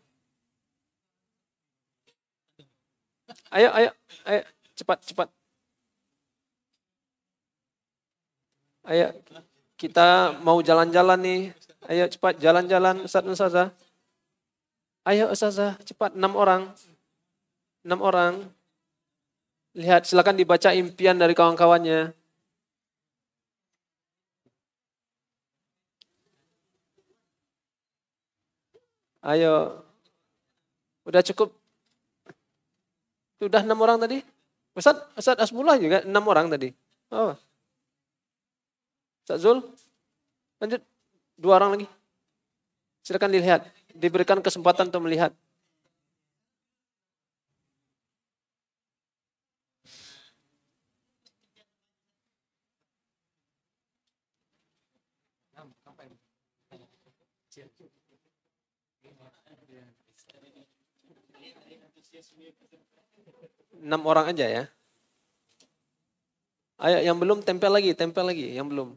Ayo, ayo, ayo, cepat, cepat. Ayo, kita mau jalan-jalan nih. Ayo cepat jalan-jalan Ustaz Ustazah. Ayo Ustazah, cepat enam orang. Enam orang. Lihat, silakan dibaca impian dari kawan-kawannya. Ayo. Udah cukup. Sudah enam orang tadi? Ustaz, Ustaz Asmullah juga enam orang tadi. Oh. Ustaz Zul, lanjut. Dua orang lagi. Silakan dilihat diberikan kesempatan untuk melihat. Enam orang aja ya. Ayo yang belum tempel lagi, tempel lagi yang belum.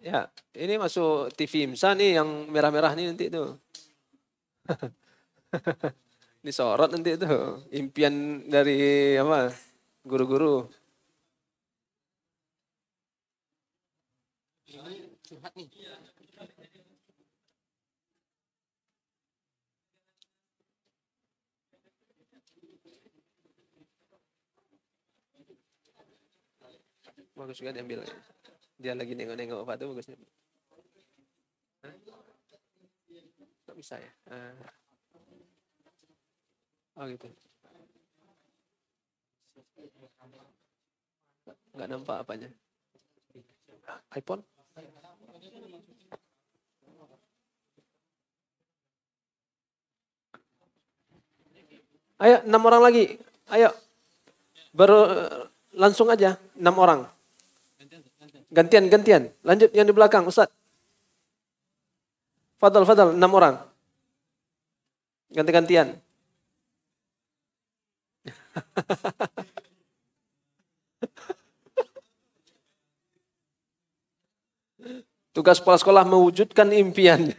Ya, ini masuk TV IMSA nih yang merah-merah nih nanti tuh. ini sorot nanti tuh impian dari apa guru-guru. Bagus juga diambil dia lagi nengok-nengok apa tuh bagusnya Hah? Nggak bisa ya uh. oh gitu nggak nampak apanya iPhone Ayo, enam orang lagi. Ayo, baru eh, langsung aja enam orang. Gantian-gantian. Lanjut yang di belakang, Ustaz. Fadal, fadal, enam orang. Ganti-gantian. Tugas sekolah sekolah mewujudkan impiannya.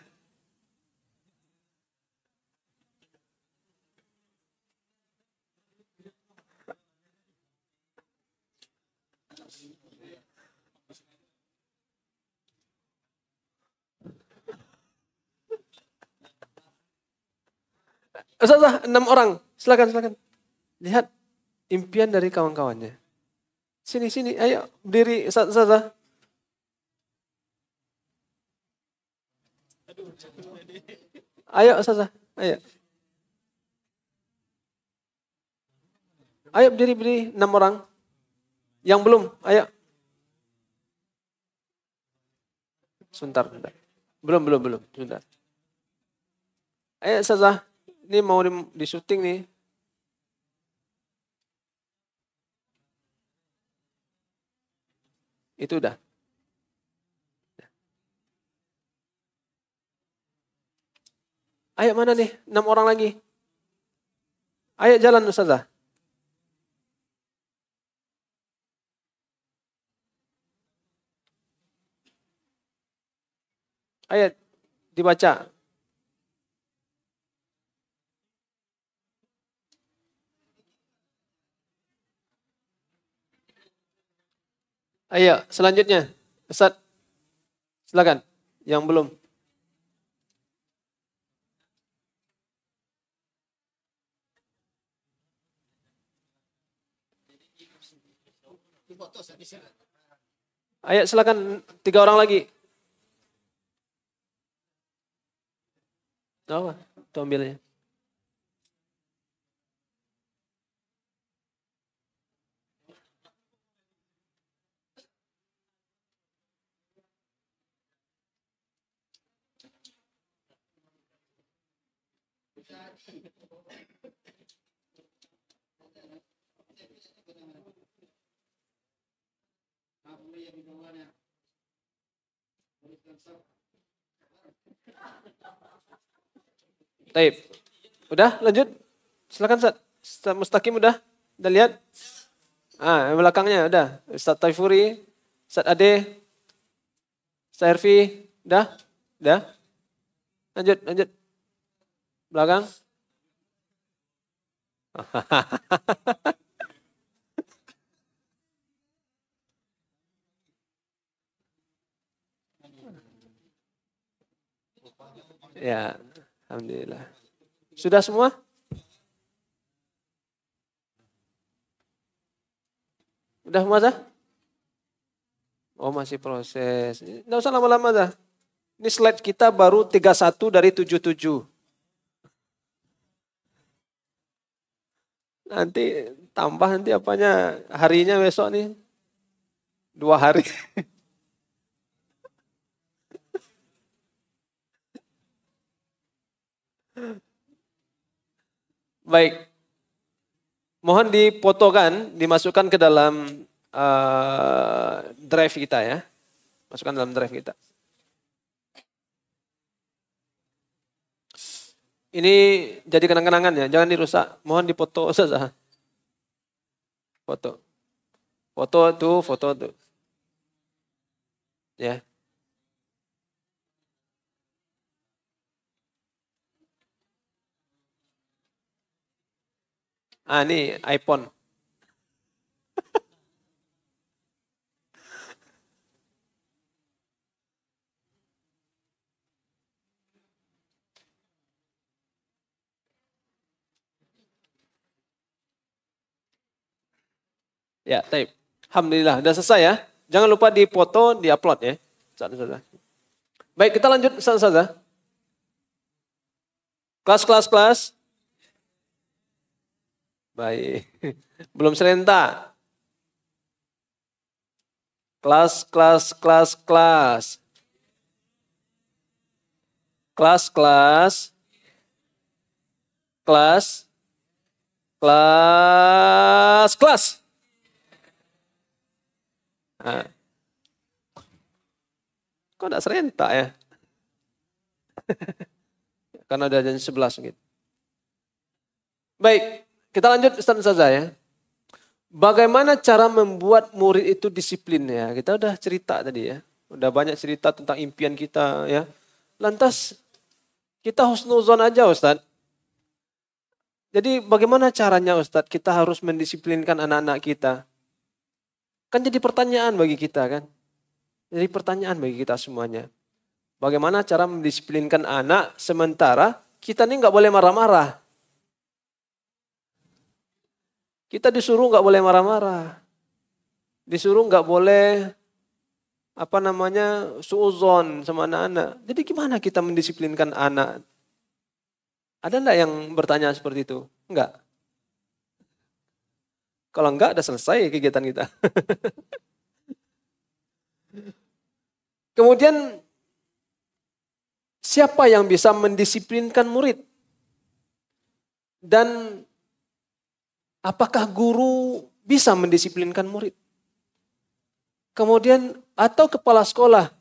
Ustazah, enam orang. Silakan, silakan. Lihat impian dari kawan-kawannya. Sini, sini. Ayo, berdiri. Ustazah. Ayo, Ustazah. Ayo. Ayo berdiri, berdiri. Enam orang. Yang belum, ayo. Sebentar, sebentar. Belum, belum, belum. Sebentar. Ayo, Ustazah. Ini mau di, di syuting nih. Itu udah. Ayo mana nih? Enam orang lagi. Ayo jalan Ustazah. Ayat dibaca. Ayo, ah, iya, selanjutnya. Ustaz, silakan. Yang belum. Ayo silakan tiga orang lagi. Apa? Tuh ambilnya. Taib. Udah lanjut? Silakan Ustaz Mustaqim udah? Udah lihat? Ah, belakangnya udah. Ustaz Taifuri, Ustaz Ade, Ustaz Herfi, udah? Udah? Lanjut, lanjut. Belakang. Ya, alhamdulillah. Sudah semua? Udah semua dah? Oh, masih proses. Enggak usah lama-lama dah. Ini slide kita baru 31 dari 77. Nanti tambah nanti apanya harinya besok nih. Dua hari. Baik. Mohon dipotokan, dimasukkan ke dalam uh, drive kita ya. Masukkan dalam drive kita. Ini jadi kenang-kenangan ya, jangan dirusak. Mohon dipoto saja. Ah. Foto. Foto tuh, foto tuh. Ya. Ah, ini iPhone. Ya, taip. Alhamdulillah, sudah selesai ya. Jangan lupa dipoto, diupload ya. Ustaz, Ustaz. Baik, kita lanjut Ustaz, saja. kelas. Baik. Belum serentak. Kelas, kelas, kelas, kelas. Kelas, kelas. Kelas. Kelas, kelas. Nah. Kok tidak serentak ya? Karena ada jam sebelas gitu. Baik, kita lanjut Ustaz saja ya. Bagaimana cara membuat murid itu disiplin ya? Kita udah cerita tadi ya. Udah banyak cerita tentang impian kita ya. Lantas kita husnuzon aja Ustaz. Jadi bagaimana caranya Ustaz kita harus mendisiplinkan anak-anak kita? Kan jadi pertanyaan bagi kita kan. Jadi pertanyaan bagi kita semuanya. Bagaimana cara mendisiplinkan anak sementara kita ini nggak boleh marah-marah. Kita disuruh nggak boleh marah-marah. Disuruh nggak boleh apa namanya suzon sama anak-anak. Jadi gimana kita mendisiplinkan anak? Ada enggak yang bertanya seperti itu? Enggak. Kalau enggak, udah selesai kegiatan kita. Kemudian, siapa yang bisa mendisiplinkan murid? Dan Apakah guru bisa mendisiplinkan murid? Kemudian atau kepala sekolah,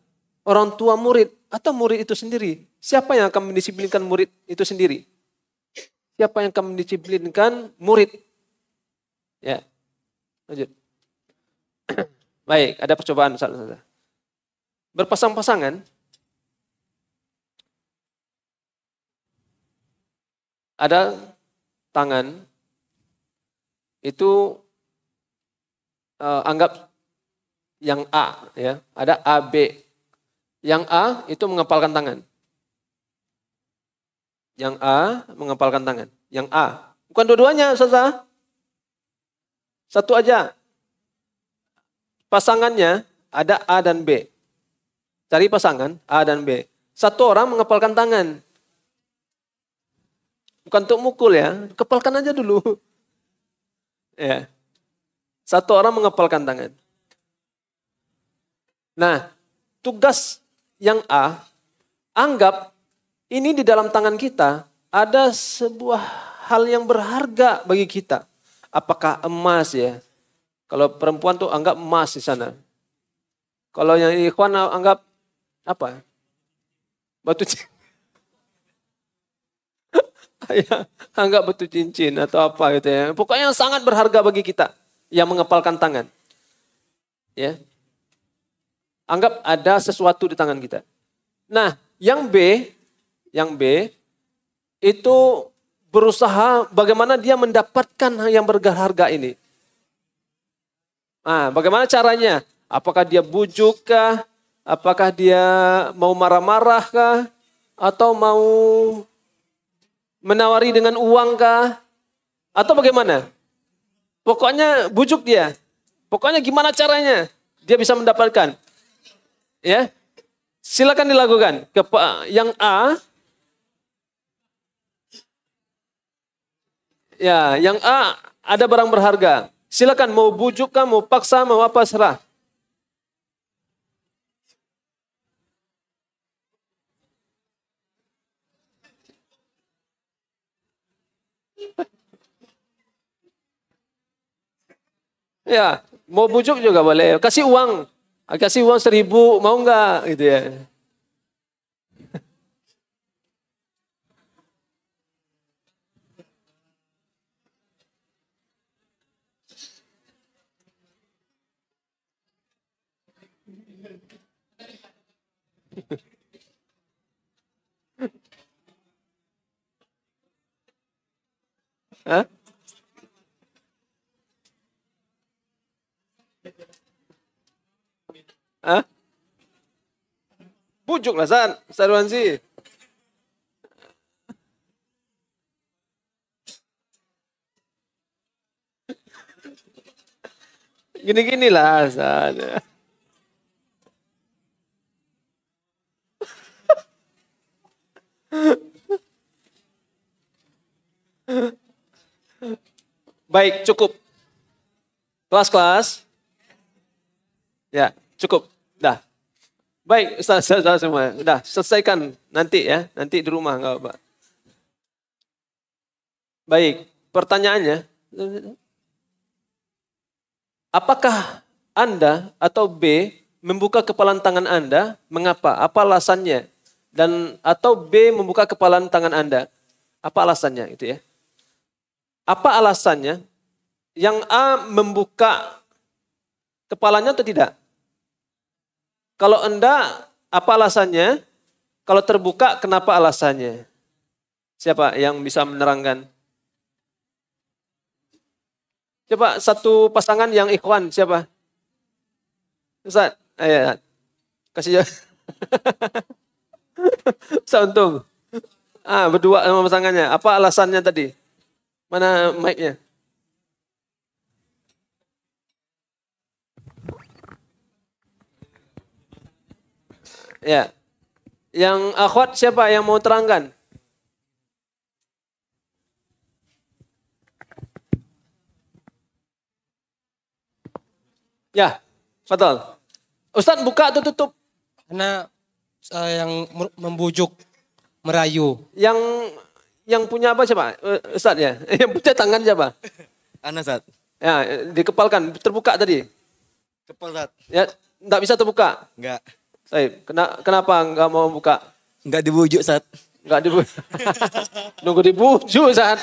orang tua murid, atau murid itu sendiri? Siapa yang akan mendisiplinkan murid itu sendiri? Siapa yang akan mendisiplinkan murid? Ya. Lanjut. Baik, ada percobaan Berpasang-pasangan ada tangan itu uh, anggap yang A ya, ada A B. Yang A itu mengepalkan tangan. Yang A mengepalkan tangan. Yang A. Bukan dua-duanya, Ustazah. Satu aja. Pasangannya ada A dan B. Cari pasangan A dan B. Satu orang mengepalkan tangan. Bukan untuk mukul ya, kepalkan aja dulu. Ya. Satu orang mengepalkan tangan. Nah, tugas yang A, anggap ini di dalam tangan kita ada sebuah hal yang berharga bagi kita. Apakah emas ya? Kalau perempuan tuh anggap emas di sana. Kalau yang ikhwan anggap apa? Batu cincin ya anggap betul cincin atau apa gitu ya. Pokoknya yang sangat berharga bagi kita yang mengepalkan tangan. Ya. Anggap ada sesuatu di tangan kita. Nah, yang B, yang B itu berusaha bagaimana dia mendapatkan yang berharga ini. Nah, bagaimana caranya? Apakah dia bujuk Apakah dia mau marah marahkah Atau mau Menawari dengan uang kah? Atau bagaimana? Pokoknya bujuk dia. Pokoknya gimana caranya dia bisa mendapatkan. Ya. Silakan dilakukan. Ke yang A Ya, yang A ada barang berharga. Silakan mau bujuk kah, mau paksa, mau apa serah. Ya, mau bujuk juga boleh. Kasih uang, kasih uang seribu, mau nggak? Gitu ya. Hah? Hah? Bujuk lah, San. Saruan sih. Gini-gini lah, San. Baik, cukup. Kelas-kelas. Ya. Cukup. Dah. Baik, ustaz-ustaz semua. Dah, selesaikan nanti ya. Nanti di rumah enggak apa-apa. Baik, pertanyaannya apakah Anda atau B membuka kepalan tangan Anda? Mengapa? Apa alasannya? Dan atau B membuka kepalan tangan Anda? Apa alasannya itu ya? Apa alasannya yang A membuka kepalanya atau tidak? Kalau Anda, apa alasannya? Kalau terbuka, kenapa alasannya? Siapa yang bisa menerangkan? Coba satu pasangan yang ikhwan, siapa? Ustaz, ayo. Kasih ya. Ustaz Untung. Ah, berdua sama pasangannya. Apa alasannya tadi? Mana mic-nya? Ya. Yang akhwat siapa yang mau terangkan? Ya, fatal. Ustaz buka atau tutup? Karena uh, yang membujuk, merayu. Yang yang punya apa siapa? Eh, Ustaz ya. Yang punya tangan siapa? Ana Ustaz. Ya, dikepalkan, terbuka tadi. Kepal Ustaz. Ya, enggak bisa terbuka. Enggak. Saya, eh, kena, kenapa enggak mau buka? Enggak dibujuk saat. Nggak dibujuk. Nunggu dibujuk saat.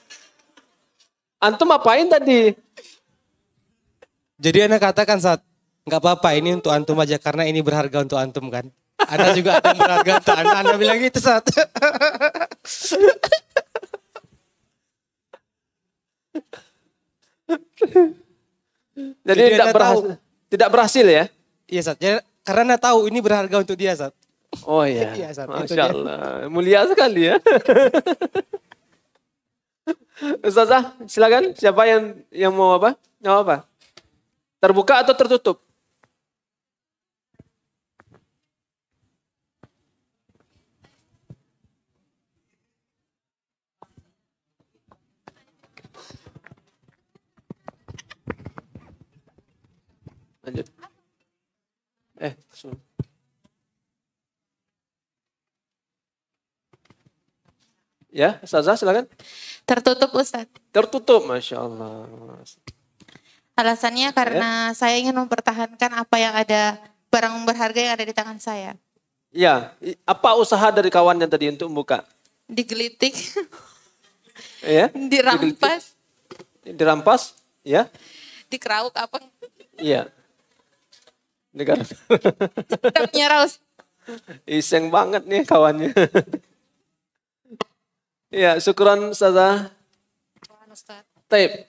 Antum apain tadi? Jadi anak katakan saat nggak apa-apa ini untuk antum aja karena ini berharga untuk antum kan. Anda juga ada berharga untuk anda. Anda bilang gitu saat. Jadi, Jadi tidak berhasil, tidak berhasil ya? Iya Sat, Jadi, ya, karena tahu ini berharga untuk dia Sat. Oh iya, iya Sat, Masya Allah. Dia. Mulia sekali ya. Ustazah, silakan siapa yang yang mau apa? Mau apa? Terbuka atau tertutup? Lanjut eh sorry. Ya, Ustazah silakan. Tertutup Ustaz. Tertutup, Masya Allah. Alasannya karena ya. saya ingin mempertahankan apa yang ada, barang berharga yang ada di tangan saya. Ya, apa usaha dari kawan yang tadi untuk membuka? Digelitik. ya? Dirampas. Digelitik. Dirampas, ya? Dikerauk apa? Iya negara. Kan. Kita Raus. Iseng banget nih kawannya. ya, syukuran Ustazah. Taip.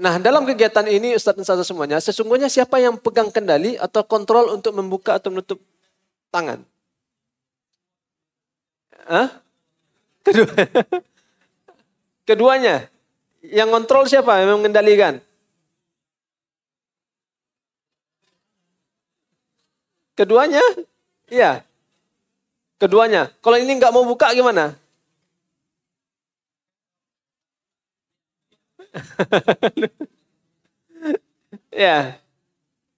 Nah, dalam kegiatan ini Ustaz dan Ustazah semuanya, sesungguhnya siapa yang pegang kendali atau kontrol untuk membuka atau menutup tangan? Hah? Kedua. Keduanya. Yang kontrol siapa? Yang mengendalikan? Keduanya? Iya. Keduanya. Kalau ini nggak mau buka gimana? ya.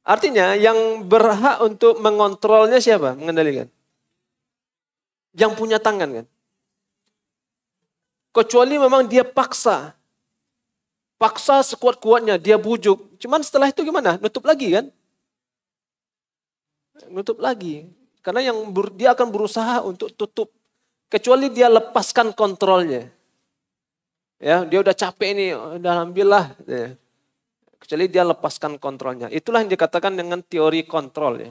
Artinya yang berhak untuk mengontrolnya siapa? Mengendalikan. Yang punya tangan kan. Kecuali memang dia paksa. Paksa sekuat-kuatnya, dia bujuk. Cuman setelah itu gimana? Nutup lagi kan? nutup lagi. Karena yang ber, dia akan berusaha untuk tutup. Kecuali dia lepaskan kontrolnya. Ya, dia udah capek ini, alhamdulillah. Ya. Kecuali dia lepaskan kontrolnya. Itulah yang dikatakan dengan teori kontrol ya.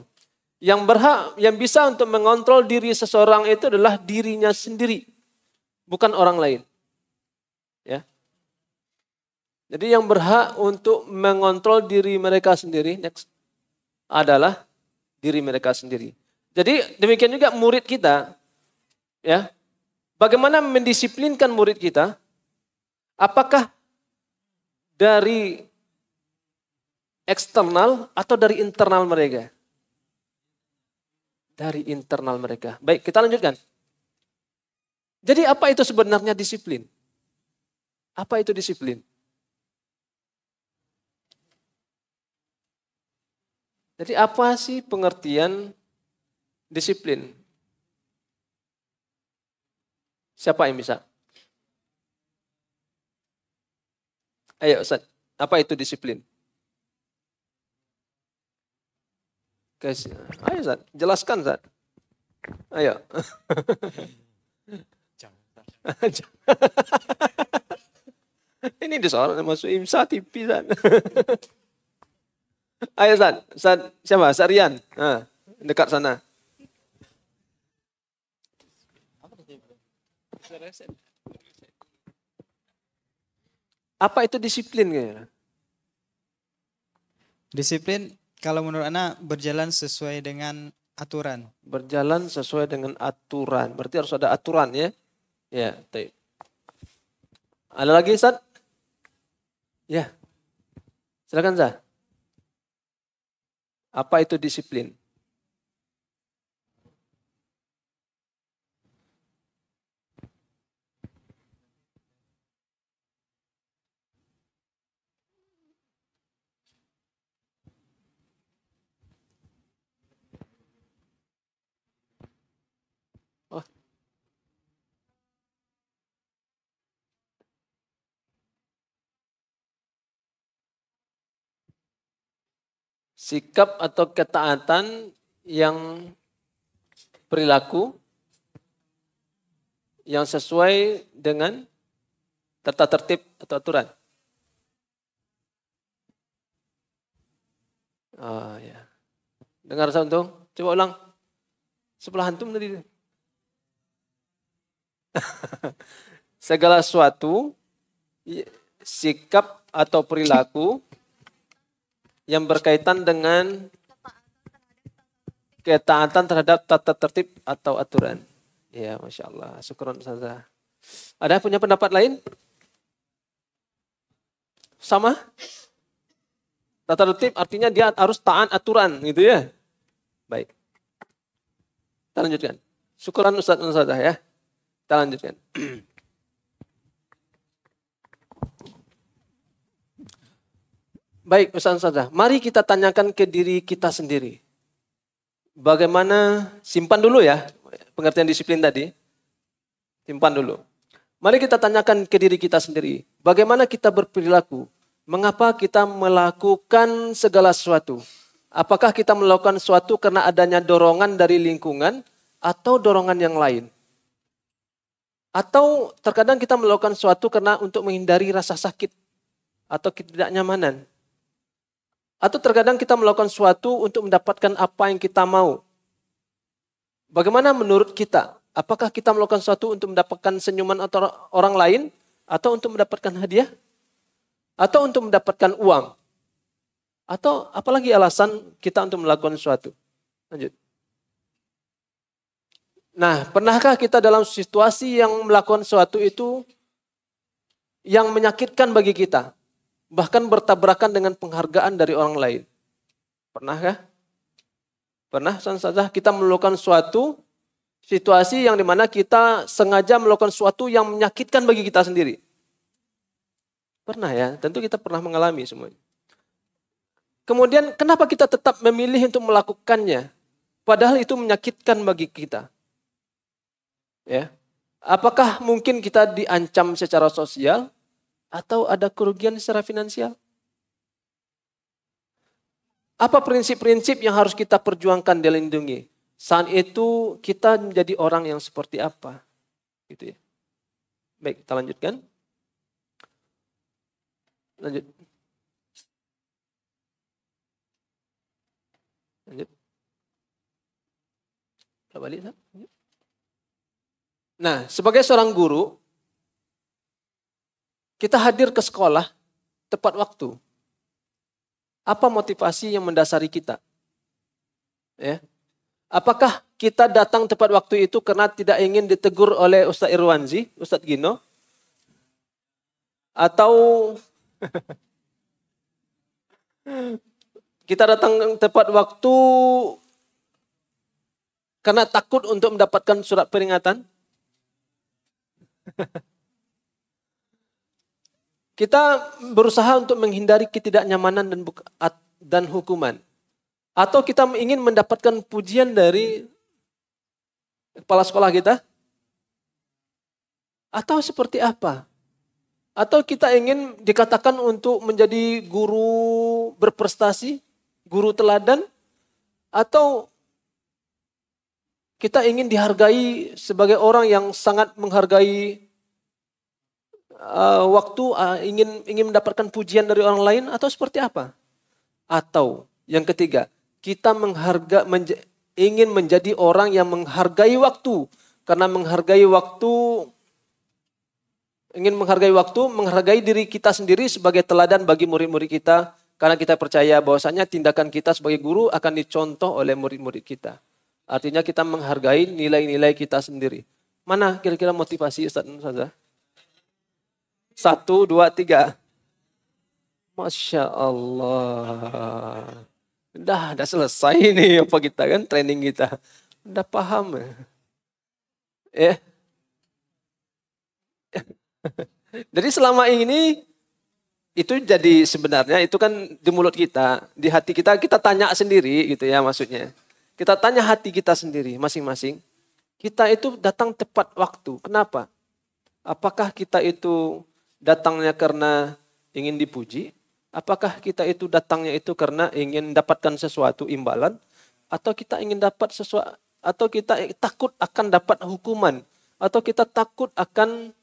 Yang berhak, yang bisa untuk mengontrol diri seseorang itu adalah dirinya sendiri, bukan orang lain. Ya. Jadi yang berhak untuk mengontrol diri mereka sendiri next adalah diri mereka sendiri. Jadi demikian juga murid kita, ya, bagaimana mendisiplinkan murid kita? Apakah dari eksternal atau dari internal mereka? Dari internal mereka. Baik, kita lanjutkan. Jadi apa itu sebenarnya disiplin? Apa itu disiplin? Jadi apa sih pengertian disiplin? Siapa yang bisa? Ayo Ustaz, apa itu disiplin? Guys, ayo Ustaz, jelaskan Ustaz. Ayo. Ini disorot masuk imsa tipis Ustaz. Ayo Ustaz, Ustaz siapa? Ustaz Rian. Nah, dekat sana. Apa itu disiplin Disiplin kalau menurut anak berjalan sesuai dengan aturan. Berjalan sesuai dengan aturan. Berarti harus ada aturan ya. Ya, baik. Ada lagi Ustaz? Ya. Silakan Ustaz. Apa itu disiplin? sikap atau ketaatan yang perilaku yang sesuai dengan tata tertib atau aturan. Oh, ya. Dengar Untung? Coba ulang. Sebelah hantu tadi. Segala sesuatu sikap atau perilaku yang berkaitan dengan ketaatan terhadap tata tertib atau aturan. Ya, Masya Allah. Syukuran Ustazah. Ada punya pendapat lain? Sama? Tata tertib artinya dia harus taat aturan gitu ya. Baik. Kita lanjutkan. Syukuran Ustaz Ustazah ya. Kita lanjutkan. Baik, Ustaz-Ustazah. Mari kita tanyakan ke diri kita sendiri. Bagaimana, simpan dulu ya pengertian disiplin tadi. Simpan dulu. Mari kita tanyakan ke diri kita sendiri. Bagaimana kita berperilaku? Mengapa kita melakukan segala sesuatu? Apakah kita melakukan sesuatu karena adanya dorongan dari lingkungan atau dorongan yang lain? Atau terkadang kita melakukan sesuatu karena untuk menghindari rasa sakit atau ketidaknyamanan. Atau terkadang kita melakukan sesuatu untuk mendapatkan apa yang kita mau. Bagaimana menurut kita? Apakah kita melakukan sesuatu untuk mendapatkan senyuman atau orang lain? Atau untuk mendapatkan hadiah? Atau untuk mendapatkan uang? Atau apalagi alasan kita untuk melakukan sesuatu? Lanjut. Nah, pernahkah kita dalam situasi yang melakukan sesuatu itu yang menyakitkan bagi kita? bahkan bertabrakan dengan penghargaan dari orang lain. Pernahkah? Pernah saja kita melakukan suatu situasi yang dimana kita sengaja melakukan suatu yang menyakitkan bagi kita sendiri. Pernah ya, tentu kita pernah mengalami semuanya. Kemudian kenapa kita tetap memilih untuk melakukannya? Padahal itu menyakitkan bagi kita. Ya. Apakah mungkin kita diancam secara sosial? Atau ada kerugian secara finansial? Apa prinsip-prinsip yang harus kita perjuangkan dan lindungi? Saat itu kita menjadi orang yang seperti apa? Gitu ya. Baik, kita lanjutkan. Lanjut. Lanjut. Kita balik. Nah, sebagai seorang guru, kita hadir ke sekolah tepat waktu. Apa motivasi yang mendasari kita? Ya. Apakah kita datang tepat waktu itu karena tidak ingin ditegur oleh Ustaz Irwanzi, Ustaz Gino? Atau kita datang tepat waktu karena takut untuk mendapatkan surat peringatan? Kita berusaha untuk menghindari ketidaknyamanan dan dan hukuman. Atau kita ingin mendapatkan pujian dari kepala sekolah kita? Atau seperti apa? Atau kita ingin dikatakan untuk menjadi guru berprestasi, guru teladan, atau kita ingin dihargai sebagai orang yang sangat menghargai uh, waktu uh, ingin ingin mendapatkan pujian dari orang lain atau seperti apa? Atau yang ketiga, kita mengharga menja, ingin menjadi orang yang menghargai waktu karena menghargai waktu ingin menghargai waktu, menghargai diri kita sendiri sebagai teladan bagi murid-murid kita karena kita percaya bahwasanya tindakan kita sebagai guru akan dicontoh oleh murid-murid kita. Artinya kita menghargai nilai-nilai kita sendiri. Mana kira-kira motivasi Ustaz Nusazah? Satu, dua, tiga. Masya Allah. Dah, dah selesai ini apa kita kan training kita. udah paham. Ya. Eh? Jadi selama ini itu jadi sebenarnya itu kan di mulut kita, di hati kita kita tanya sendiri gitu ya maksudnya. Kita tanya hati kita sendiri masing-masing. Kita itu datang tepat waktu. Kenapa? Apakah kita itu datangnya karena ingin dipuji? Apakah kita itu datangnya itu karena ingin dapatkan sesuatu imbalan atau kita ingin dapat sesuatu atau kita takut akan dapat hukuman atau kita takut akan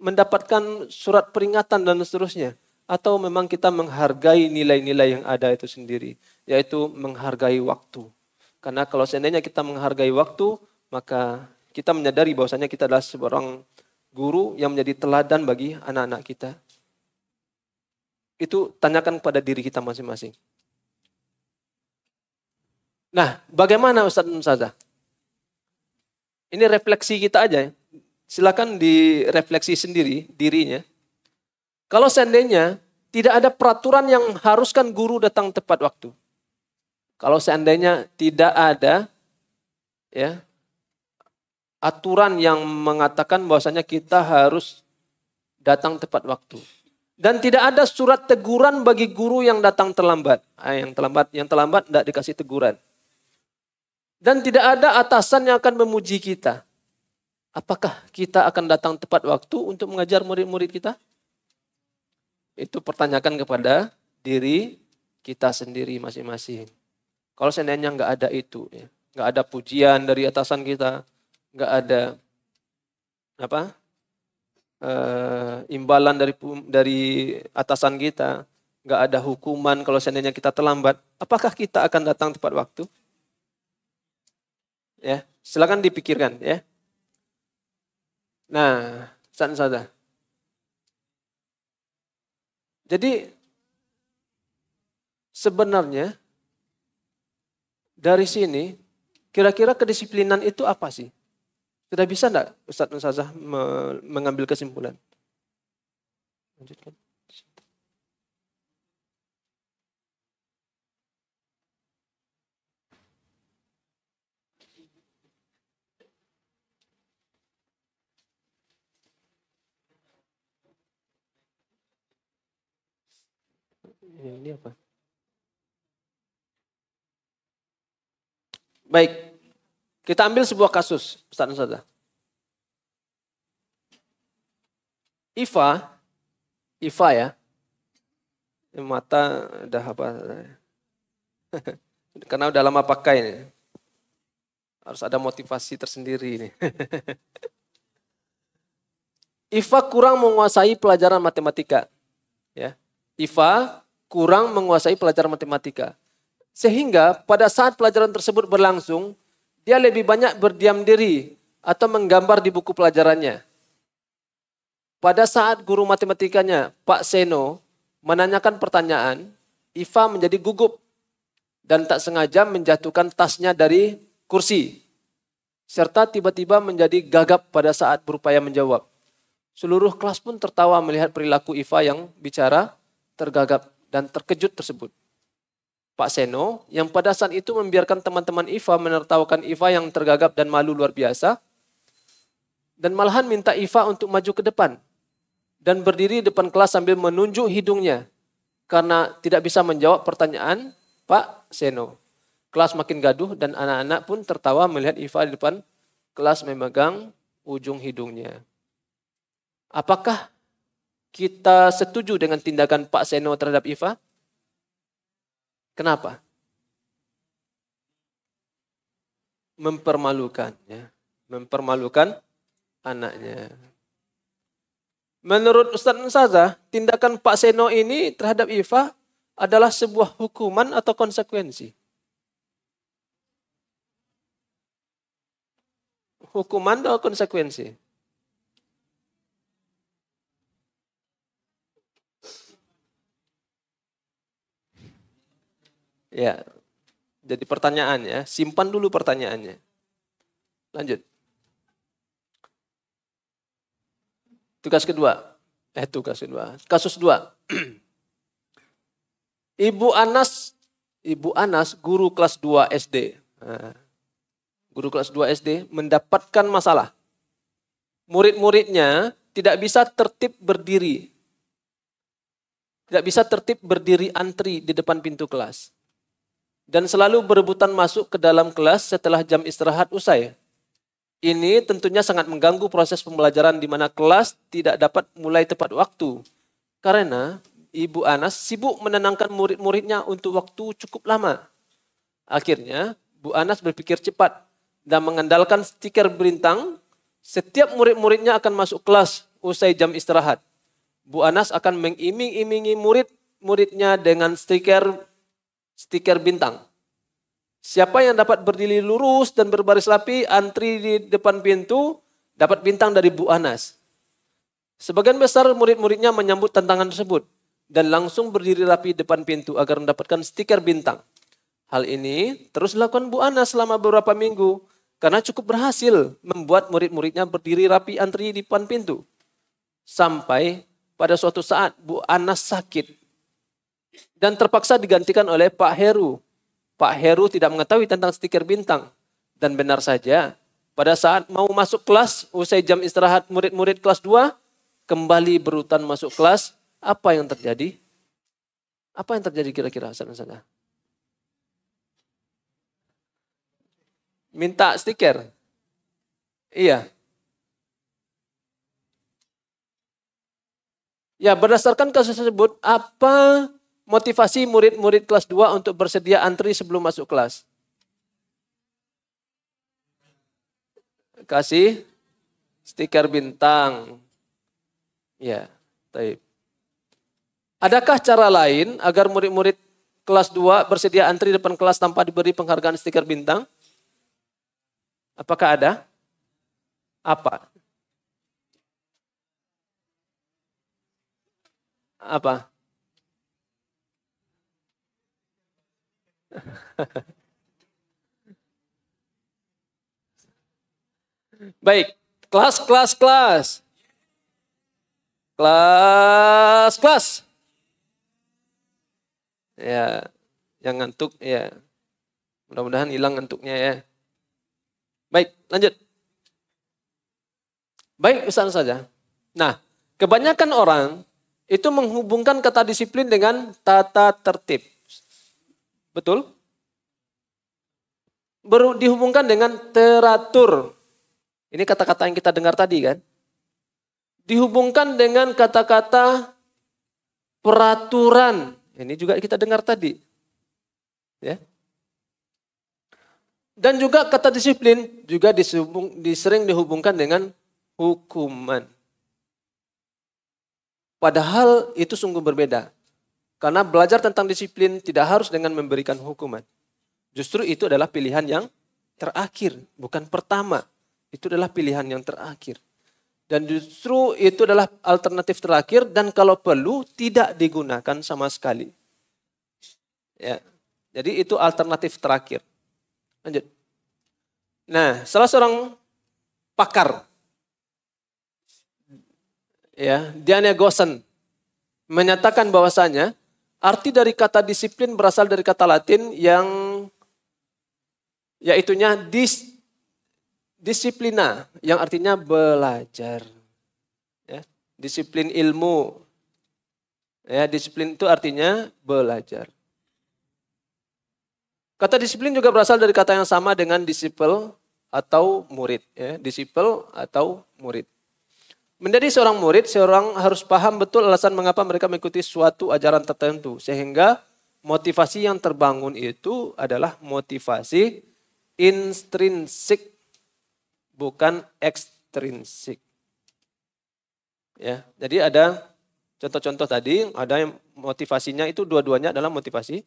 mendapatkan surat peringatan dan seterusnya atau memang kita menghargai nilai-nilai yang ada itu sendiri yaitu menghargai waktu karena kalau seandainya kita menghargai waktu maka kita menyadari bahwasanya kita adalah seorang guru yang menjadi teladan bagi anak-anak kita? Itu tanyakan kepada diri kita masing-masing. Nah, bagaimana Ustaz dan Ini refleksi kita aja. Ya. Silakan direfleksi sendiri dirinya. Kalau seandainya tidak ada peraturan yang haruskan guru datang tepat waktu. Kalau seandainya tidak ada ya aturan yang mengatakan bahwasanya kita harus datang tepat waktu. Dan tidak ada surat teguran bagi guru yang datang terlambat. Ah, yang terlambat, yang terlambat tidak dikasih teguran. Dan tidak ada atasan yang akan memuji kita. Apakah kita akan datang tepat waktu untuk mengajar murid-murid kita? Itu pertanyakan kepada diri kita sendiri masing-masing. Kalau seandainya nggak ada itu, ya, nggak ada pujian dari atasan kita, nggak ada apa uh, imbalan dari dari atasan kita, nggak ada hukuman kalau seandainya kita terlambat, apakah kita akan datang tepat waktu? Ya, silakan dipikirkan ya. Nah, san sada. Jadi sebenarnya dari sini kira-kira kedisiplinan itu apa sih? Sudah bisa enggak Ustadz Nusazah mengambil kesimpulan? Lanjutkan. Ini apa? Baik, kita ambil sebuah kasus, Ustaz Ustazah. Iva, Iva ya, mata dah apa? Karena udah lama pakai ini. Harus ada motivasi tersendiri ini. Iva kurang menguasai pelajaran matematika. Ya. Iva kurang menguasai pelajaran matematika. Sehingga pada saat pelajaran tersebut berlangsung, dia lebih banyak berdiam diri atau menggambar di buku pelajarannya. Pada saat guru matematikanya, Pak Seno, menanyakan pertanyaan, Iva menjadi gugup dan tak sengaja menjatuhkan tasnya dari kursi. Serta tiba-tiba menjadi gagap pada saat berupaya menjawab. Seluruh kelas pun tertawa melihat perilaku Iva yang bicara tergagap dan terkejut tersebut. Pak Seno yang pada saat itu membiarkan teman-teman Iva menertawakan Iva yang tergagap dan malu luar biasa dan malahan minta Iva untuk maju ke depan dan berdiri depan kelas sambil menunjuk hidungnya karena tidak bisa menjawab pertanyaan Pak Seno. Kelas makin gaduh dan anak-anak pun tertawa melihat Iva di depan kelas memegang ujung hidungnya. Apakah kita setuju dengan tindakan Pak Seno terhadap Iva? Kenapa? Mempermalukan, ya. mempermalukan anaknya. Menurut Ustaz Nusaza, tindakan Pak Seno ini terhadap Iva adalah sebuah hukuman atau konsekuensi? Hukuman atau konsekuensi? Ya. Jadi pertanyaannya, simpan dulu pertanyaannya. Lanjut. Tugas kedua. Eh, tugas kedua. Kasus dua. Ibu Anas, Ibu Anas guru kelas 2 SD. Nah, guru kelas 2 SD mendapatkan masalah. Murid-muridnya tidak bisa tertib berdiri. Tidak bisa tertib berdiri antri di depan pintu kelas dan selalu berebutan masuk ke dalam kelas setelah jam istirahat usai. Ini tentunya sangat mengganggu proses pembelajaran di mana kelas tidak dapat mulai tepat waktu. Karena Ibu Anas sibuk menenangkan murid-muridnya untuk waktu cukup lama. Akhirnya, Bu Anas berpikir cepat dan mengandalkan stiker berintang, setiap murid-muridnya akan masuk kelas usai jam istirahat. Bu Anas akan mengiming-imingi murid-muridnya dengan stiker stiker bintang. Siapa yang dapat berdiri lurus dan berbaris rapi antri di depan pintu dapat bintang dari Bu Anas. Sebagian besar murid-muridnya menyambut tantangan tersebut dan langsung berdiri rapi depan pintu agar mendapatkan stiker bintang. Hal ini terus dilakukan Bu Anas selama beberapa minggu karena cukup berhasil membuat murid-muridnya berdiri rapi antri di depan pintu. Sampai pada suatu saat Bu Anas sakit dan terpaksa digantikan oleh Pak Heru. Pak Heru tidak mengetahui tentang stiker bintang. Dan benar saja, pada saat mau masuk kelas, usai jam istirahat murid-murid kelas 2, kembali berutan masuk kelas, apa yang terjadi? Apa yang terjadi kira-kira Hasan Minta stiker. Iya. Ya, berdasarkan kasus tersebut, apa motivasi murid-murid kelas 2 untuk bersedia antri sebelum masuk kelas? Kasih stiker bintang. Ya, taip. Adakah cara lain agar murid-murid kelas 2 bersedia antri depan kelas tanpa diberi penghargaan stiker bintang? Apakah ada? Apa? Apa? Baik, kelas, kelas, kelas. Kelas, kelas. Ya, yang ngantuk ya. Mudah-mudahan hilang ngantuknya ya. Baik, lanjut. Baik, pesan saja. Nah, kebanyakan orang itu menghubungkan kata disiplin dengan tata tertib. Betul? Ber, dihubungkan dengan teratur. Ini kata-kata yang kita dengar tadi kan? Dihubungkan dengan kata-kata peraturan. Ini juga kita dengar tadi. Ya. Dan juga kata disiplin juga disubung, disering dihubungkan dengan hukuman. Padahal itu sungguh berbeda. Karena belajar tentang disiplin tidak harus dengan memberikan hukuman. Justru itu adalah pilihan yang terakhir, bukan pertama. Itu adalah pilihan yang terakhir. Dan justru itu adalah alternatif terakhir dan kalau perlu tidak digunakan sama sekali. Ya. Jadi itu alternatif terakhir. Lanjut. Nah, salah seorang pakar ya, Diane Gosen menyatakan bahwasanya Arti dari kata disiplin berasal dari kata Latin yang yaitunya dis, disiplina yang artinya belajar. Ya, disiplin ilmu. Ya, disiplin itu artinya belajar. Kata disiplin juga berasal dari kata yang sama dengan disipel atau murid, ya, disipel atau murid. Menjadi seorang murid, seorang harus paham betul alasan mengapa mereka mengikuti suatu ajaran tertentu. Sehingga motivasi yang terbangun itu adalah motivasi intrinsik, bukan ekstrinsik. Ya, jadi ada contoh-contoh tadi, ada yang motivasinya itu dua-duanya adalah motivasi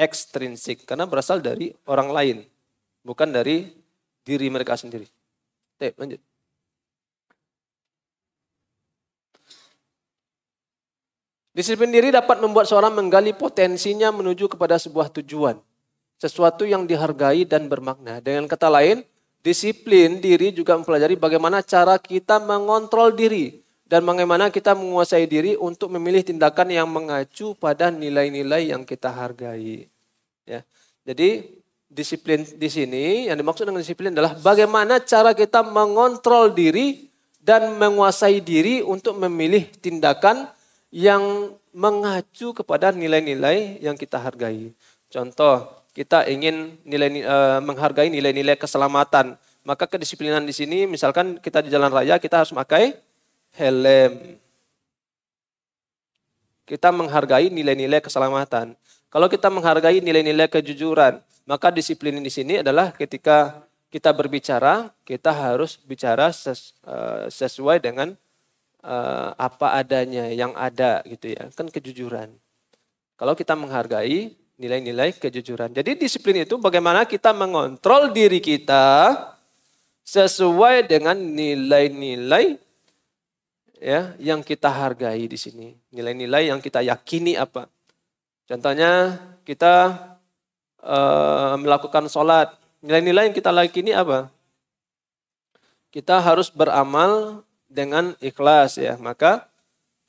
ekstrinsik. Karena berasal dari orang lain, bukan dari diri mereka sendiri. Oke, lanjut. Disiplin diri dapat membuat seorang menggali potensinya menuju kepada sebuah tujuan. Sesuatu yang dihargai dan bermakna. Dengan kata lain, disiplin diri juga mempelajari bagaimana cara kita mengontrol diri. Dan bagaimana kita menguasai diri untuk memilih tindakan yang mengacu pada nilai-nilai yang kita hargai. Ya. Jadi disiplin di sini yang dimaksud dengan disiplin adalah bagaimana cara kita mengontrol diri dan menguasai diri untuk memilih tindakan yang mengacu kepada nilai-nilai yang kita hargai. Contoh, kita ingin nilai uh, menghargai nilai-nilai keselamatan. Maka kedisiplinan di sini misalkan kita di jalan raya kita harus pakai helm. Kita menghargai nilai-nilai keselamatan. Kalau kita menghargai nilai-nilai kejujuran, maka disiplin di sini adalah ketika kita berbicara, kita harus bicara ses, uh, sesuai dengan uh, apa adanya, yang ada gitu ya. Kan kejujuran. Kalau kita menghargai nilai-nilai kejujuran. Jadi disiplin itu bagaimana kita mengontrol diri kita sesuai dengan nilai-nilai ya yang kita hargai di sini. Nilai-nilai yang kita yakini apa. Contohnya kita uh, melakukan sholat. Nilai-nilai yang kita yakini apa? Kita harus beramal dengan ikhlas ya. Maka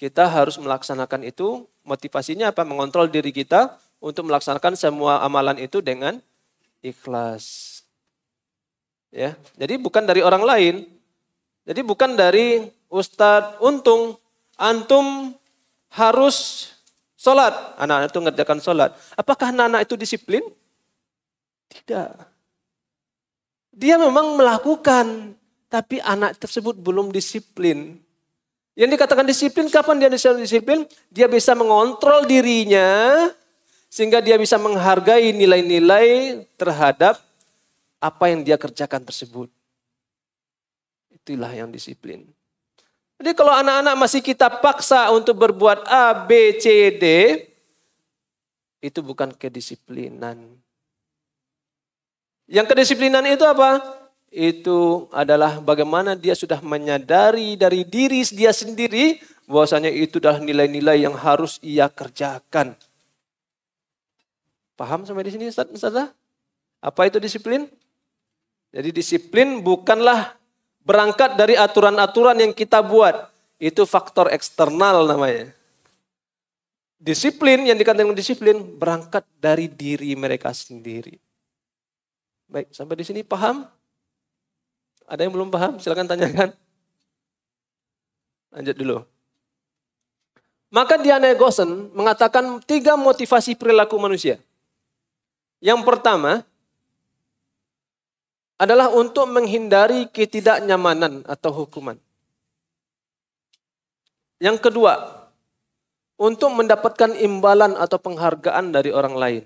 kita harus melaksanakan itu. Motivasinya apa? Mengontrol diri kita untuk melaksanakan semua amalan itu dengan ikhlas. Ya, jadi bukan dari orang lain. Jadi bukan dari Ustadz Untung. Antum harus sholat. Anak-anak itu ngerjakan sholat. Apakah anak-anak itu disiplin? Tidak. Dia memang melakukan. Tapi anak tersebut belum disiplin. Yang dikatakan disiplin, kapan dia bisa disiplin? Dia bisa mengontrol dirinya sehingga dia bisa menghargai nilai-nilai terhadap apa yang dia kerjakan tersebut. Itulah yang disiplin. Jadi kalau anak-anak masih kita paksa untuk berbuat A, B, C, D, itu bukan kedisiplinan. Yang kedisiplinan itu apa? itu adalah bagaimana dia sudah menyadari dari diri dia sendiri bahwasanya itu adalah nilai-nilai yang harus ia kerjakan. Paham sampai di sini Ustaz? Ustaz? Apa itu disiplin? Jadi disiplin bukanlah berangkat dari aturan-aturan yang kita buat. Itu faktor eksternal namanya. Disiplin yang dikatakan disiplin berangkat dari diri mereka sendiri. Baik, sampai di sini paham? Ada yang belum paham? Silahkan tanyakan. Lanjut dulu. Maka Diana Gosen mengatakan tiga motivasi perilaku manusia. Yang pertama adalah untuk menghindari ketidaknyamanan atau hukuman. Yang kedua, untuk mendapatkan imbalan atau penghargaan dari orang lain.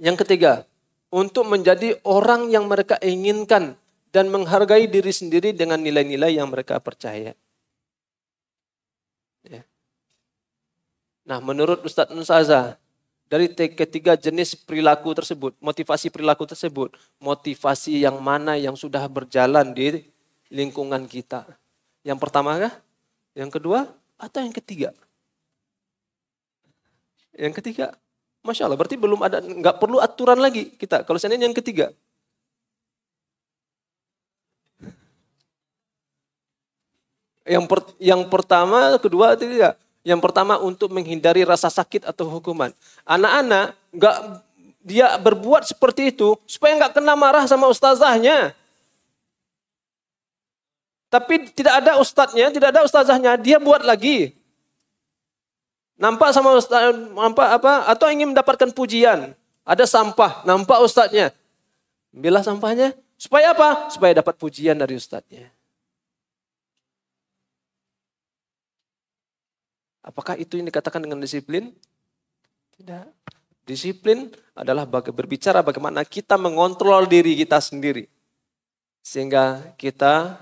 Yang ketiga, untuk menjadi orang yang mereka inginkan dan menghargai diri sendiri dengan nilai-nilai yang mereka percaya. Ya. Nah, menurut Ustadz Nusaza, dari ketiga jenis perilaku tersebut, motivasi perilaku tersebut, motivasi yang mana yang sudah berjalan di lingkungan kita? Yang pertama kah? Yang kedua atau yang ketiga? Yang ketiga, masya Allah. Berarti belum ada, nggak perlu aturan lagi kita. Kalau seandainya yang ketiga, Yang per, yang pertama, kedua tiga. Yang pertama untuk menghindari rasa sakit atau hukuman. Anak-anak nggak dia berbuat seperti itu supaya nggak kena marah sama ustazahnya. Tapi tidak ada ustadznya, tidak ada ustazahnya, dia buat lagi. Nampak sama ustaz, nampak apa? Atau ingin mendapatkan pujian. Ada sampah, nampak ustadznya. Bila sampahnya, supaya apa? Supaya dapat pujian dari ustadznya. Apakah itu yang dikatakan dengan disiplin? Tidak. Disiplin adalah berbicara bagaimana kita mengontrol diri kita sendiri. Sehingga kita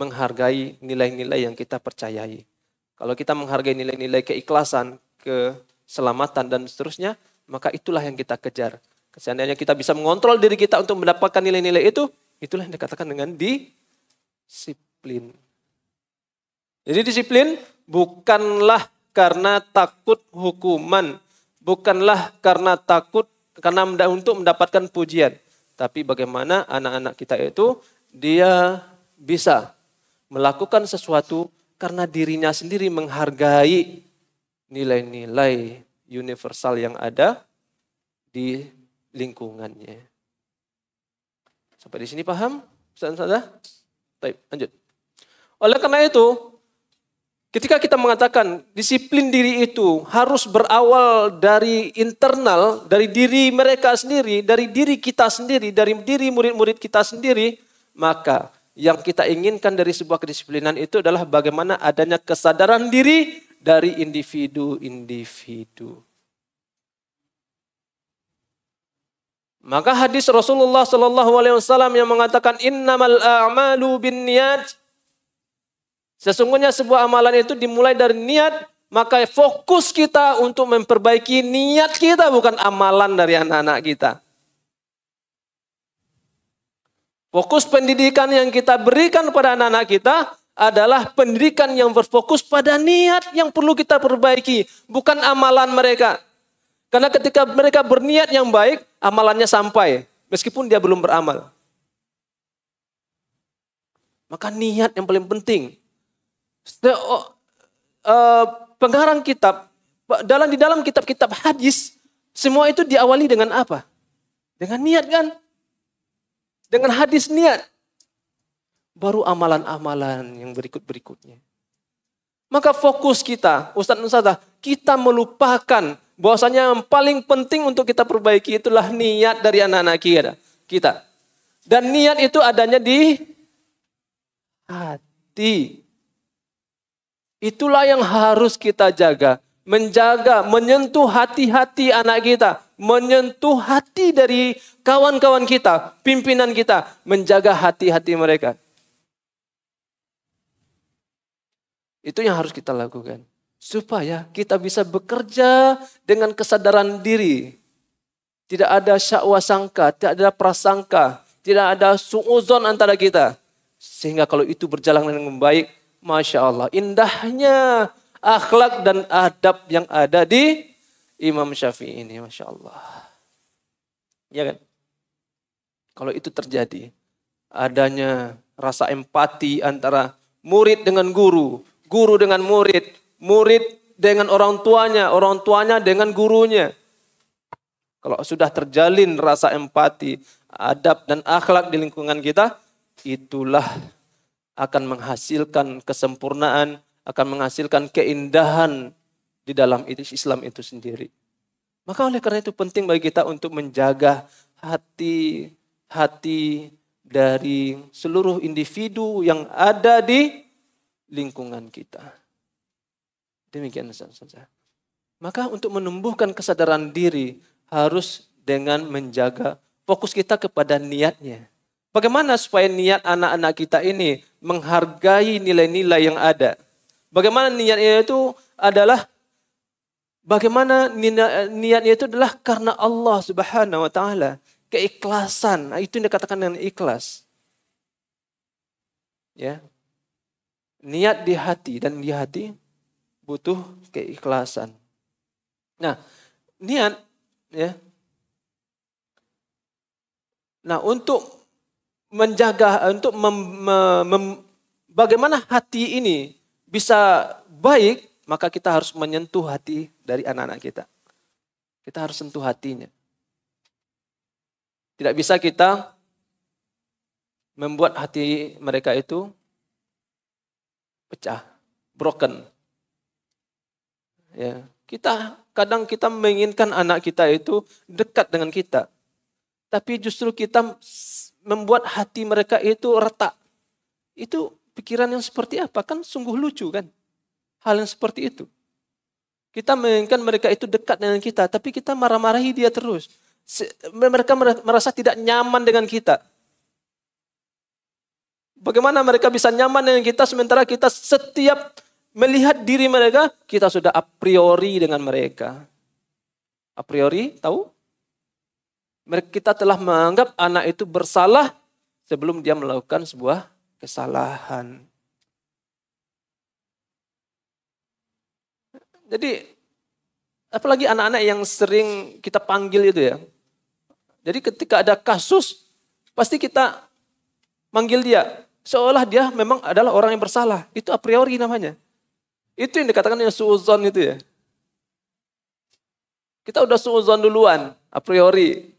menghargai nilai-nilai yang kita percayai. Kalau kita menghargai nilai-nilai keikhlasan, keselamatan, dan seterusnya, maka itulah yang kita kejar. Seandainya kita bisa mengontrol diri kita untuk mendapatkan nilai-nilai itu, itulah yang dikatakan dengan disiplin. Jadi disiplin bukanlah karena takut hukuman, bukanlah karena takut karena untuk mendapatkan pujian, tapi bagaimana anak-anak kita itu dia bisa melakukan sesuatu karena dirinya sendiri menghargai nilai-nilai universal yang ada di lingkungannya. Sampai di sini paham? Ustaz Ustazah? Baik, lanjut. Oleh karena itu, Ketika kita mengatakan disiplin diri itu harus berawal dari internal, dari diri mereka sendiri, dari diri kita sendiri, dari diri murid-murid kita sendiri, maka yang kita inginkan dari sebuah kedisiplinan itu adalah bagaimana adanya kesadaran diri dari individu-individu. Maka hadis Rasulullah Shallallahu Alaihi Wasallam yang mengatakan innamal a'malu bin niyat Sesungguhnya sebuah amalan itu dimulai dari niat, maka fokus kita untuk memperbaiki niat kita bukan amalan dari anak-anak kita. Fokus pendidikan yang kita berikan pada anak-anak kita adalah pendidikan yang berfokus pada niat yang perlu kita perbaiki, bukan amalan mereka. Karena ketika mereka berniat yang baik, amalannya sampai meskipun dia belum beramal. Maka niat yang paling penting Eh, oh, eh, pengarang kitab dalam di dalam kitab-kitab hadis semua itu diawali dengan apa? Dengan niat kan? Dengan hadis niat. Baru amalan-amalan yang berikut-berikutnya. Maka fokus kita, Ustadz Nusada, kita melupakan bahwasanya yang paling penting untuk kita perbaiki itulah niat dari anak-anak kita. Dan niat itu adanya di hati. Itulah yang harus kita jaga. Menjaga, menyentuh hati-hati anak kita. Menyentuh hati dari kawan-kawan kita, pimpinan kita. Menjaga hati-hati mereka. Itu yang harus kita lakukan. Supaya kita bisa bekerja dengan kesadaran diri. Tidak ada syakwa sangka, tidak ada prasangka, tidak ada suuzon antara kita. Sehingga kalau itu berjalan dengan baik, Masya Allah, indahnya akhlak dan adab yang ada di Imam Syafi'i ini, Masya Allah. Ya kan? Kalau itu terjadi, adanya rasa empati antara murid dengan guru, guru dengan murid, murid dengan orang tuanya, orang tuanya dengan gurunya. Kalau sudah terjalin rasa empati, adab dan akhlak di lingkungan kita, itulah akan menghasilkan kesempurnaan, akan menghasilkan keindahan di dalam Islam itu sendiri. Maka oleh karena itu penting bagi kita untuk menjaga hati hati dari seluruh individu yang ada di lingkungan kita. Demikian saja. Maka untuk menumbuhkan kesadaran diri harus dengan menjaga fokus kita kepada niatnya. Bagaimana supaya niat anak-anak kita ini menghargai nilai-nilai yang ada? Bagaimana niatnya itu adalah bagaimana niatnya itu adalah karena Allah Subhanahu wa taala. Keikhlasan, nah, itu yang dikatakan dengan ikhlas. Ya. Niat di hati dan di hati butuh keikhlasan. Nah, niat ya. Nah, untuk menjaga eh, untuk mem, mem, bagaimana hati ini bisa baik, maka kita harus menyentuh hati dari anak-anak kita. Kita harus sentuh hatinya. Tidak bisa kita membuat hati mereka itu pecah, broken. Ya, kita kadang kita menginginkan anak kita itu dekat dengan kita. Tapi justru kita membuat hati mereka itu retak. Itu pikiran yang seperti apa? Kan sungguh lucu kan? Hal yang seperti itu. Kita menginginkan mereka itu dekat dengan kita, tapi kita marah-marahi dia terus. Mereka merasa tidak nyaman dengan kita. Bagaimana mereka bisa nyaman dengan kita sementara kita setiap melihat diri mereka, kita sudah a priori dengan mereka. A priori, tahu? kita telah menganggap anak itu bersalah sebelum dia melakukan sebuah kesalahan. Jadi apalagi anak-anak yang sering kita panggil itu ya. Jadi ketika ada kasus pasti kita manggil dia seolah dia memang adalah orang yang bersalah. Itu a priori namanya. Itu yang dikatakan yang suuzon itu ya. Kita udah suuzon duluan a priori.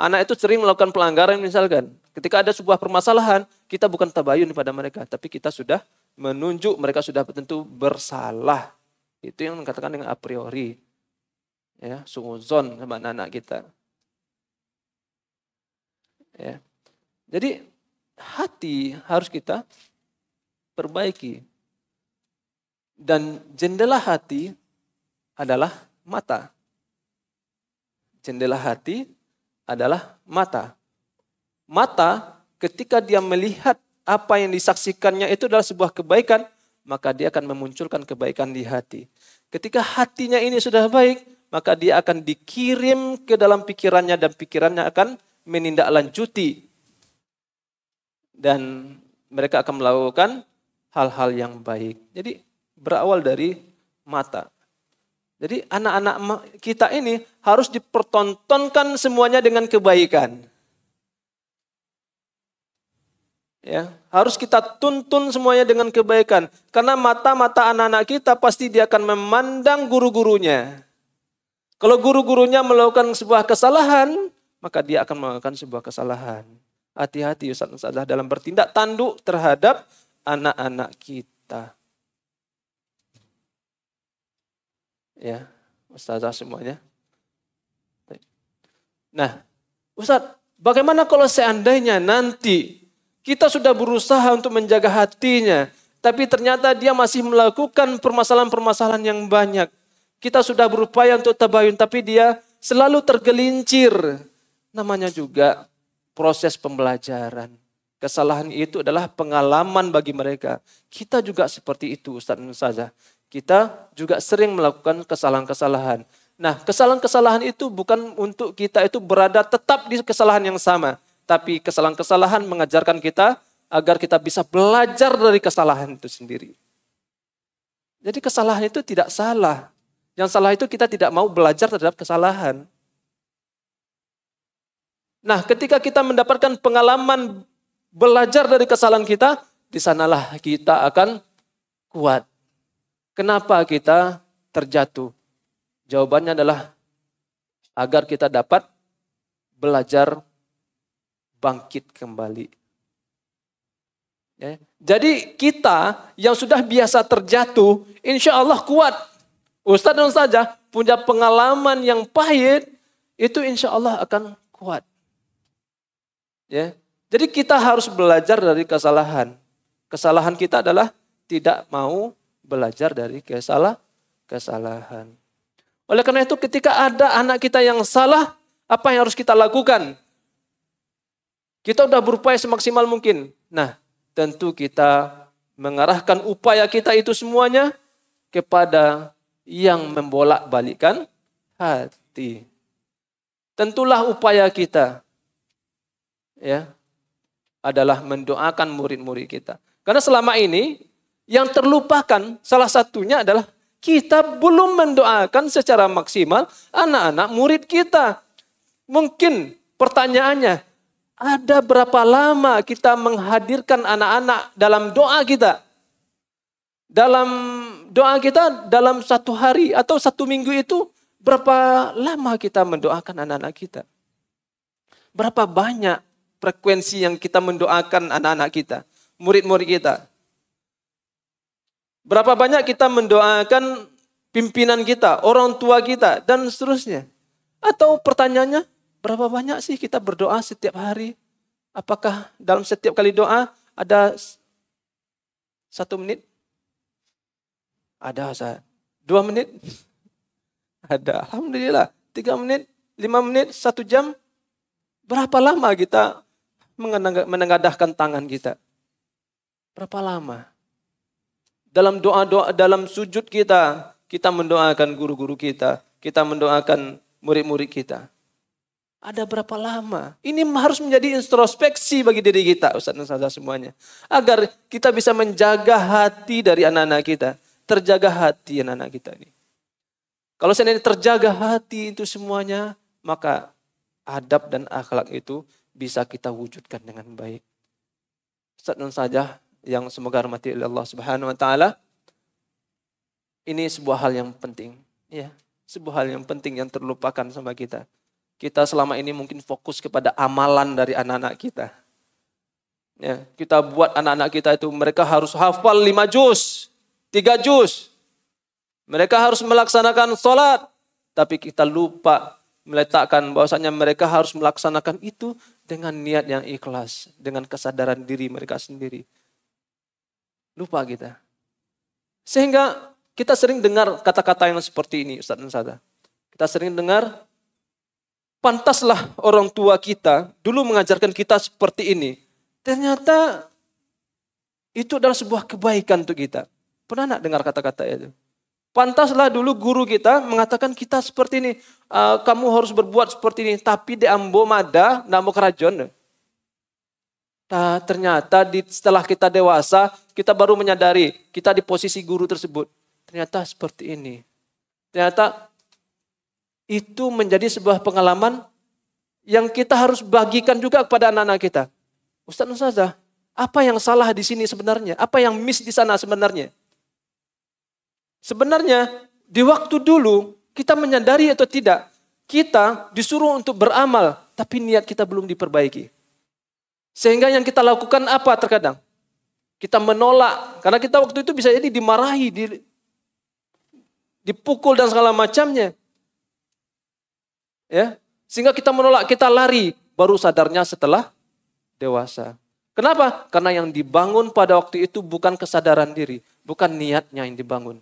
Anak itu sering melakukan pelanggaran misalkan. Ketika ada sebuah permasalahan, kita bukan tabayun pada mereka, tapi kita sudah menunjuk mereka sudah tentu bersalah. Itu yang dikatakan dengan a priori. Ya, sunguzon sama anak-anak kita. Ya. Jadi hati harus kita perbaiki. Dan jendela hati adalah mata. Jendela hati adalah mata. Mata ketika dia melihat apa yang disaksikannya itu adalah sebuah kebaikan, maka dia akan memunculkan kebaikan di hati. Ketika hatinya ini sudah baik, maka dia akan dikirim ke dalam pikirannya dan pikirannya akan menindaklanjuti dan mereka akan melakukan hal-hal yang baik. Jadi berawal dari mata. Jadi anak-anak kita ini harus dipertontonkan semuanya dengan kebaikan. Ya, harus kita tuntun semuanya dengan kebaikan karena mata-mata anak-anak kita pasti dia akan memandang guru-gurunya. Kalau guru-gurunya melakukan sebuah kesalahan, maka dia akan melakukan sebuah kesalahan. Hati-hati Ustaz Ustazah dalam bertindak tanduk terhadap anak-anak kita. ya ustazah semuanya. Nah, Ustaz, bagaimana kalau seandainya nanti kita sudah berusaha untuk menjaga hatinya, tapi ternyata dia masih melakukan permasalahan-permasalahan yang banyak. Kita sudah berupaya untuk tabayun, tapi dia selalu tergelincir. Namanya juga proses pembelajaran. Kesalahan itu adalah pengalaman bagi mereka. Kita juga seperti itu Ustaz saja kita juga sering melakukan kesalahan-kesalahan. Nah, kesalahan-kesalahan itu bukan untuk kita itu berada tetap di kesalahan yang sama, tapi kesalahan-kesalahan mengajarkan kita agar kita bisa belajar dari kesalahan itu sendiri. Jadi kesalahan itu tidak salah. Yang salah itu kita tidak mau belajar terhadap kesalahan. Nah, ketika kita mendapatkan pengalaman belajar dari kesalahan kita, di sanalah kita akan kuat. Kenapa kita terjatuh? Jawabannya adalah agar kita dapat belajar bangkit kembali. Ya. Jadi kita yang sudah biasa terjatuh, insya Allah kuat. Ustadz dan saja punya pengalaman yang pahit, itu insya Allah akan kuat. Ya. Jadi kita harus belajar dari kesalahan. Kesalahan kita adalah tidak mau belajar dari kesalah kesalahan. Oleh karena itu ketika ada anak kita yang salah, apa yang harus kita lakukan? Kita sudah berupaya semaksimal mungkin. Nah, tentu kita mengarahkan upaya kita itu semuanya kepada yang membolak balikkan hati. Tentulah upaya kita ya adalah mendoakan murid-murid kita. Karena selama ini yang terlupakan salah satunya adalah kita belum mendoakan secara maksimal anak-anak murid kita. Mungkin pertanyaannya, ada berapa lama kita menghadirkan anak-anak dalam doa kita? Dalam doa kita dalam satu hari atau satu minggu itu berapa lama kita mendoakan anak-anak kita? Berapa banyak frekuensi yang kita mendoakan anak-anak kita, murid-murid kita? Berapa banyak kita mendoakan pimpinan kita, orang tua kita, dan seterusnya. Atau pertanyaannya, berapa banyak sih kita berdoa setiap hari? Apakah dalam setiap kali doa ada satu menit? Ada saya. Dua menit? Ada. Alhamdulillah. Tiga menit, lima menit, satu jam. Berapa lama kita menengadahkan tangan kita? Berapa lama? Dalam doa-doa, dalam sujud kita, kita mendoakan guru-guru kita, kita mendoakan murid-murid kita. Ada berapa lama? Ini harus menjadi introspeksi bagi diri kita, Ustaz dan Ustazah semuanya. Agar kita bisa menjaga hati dari anak-anak kita. Terjaga hati anak-anak kita ini. Kalau seandainya terjaga hati itu semuanya, maka adab dan akhlak itu bisa kita wujudkan dengan baik. Ustaz dan yang semoga rahmati oleh Allah Subhanahu wa taala. Ini sebuah hal yang penting, ya. Sebuah hal yang penting yang terlupakan sama kita. Kita selama ini mungkin fokus kepada amalan dari anak-anak kita. Ya, kita buat anak-anak kita itu mereka harus hafal lima juz, tiga juz. Mereka harus melaksanakan sholat. Tapi kita lupa meletakkan bahwasanya mereka harus melaksanakan itu dengan niat yang ikhlas, dengan kesadaran diri mereka sendiri. Lupa kita. Sehingga kita sering dengar kata-kata yang seperti ini, Ustaz dan Sada. Kita sering dengar, pantaslah orang tua kita dulu mengajarkan kita seperti ini. Ternyata itu adalah sebuah kebaikan untuk kita. Pernah nak dengar kata-kata itu? Pantaslah dulu guru kita mengatakan kita seperti ini. Uh, kamu harus berbuat seperti ini. Tapi di Ambo Mada, namo Kerajon, ternyata di, setelah kita dewasa, kita baru menyadari kita di posisi guru tersebut. Ternyata seperti ini. Ternyata itu menjadi sebuah pengalaman yang kita harus bagikan juga kepada anak-anak kita. Ustaz Nusaza, apa yang salah di sini sebenarnya? Apa yang miss di sana sebenarnya? Sebenarnya di waktu dulu kita menyadari atau tidak, kita disuruh untuk beramal, tapi niat kita belum diperbaiki. Sehingga yang kita lakukan apa terkadang? Kita menolak. Karena kita waktu itu bisa jadi dimarahi, dipukul dan segala macamnya. Ya, sehingga kita menolak, kita lari. Baru sadarnya setelah dewasa. Kenapa? Karena yang dibangun pada waktu itu bukan kesadaran diri, bukan niatnya yang dibangun.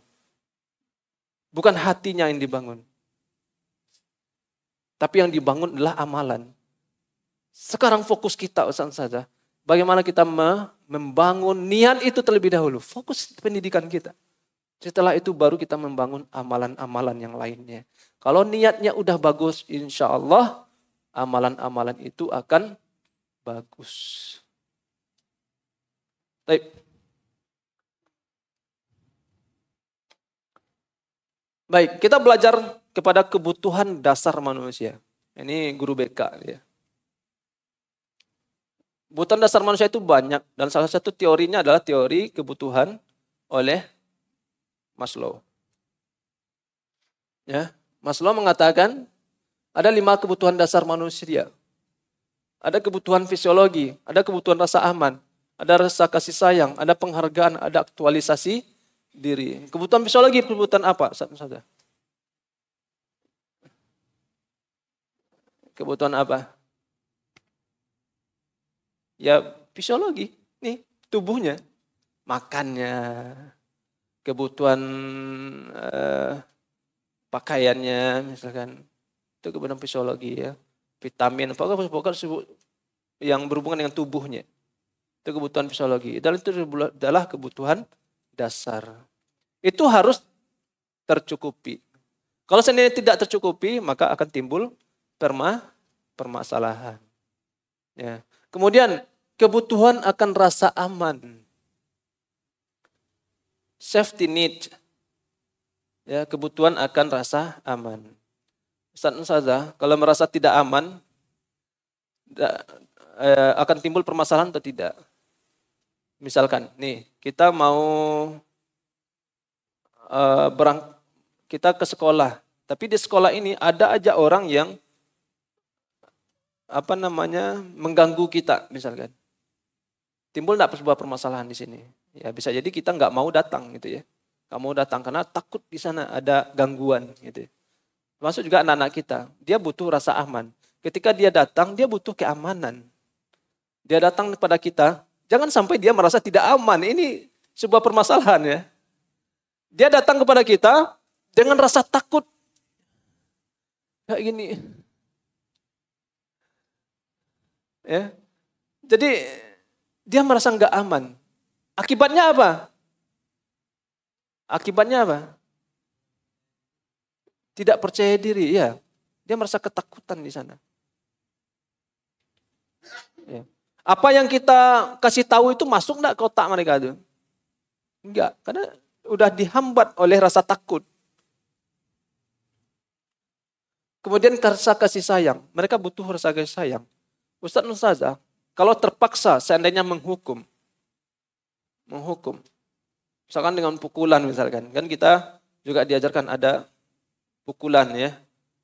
Bukan hatinya yang dibangun. Tapi yang dibangun adalah amalan. Sekarang fokus kita Ustaz saja. Bagaimana kita membangun niat itu terlebih dahulu. Fokus pendidikan kita. Setelah itu baru kita membangun amalan-amalan yang lainnya. Kalau niatnya udah bagus, insya Allah amalan-amalan itu akan bagus. Baik. Baik, kita belajar kepada kebutuhan dasar manusia. Ini guru BK ya. Kebutuhan dasar manusia itu banyak dan salah satu teorinya adalah teori kebutuhan oleh Maslow. Ya, Maslow mengatakan ada lima kebutuhan dasar manusia. Ada kebutuhan fisiologi, ada kebutuhan rasa aman, ada rasa kasih sayang, ada penghargaan, ada aktualisasi diri. Kebutuhan fisiologi kebutuhan apa? Saja. Kebutuhan apa? Ya fisiologi, nih tubuhnya, makannya, kebutuhan eh, pakaiannya misalkan itu kebutuhan fisiologi ya vitamin pokoknya pokoknya yang berhubungan dengan tubuhnya itu kebutuhan fisiologi dan itu adalah kebutuhan dasar itu harus tercukupi kalau seandainya tidak tercukupi maka akan timbul perma permasalahan ya Kemudian kebutuhan akan rasa aman. Safety need. Ya, kebutuhan akan rasa aman. Ustaz Nusaza, kalau merasa tidak aman, eh, akan timbul permasalahan atau tidak? Misalkan, nih kita mau eh, berang, kita ke sekolah, tapi di sekolah ini ada aja orang yang apa namanya mengganggu kita misalkan. Timbul tidak sebuah permasalahan di sini. Ya bisa jadi kita nggak mau datang gitu ya. Nggak mau datang karena takut di sana ada gangguan gitu. Termasuk juga anak-anak kita. Dia butuh rasa aman. Ketika dia datang, dia butuh keamanan. Dia datang kepada kita, jangan sampai dia merasa tidak aman. Ini sebuah permasalahan ya. Dia datang kepada kita dengan rasa takut. Kayak gini, Ya. Jadi dia merasa nggak aman. Akibatnya apa? Akibatnya apa? Tidak percaya diri, ya. Dia merasa ketakutan di sana. Ya. Apa yang kita kasih tahu itu masuk nggak ke otak mereka itu? Enggak, karena udah dihambat oleh rasa takut. Kemudian rasa kasih sayang. Mereka butuh rasa kasih sayang. Ustaz Nusazah, kalau terpaksa seandainya menghukum, menghukum, misalkan dengan pukulan misalkan, kan kita juga diajarkan ada pukulan ya.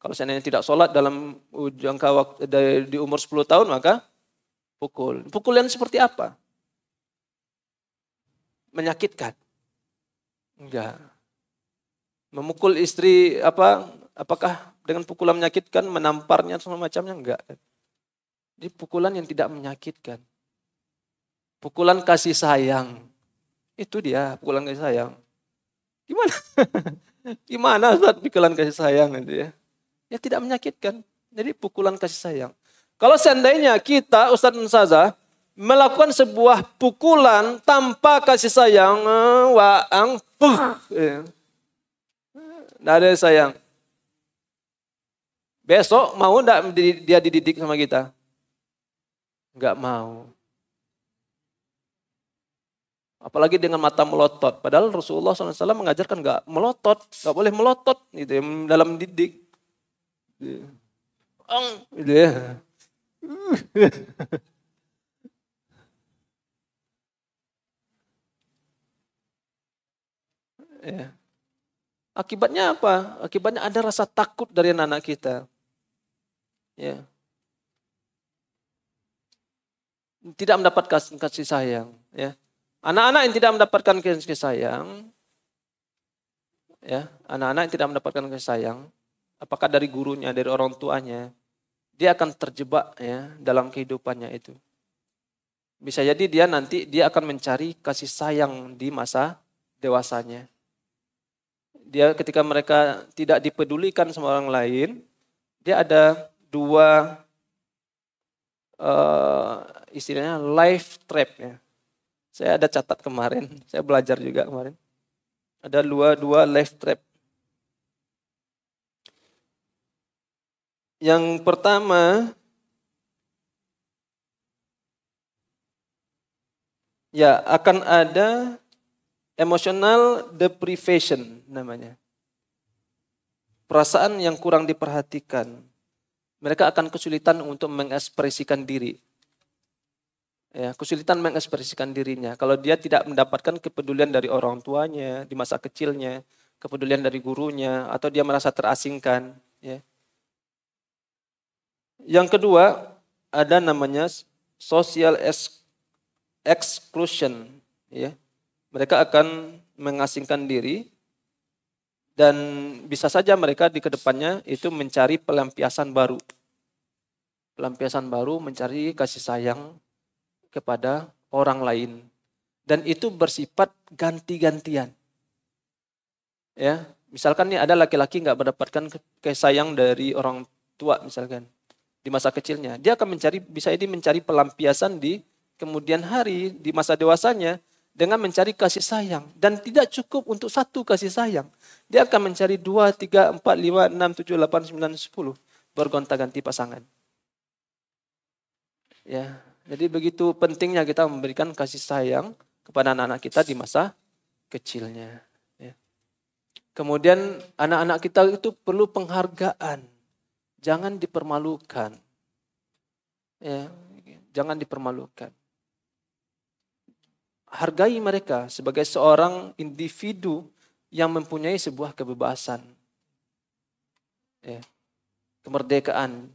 Kalau seandainya tidak sholat dalam jangka waktu di umur 10 tahun maka pukul. Pukulan seperti apa? Menyakitkan? Enggak. Memukul istri apa? Apakah dengan pukulan menyakitkan, menamparnya semacamnya enggak? Jadi pukulan yang tidak menyakitkan. Pukulan kasih sayang. Itu dia pukulan kasih sayang. Gimana? Gimana saat pukulan kasih sayang itu ya? Ya tidak menyakitkan. Jadi pukulan kasih sayang. Kalau seandainya kita Ustadz Nusaza melakukan sebuah pukulan tanpa kasih sayang, eh, waang, puh, tidak ya. ada sayang. Besok mau tidak dia dididik sama kita? nggak mau. Apalagi dengan mata melotot. Padahal Rasulullah SAW mengajarkan nggak melotot, nggak boleh melotot gitu ya, dalam didik. Ang, gitu ya. ya. Akibatnya apa? Akibatnya ada rasa takut dari anak kita. Ya. tidak mendapatkan kasih sayang. Ya. Anak-anak yang tidak mendapatkan kasih sayang, ya, anak-anak yang tidak mendapatkan kasih sayang, apakah dari gurunya, dari orang tuanya, dia akan terjebak ya dalam kehidupannya itu. Bisa jadi dia nanti dia akan mencari kasih sayang di masa dewasanya. Dia ketika mereka tidak dipedulikan sama orang lain, dia ada dua uh, istilahnya life trap ya. Saya ada catat kemarin, saya belajar juga kemarin. Ada dua dua life trap. Yang pertama ya akan ada emotional deprivation namanya. Perasaan yang kurang diperhatikan. Mereka akan kesulitan untuk mengekspresikan diri ya, kesulitan mengekspresikan dirinya. Kalau dia tidak mendapatkan kepedulian dari orang tuanya di masa kecilnya, kepedulian dari gurunya, atau dia merasa terasingkan. Ya. Yang kedua ada namanya social exclusion. Ya. Mereka akan mengasingkan diri dan bisa saja mereka di kedepannya itu mencari pelampiasan baru. Pelampiasan baru mencari kasih sayang kepada orang lain dan itu bersifat ganti-gantian. Ya, misalkan nih ada laki-laki nggak mendapatkan kasih sayang dari orang tua misalkan di masa kecilnya, dia akan mencari bisa ini mencari pelampiasan di kemudian hari di masa dewasanya dengan mencari kasih sayang dan tidak cukup untuk satu kasih sayang. Dia akan mencari dua, tiga, empat, lima, enam, tujuh, delapan, sembilan, sepuluh bergonta-ganti pasangan. Ya, jadi begitu pentingnya kita memberikan kasih sayang kepada anak-anak kita di masa kecilnya. Ya. Kemudian anak-anak kita itu perlu penghargaan, jangan dipermalukan. Ya, jangan dipermalukan. Hargai mereka sebagai seorang individu yang mempunyai sebuah kebebasan, ya, kemerdekaan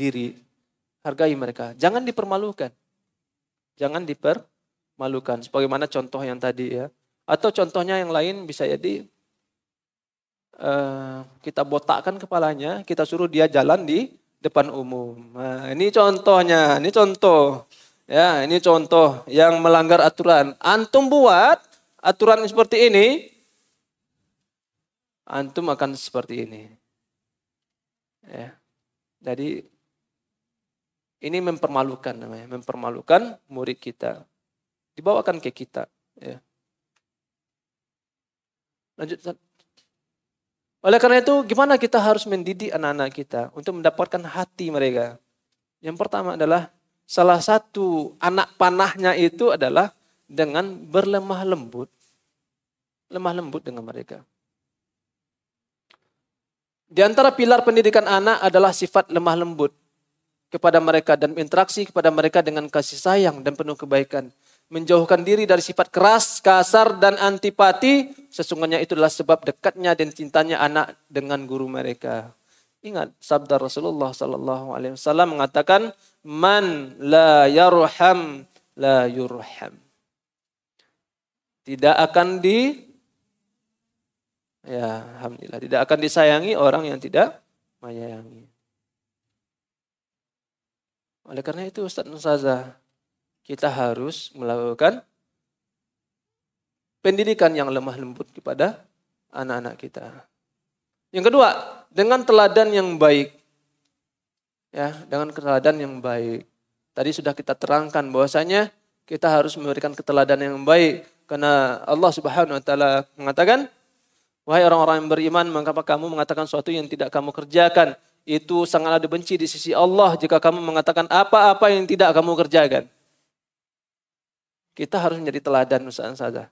diri Hargai mereka. Jangan dipermalukan. Jangan dipermalukan. Sebagaimana contoh yang tadi ya. Atau contohnya yang lain bisa jadi uh, kita botakkan kepalanya, kita suruh dia jalan di depan umum. Nah, ini contohnya, ini contoh. Ya, ini contoh yang melanggar aturan. Antum buat aturan seperti ini, antum akan seperti ini. Ya. Jadi ini mempermalukan namanya, mempermalukan murid kita. Dibawakan ke kita. Ya. Lanjut. Oleh karena itu, gimana kita harus mendidik anak-anak kita untuk mendapatkan hati mereka? Yang pertama adalah salah satu anak panahnya itu adalah dengan berlemah lembut. Lemah lembut dengan mereka. Di antara pilar pendidikan anak adalah sifat lemah lembut kepada mereka dan interaksi kepada mereka dengan kasih sayang dan penuh kebaikan. Menjauhkan diri dari sifat keras, kasar, dan antipati. Sesungguhnya itu adalah sebab dekatnya dan cintanya anak dengan guru mereka. Ingat sabda Rasulullah saw mengatakan, "Man la yarham la yurham." Tidak akan di Ya, alhamdulillah. Tidak akan disayangi orang yang tidak menyayangi. Oleh karena itu Ustaz Nusaza, kita harus melakukan pendidikan yang lemah lembut kepada anak-anak kita. Yang kedua, dengan teladan yang baik. Ya, dengan teladan yang baik. Tadi sudah kita terangkan bahwasanya kita harus memberikan keteladanan yang baik karena Allah Subhanahu wa taala mengatakan, "Wahai orang-orang yang beriman, mengapa kamu mengatakan sesuatu yang tidak kamu kerjakan?" itu sangatlah dibenci di sisi Allah jika kamu mengatakan apa-apa yang tidak kamu kerjakan. Kita harus menjadi teladan usaha saja.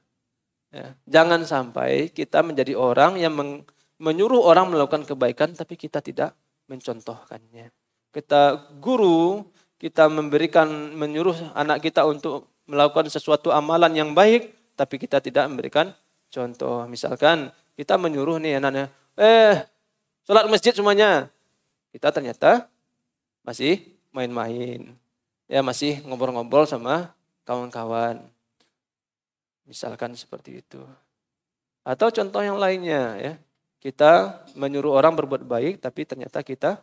Ya. Jangan sampai kita menjadi orang yang meng, menyuruh orang melakukan kebaikan tapi kita tidak mencontohkannya. Kita guru, kita memberikan menyuruh anak kita untuk melakukan sesuatu amalan yang baik tapi kita tidak memberikan contoh. Misalkan kita menyuruh nih anaknya, eh sholat masjid semuanya, kita ternyata masih main-main. Ya masih ngobrol-ngobrol sama kawan-kawan. Misalkan seperti itu. Atau contoh yang lainnya ya. Kita menyuruh orang berbuat baik tapi ternyata kita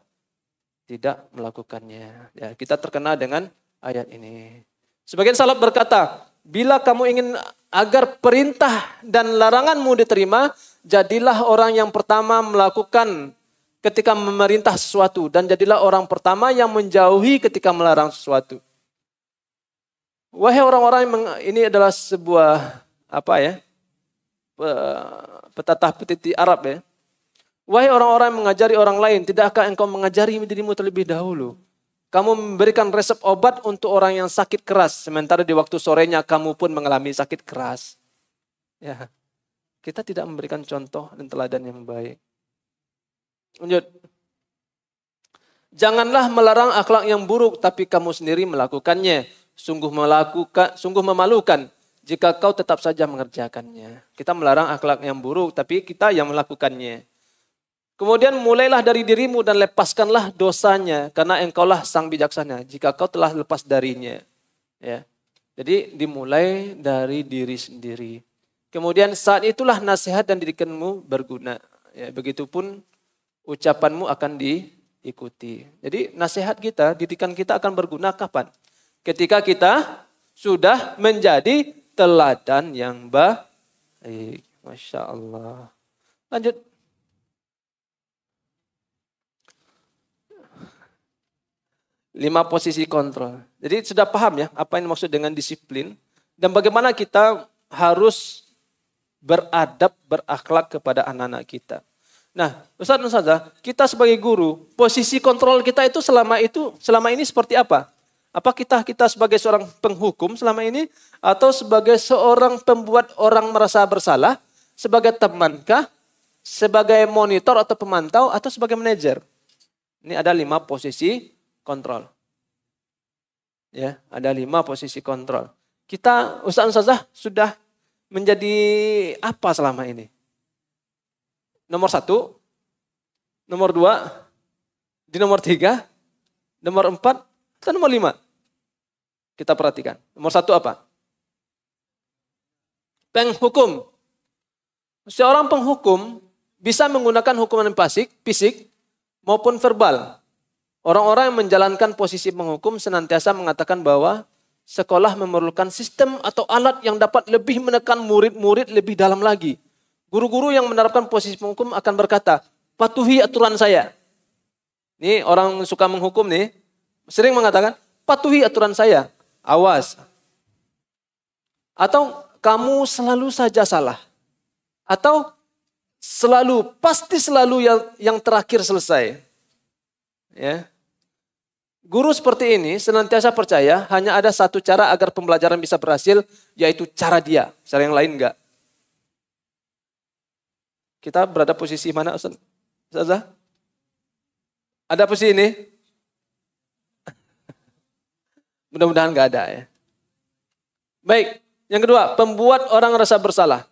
tidak melakukannya. Ya, kita terkena dengan ayat ini. Sebagian salaf berkata, bila kamu ingin agar perintah dan laranganmu diterima, jadilah orang yang pertama melakukan ketika memerintah sesuatu dan jadilah orang pertama yang menjauhi ketika melarang sesuatu. Wahai orang-orang ini adalah sebuah apa ya? petatah petiti Arab ya. Wahai orang-orang yang mengajari orang lain, tidakkah engkau mengajari dirimu terlebih dahulu? Kamu memberikan resep obat untuk orang yang sakit keras, sementara di waktu sorenya kamu pun mengalami sakit keras. Ya, kita tidak memberikan contoh dan teladan yang baik. Lanjut. Janganlah melarang akhlak yang buruk, tapi kamu sendiri melakukannya. Sungguh melakukan, sungguh memalukan jika kau tetap saja mengerjakannya. Kita melarang akhlak yang buruk, tapi kita yang melakukannya. Kemudian mulailah dari dirimu dan lepaskanlah dosanya, karena engkaulah sang bijaksana. Jika kau telah lepas darinya, ya. Jadi dimulai dari diri sendiri. Kemudian saat itulah nasihat dan didikanmu berguna. Ya, begitupun ucapanmu akan diikuti. Jadi nasihat kita, didikan kita akan berguna kapan? Ketika kita sudah menjadi teladan yang baik. Masya Allah. Lanjut. Lima posisi kontrol. Jadi sudah paham ya apa yang maksud dengan disiplin dan bagaimana kita harus beradab, berakhlak kepada anak-anak kita. Nah, Ustaz dan Ustazah, kita sebagai guru, posisi kontrol kita itu selama itu selama ini seperti apa? Apa kita kita sebagai seorang penghukum selama ini atau sebagai seorang pembuat orang merasa bersalah, sebagai temankah, sebagai monitor atau pemantau atau sebagai manajer? Ini ada lima posisi kontrol. Ya, ada lima posisi kontrol. Kita Ustaz dan Ustazah sudah menjadi apa selama ini? nomor satu, nomor dua, di nomor tiga, nomor empat, dan nomor lima. Kita perhatikan. Nomor satu apa? Penghukum. Seorang penghukum bisa menggunakan hukuman fisik, fisik maupun verbal. Orang-orang yang menjalankan posisi penghukum senantiasa mengatakan bahwa sekolah memerlukan sistem atau alat yang dapat lebih menekan murid-murid lebih dalam lagi. Guru-guru yang menerapkan posisi penghukum akan berkata, patuhi aturan saya. Ini orang suka menghukum nih, sering mengatakan, patuhi aturan saya. Awas. Atau kamu selalu saja salah. Atau selalu, pasti selalu yang, yang terakhir selesai. Ya, Guru seperti ini senantiasa percaya hanya ada satu cara agar pembelajaran bisa berhasil, yaitu cara dia. Cara yang lain enggak. Kita berada posisi mana Ustaz? Ada posisi ini? Mudah-mudahan nggak ada ya. Baik, yang kedua, pembuat orang rasa bersalah.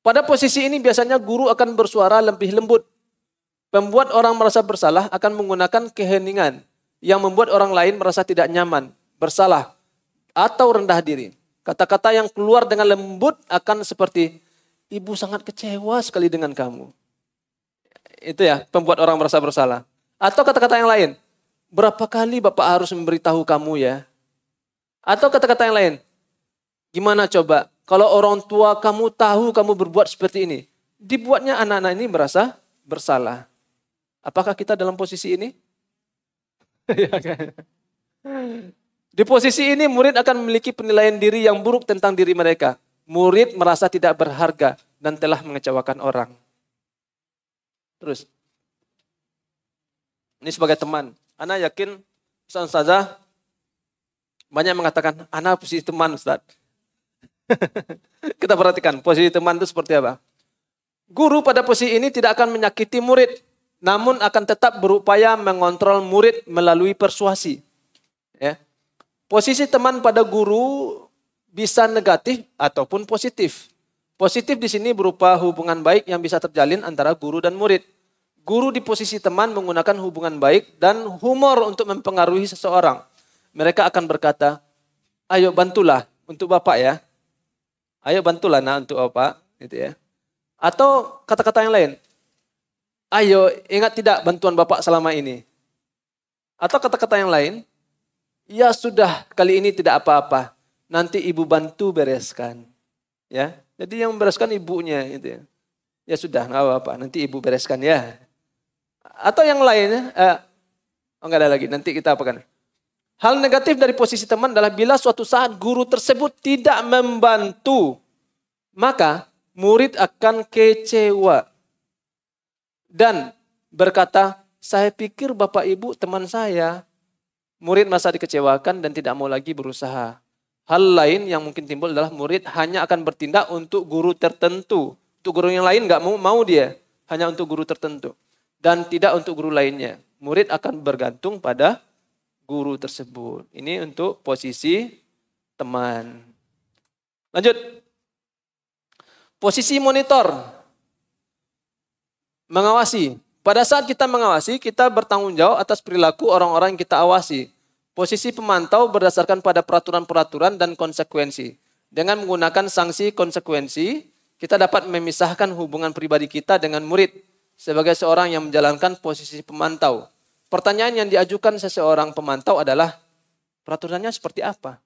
Pada posisi ini biasanya guru akan bersuara lebih lembut. Pembuat orang merasa bersalah akan menggunakan keheningan yang membuat orang lain merasa tidak nyaman, bersalah, atau rendah diri. Kata-kata yang keluar dengan lembut akan seperti ibu sangat kecewa sekali dengan kamu. Itu ya, pembuat orang merasa bersalah. Atau kata-kata yang lain, berapa kali bapak harus memberitahu kamu ya? Atau kata-kata yang lain, gimana coba kalau orang tua kamu tahu kamu berbuat seperti ini? Dibuatnya anak-anak ini merasa bersalah. Apakah kita dalam posisi ini? Ya, kan? Di posisi ini murid akan memiliki penilaian diri yang buruk tentang diri mereka murid merasa tidak berharga dan telah mengecewakan orang. Terus. Ini sebagai teman. Ana yakin Ustaz saja banyak mengatakan, Ana posisi teman Ustaz. Kita perhatikan posisi teman itu seperti apa. Guru pada posisi ini tidak akan menyakiti murid, namun akan tetap berupaya mengontrol murid melalui persuasi. Ya. Posisi teman pada guru bisa negatif ataupun positif. Positif di sini berupa hubungan baik yang bisa terjalin antara guru dan murid. Guru di posisi teman menggunakan hubungan baik dan humor untuk mempengaruhi seseorang. Mereka akan berkata, ayo bantulah untuk bapak ya. Ayo bantulah nak untuk bapak. Gitu ya. Atau kata-kata yang lain. Ayo ingat tidak bantuan bapak selama ini. Atau kata-kata yang lain. Ya sudah kali ini tidak apa-apa. Nanti ibu bantu bereskan. Ya. Jadi yang bereskan ibunya itu ya. Ya sudah, nggak apa-apa. Nanti ibu bereskan ya. Atau yang lainnya, eh, oh, enggak ada lagi. Nanti kita apakan? Hal negatif dari posisi teman adalah bila suatu saat guru tersebut tidak membantu, maka murid akan kecewa dan berkata, saya pikir bapak ibu teman saya. Murid masa dikecewakan dan tidak mau lagi berusaha. Hal lain yang mungkin timbul adalah murid hanya akan bertindak untuk guru tertentu. Untuk guru yang lain nggak mau mau dia, hanya untuk guru tertentu dan tidak untuk guru lainnya. Murid akan bergantung pada guru tersebut. Ini untuk posisi teman. Lanjut. Posisi monitor. Mengawasi. Pada saat kita mengawasi, kita bertanggung jawab atas perilaku orang-orang yang kita awasi. Posisi pemantau berdasarkan pada peraturan-peraturan dan konsekuensi. Dengan menggunakan sanksi konsekuensi, kita dapat memisahkan hubungan pribadi kita dengan murid sebagai seorang yang menjalankan posisi pemantau. Pertanyaan yang diajukan seseorang pemantau adalah peraturannya seperti apa?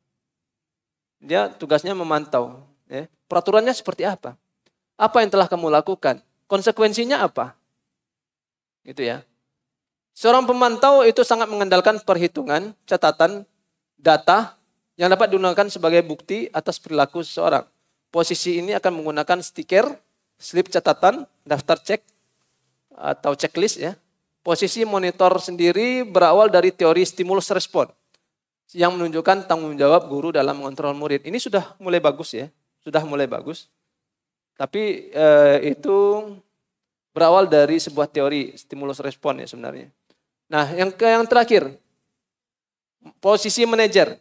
Dia tugasnya memantau. Ya. Peraturannya seperti apa? Apa yang telah kamu lakukan? Konsekuensinya apa? Gitu ya. Seorang pemantau itu sangat mengandalkan perhitungan, catatan, data yang dapat digunakan sebagai bukti atas perilaku seseorang. Posisi ini akan menggunakan stiker, slip catatan, daftar cek atau checklist ya. Posisi monitor sendiri berawal dari teori stimulus respon yang menunjukkan tanggung jawab guru dalam mengontrol murid. Ini sudah mulai bagus ya, sudah mulai bagus. Tapi eh, itu berawal dari sebuah teori stimulus respon ya sebenarnya. Nah, yang ke yang terakhir posisi manajer.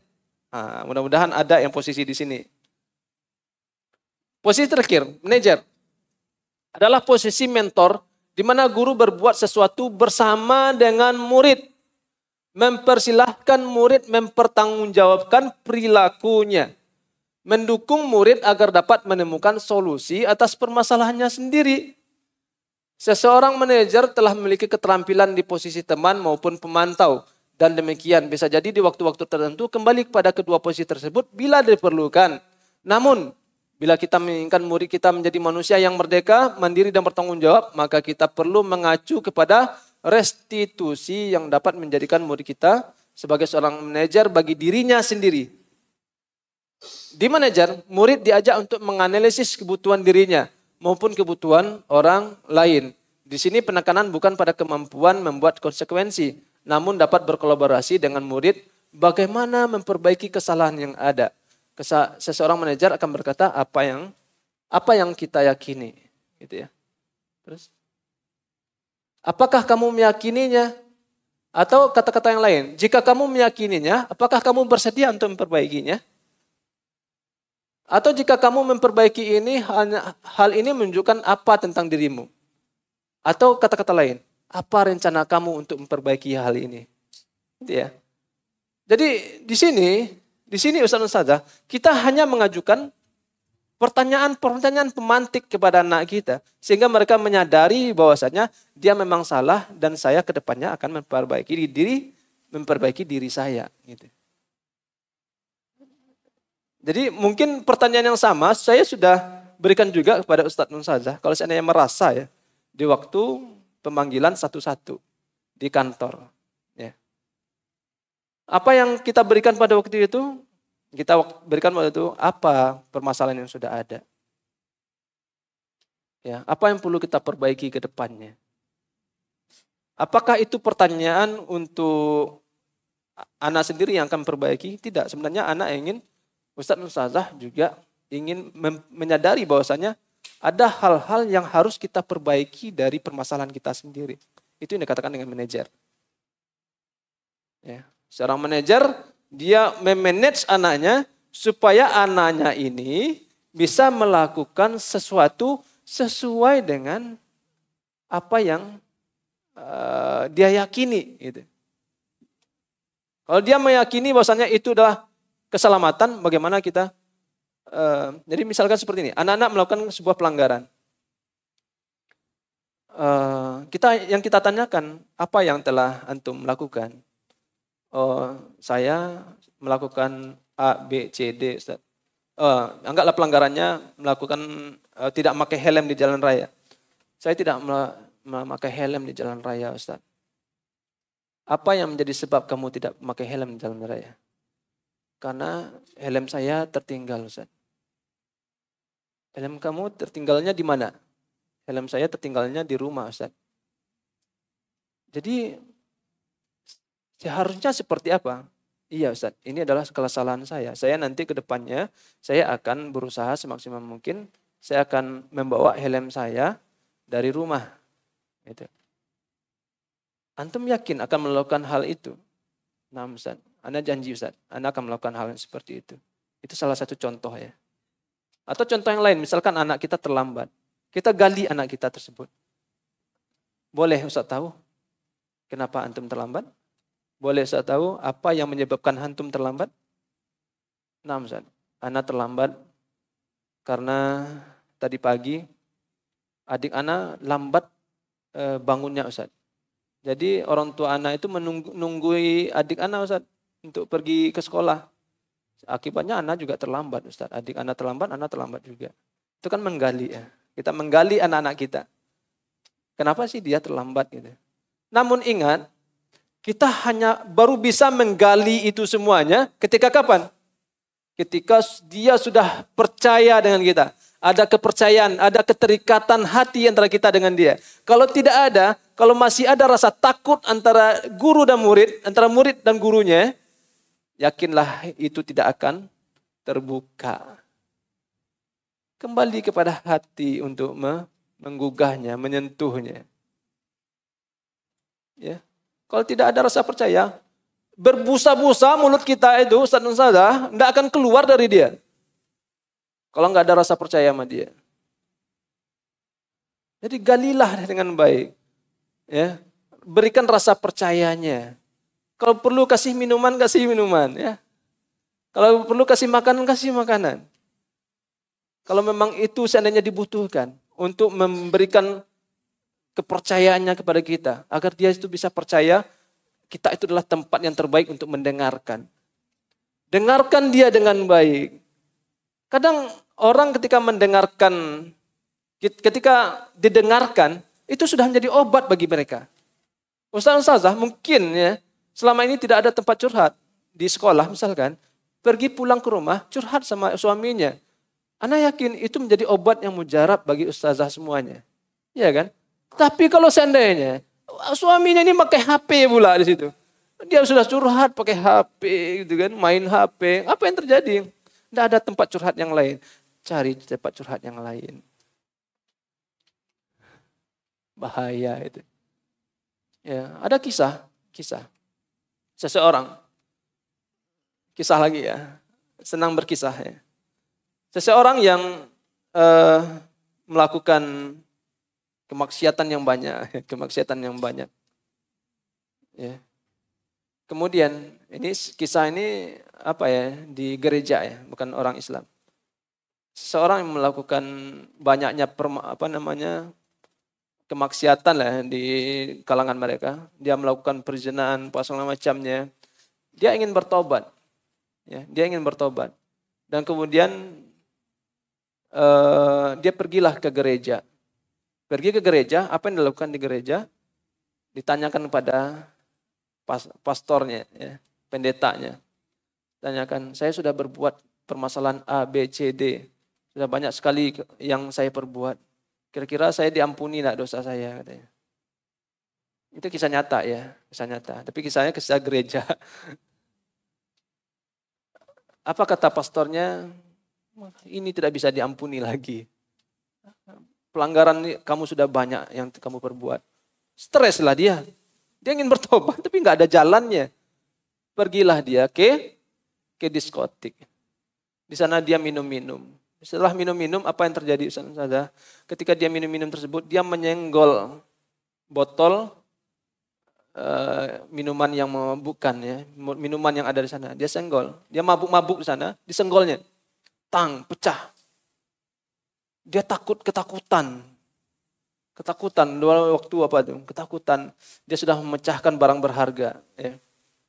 Nah, mudah-mudahan ada yang posisi di sini. Posisi terakhir, manajer adalah posisi mentor di mana guru berbuat sesuatu bersama dengan murid. Mempersilahkan murid mempertanggungjawabkan perilakunya. Mendukung murid agar dapat menemukan solusi atas permasalahannya sendiri Seseorang manajer telah memiliki keterampilan di posisi teman maupun pemantau. Dan demikian bisa jadi di waktu-waktu tertentu kembali kepada kedua posisi tersebut bila diperlukan. Namun, bila kita menginginkan murid kita menjadi manusia yang merdeka, mandiri dan bertanggung jawab, maka kita perlu mengacu kepada restitusi yang dapat menjadikan murid kita sebagai seorang manajer bagi dirinya sendiri. Di manajer, murid diajak untuk menganalisis kebutuhan dirinya – maupun kebutuhan orang lain. Di sini penekanan bukan pada kemampuan membuat konsekuensi, namun dapat berkolaborasi dengan murid bagaimana memperbaiki kesalahan yang ada. seseorang manajer akan berkata apa yang apa yang kita yakini, gitu ya. Terus apakah kamu meyakininya? Atau kata-kata yang lain, jika kamu meyakininya, apakah kamu bersedia untuk memperbaikinya? Atau jika kamu memperbaiki ini, hal ini menunjukkan apa tentang dirimu? Atau kata-kata lain, apa rencana kamu untuk memperbaiki hal ini? Gitu ya. Jadi di sini, di sini Ustaz saja kita hanya mengajukan pertanyaan-pertanyaan pemantik kepada anak kita sehingga mereka menyadari bahwasanya dia memang salah dan saya kedepannya akan memperbaiki diri, memperbaiki diri saya gitu. Jadi mungkin pertanyaan yang sama saya sudah berikan juga kepada Ustadz Nun Kalau seandainya merasa ya, di waktu pemanggilan satu-satu di kantor. Ya. Apa yang kita berikan pada waktu itu? Kita berikan waktu itu apa permasalahan yang sudah ada? Ya, apa yang perlu kita perbaiki ke depannya? Apakah itu pertanyaan untuk anak sendiri yang akan perbaiki? Tidak, sebenarnya anak ingin Ustadz Nusazah juga ingin menyadari bahwasanya ada hal-hal yang harus kita perbaiki dari permasalahan kita sendiri. Itu yang dikatakan dengan manajer. Ya. Seorang manajer, dia memanage anaknya supaya anaknya ini bisa melakukan sesuatu sesuai dengan apa yang uh, dia yakini. Gitu. Kalau dia meyakini bahwasanya itu adalah keselamatan bagaimana kita e, jadi misalkan seperti ini anak-anak melakukan sebuah pelanggaran e, kita yang kita tanyakan apa yang telah antum lakukan oh saya melakukan a b c d Ustaz. Eh, anggaplah pelanggarannya melakukan e, tidak memakai helm di jalan raya saya tidak memakai helm di jalan raya Ustaz. Apa yang menjadi sebab kamu tidak memakai helm di jalan raya? Karena helm saya tertinggal, Ustaz. Helm kamu tertinggalnya di mana? Helm saya tertinggalnya di rumah, Ustaz. Jadi seharusnya seperti apa? Iya Ustaz, ini adalah kesalahan saya. Saya nanti ke depannya, saya akan berusaha semaksimal mungkin. Saya akan membawa helm saya dari rumah. Itu. Antum yakin akan melakukan hal itu? Nah Ustaz. Anda janji Ustaz, Anda akan melakukan hal yang seperti itu. Itu salah satu contoh ya. Atau contoh yang lain, misalkan anak kita terlambat. Kita gali anak kita tersebut. Boleh Ustaz tahu kenapa antum terlambat? Boleh Ustaz tahu apa yang menyebabkan antum terlambat? Nah Ustaz, anak terlambat karena tadi pagi adik anak lambat eh, bangunnya Ustaz. Jadi orang tua anak itu menunggu nunggui adik anak Ustaz untuk pergi ke sekolah. Akibatnya anak juga terlambat, Ustaz. Adik anak terlambat, anak terlambat juga. Itu kan menggali ya. Kita menggali anak-anak kita. Kenapa sih dia terlambat gitu? Namun ingat, kita hanya baru bisa menggali itu semuanya ketika kapan? Ketika dia sudah percaya dengan kita ada kepercayaan, ada keterikatan hati antara kita dengan dia. Kalau tidak ada, kalau masih ada rasa takut antara guru dan murid, antara murid dan gurunya, yakinlah itu tidak akan terbuka. Kembali kepada hati untuk menggugahnya, menyentuhnya. Ya. Kalau tidak ada rasa percaya, berbusa-busa mulut kita itu, Ustaz dan tidak akan keluar dari dia. Kalau nggak ada rasa percaya sama dia. Jadi galilah dengan baik. Ya. Berikan rasa percayanya. Kalau perlu kasih minuman, kasih minuman ya. Kalau perlu kasih makanan, kasih makanan. Kalau memang itu seandainya dibutuhkan untuk memberikan kepercayaannya kepada kita agar dia itu bisa percaya kita itu adalah tempat yang terbaik untuk mendengarkan. Dengarkan dia dengan baik. Kadang orang ketika mendengarkan ketika didengarkan itu sudah menjadi obat bagi mereka. Ustaz Ustazah mungkin ya Selama ini tidak ada tempat curhat di sekolah misalkan, pergi pulang ke rumah curhat sama suaminya. Anda yakin itu menjadi obat yang mujarab bagi ustazah semuanya. Iya kan? Tapi kalau seandainya suaminya ini pakai HP pula di situ. Dia sudah curhat pakai HP gitu kan, main HP. Apa yang terjadi? Tidak ada tempat curhat yang lain. Cari tempat curhat yang lain. Bahaya itu. Ya, ada kisah, kisah Seseorang, kisah lagi ya, senang berkisah ya. Seseorang yang eh, melakukan kemaksiatan yang banyak, kemaksiatan yang banyak. Ya. Kemudian ini kisah ini apa ya di gereja ya, bukan orang Islam. Seseorang yang melakukan banyaknya perma, apa namanya kemaksiatan lah di kalangan mereka. Dia melakukan perzinahan pasang macamnya. Dia ingin bertobat. Ya, dia ingin bertobat. Dan kemudian uh, dia pergilah ke gereja. Pergi ke gereja, apa yang dilakukan di gereja? Ditanyakan kepada pas, pastornya, ya, pendetanya. Tanyakan, saya sudah berbuat permasalahan A, B, C, D. Sudah banyak sekali yang saya perbuat Kira-kira saya diampuni nak dosa saya katanya. Itu kisah nyata ya, kisah nyata. Tapi kisahnya kisah gereja. Apa kata pastornya? Ini tidak bisa diampuni lagi. Pelanggaran kamu sudah banyak yang kamu perbuat. Stres lah dia. Dia ingin bertobat tapi nggak ada jalannya. Pergilah dia ke ke diskotik. Di sana dia minum-minum. Setelah minum-minum, apa yang terjadi Ketika dia minum-minum tersebut, dia menyenggol botol eh, minuman yang memabukkan ya, minuman yang ada di sana. Dia senggol, dia mabuk-mabuk di sana, disenggolnya. Tang, pecah. Dia takut ketakutan. Ketakutan dua waktu apa itu? Ketakutan. Dia sudah memecahkan barang berharga ya,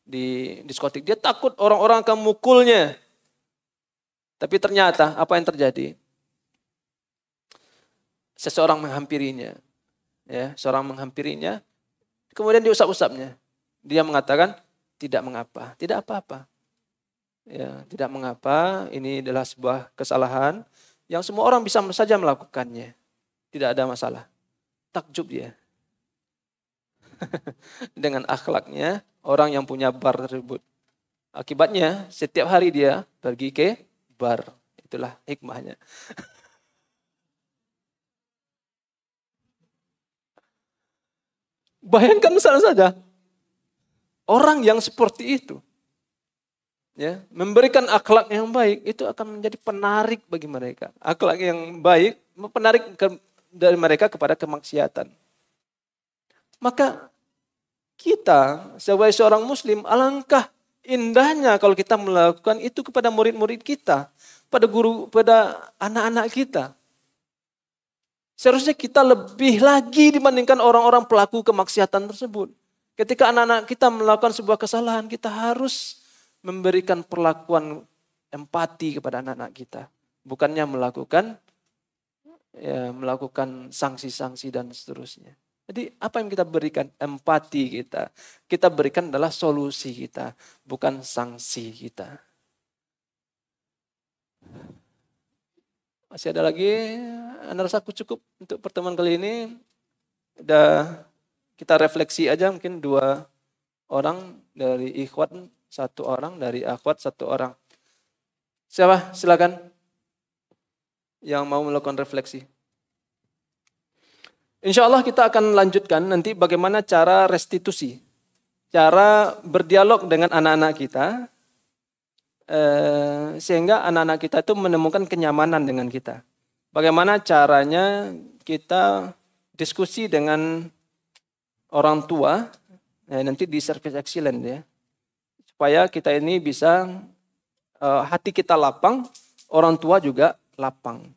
di diskotik. Dia takut orang-orang akan mukulnya tapi ternyata apa yang terjadi? Seseorang menghampirinya. Ya, seorang menghampirinya, kemudian diusap-usapnya. Dia mengatakan, tidak mengapa, tidak apa-apa. Ya, tidak mengapa, ini adalah sebuah kesalahan yang semua orang bisa saja melakukannya. Tidak ada masalah. Takjub dia. Dengan akhlaknya, orang yang punya bar tersebut. Akibatnya, setiap hari dia pergi ke Akbar. Itulah hikmahnya. Bayangkan misalnya saja orang yang seperti itu ya, memberikan akhlak yang baik itu akan menjadi penarik bagi mereka. Akhlak yang baik penarik dari mereka kepada kemaksiatan. Maka kita sebagai seorang muslim alangkah indahnya kalau kita melakukan itu kepada murid-murid kita, pada guru, pada anak-anak kita. Seharusnya kita lebih lagi dibandingkan orang-orang pelaku kemaksiatan tersebut. Ketika anak-anak kita melakukan sebuah kesalahan, kita harus memberikan perlakuan empati kepada anak-anak kita, bukannya melakukan ya, melakukan sanksi-sanksi dan seterusnya. Jadi apa yang kita berikan? Empati kita. Kita berikan adalah solusi kita, bukan sanksi kita. Masih ada lagi? Anda rasa aku cukup untuk pertemuan kali ini? Udah kita refleksi aja mungkin dua orang dari ikhwan, satu orang dari akhwat, satu orang. Siapa? Silakan. Yang mau melakukan refleksi. Insya Allah kita akan lanjutkan nanti bagaimana cara restitusi, cara berdialog dengan anak-anak kita, eh, sehingga anak-anak kita itu menemukan kenyamanan dengan kita. Bagaimana caranya kita diskusi dengan orang tua, ya, nanti di service excellent ya, supaya kita ini bisa eh, hati kita lapang, orang tua juga lapang.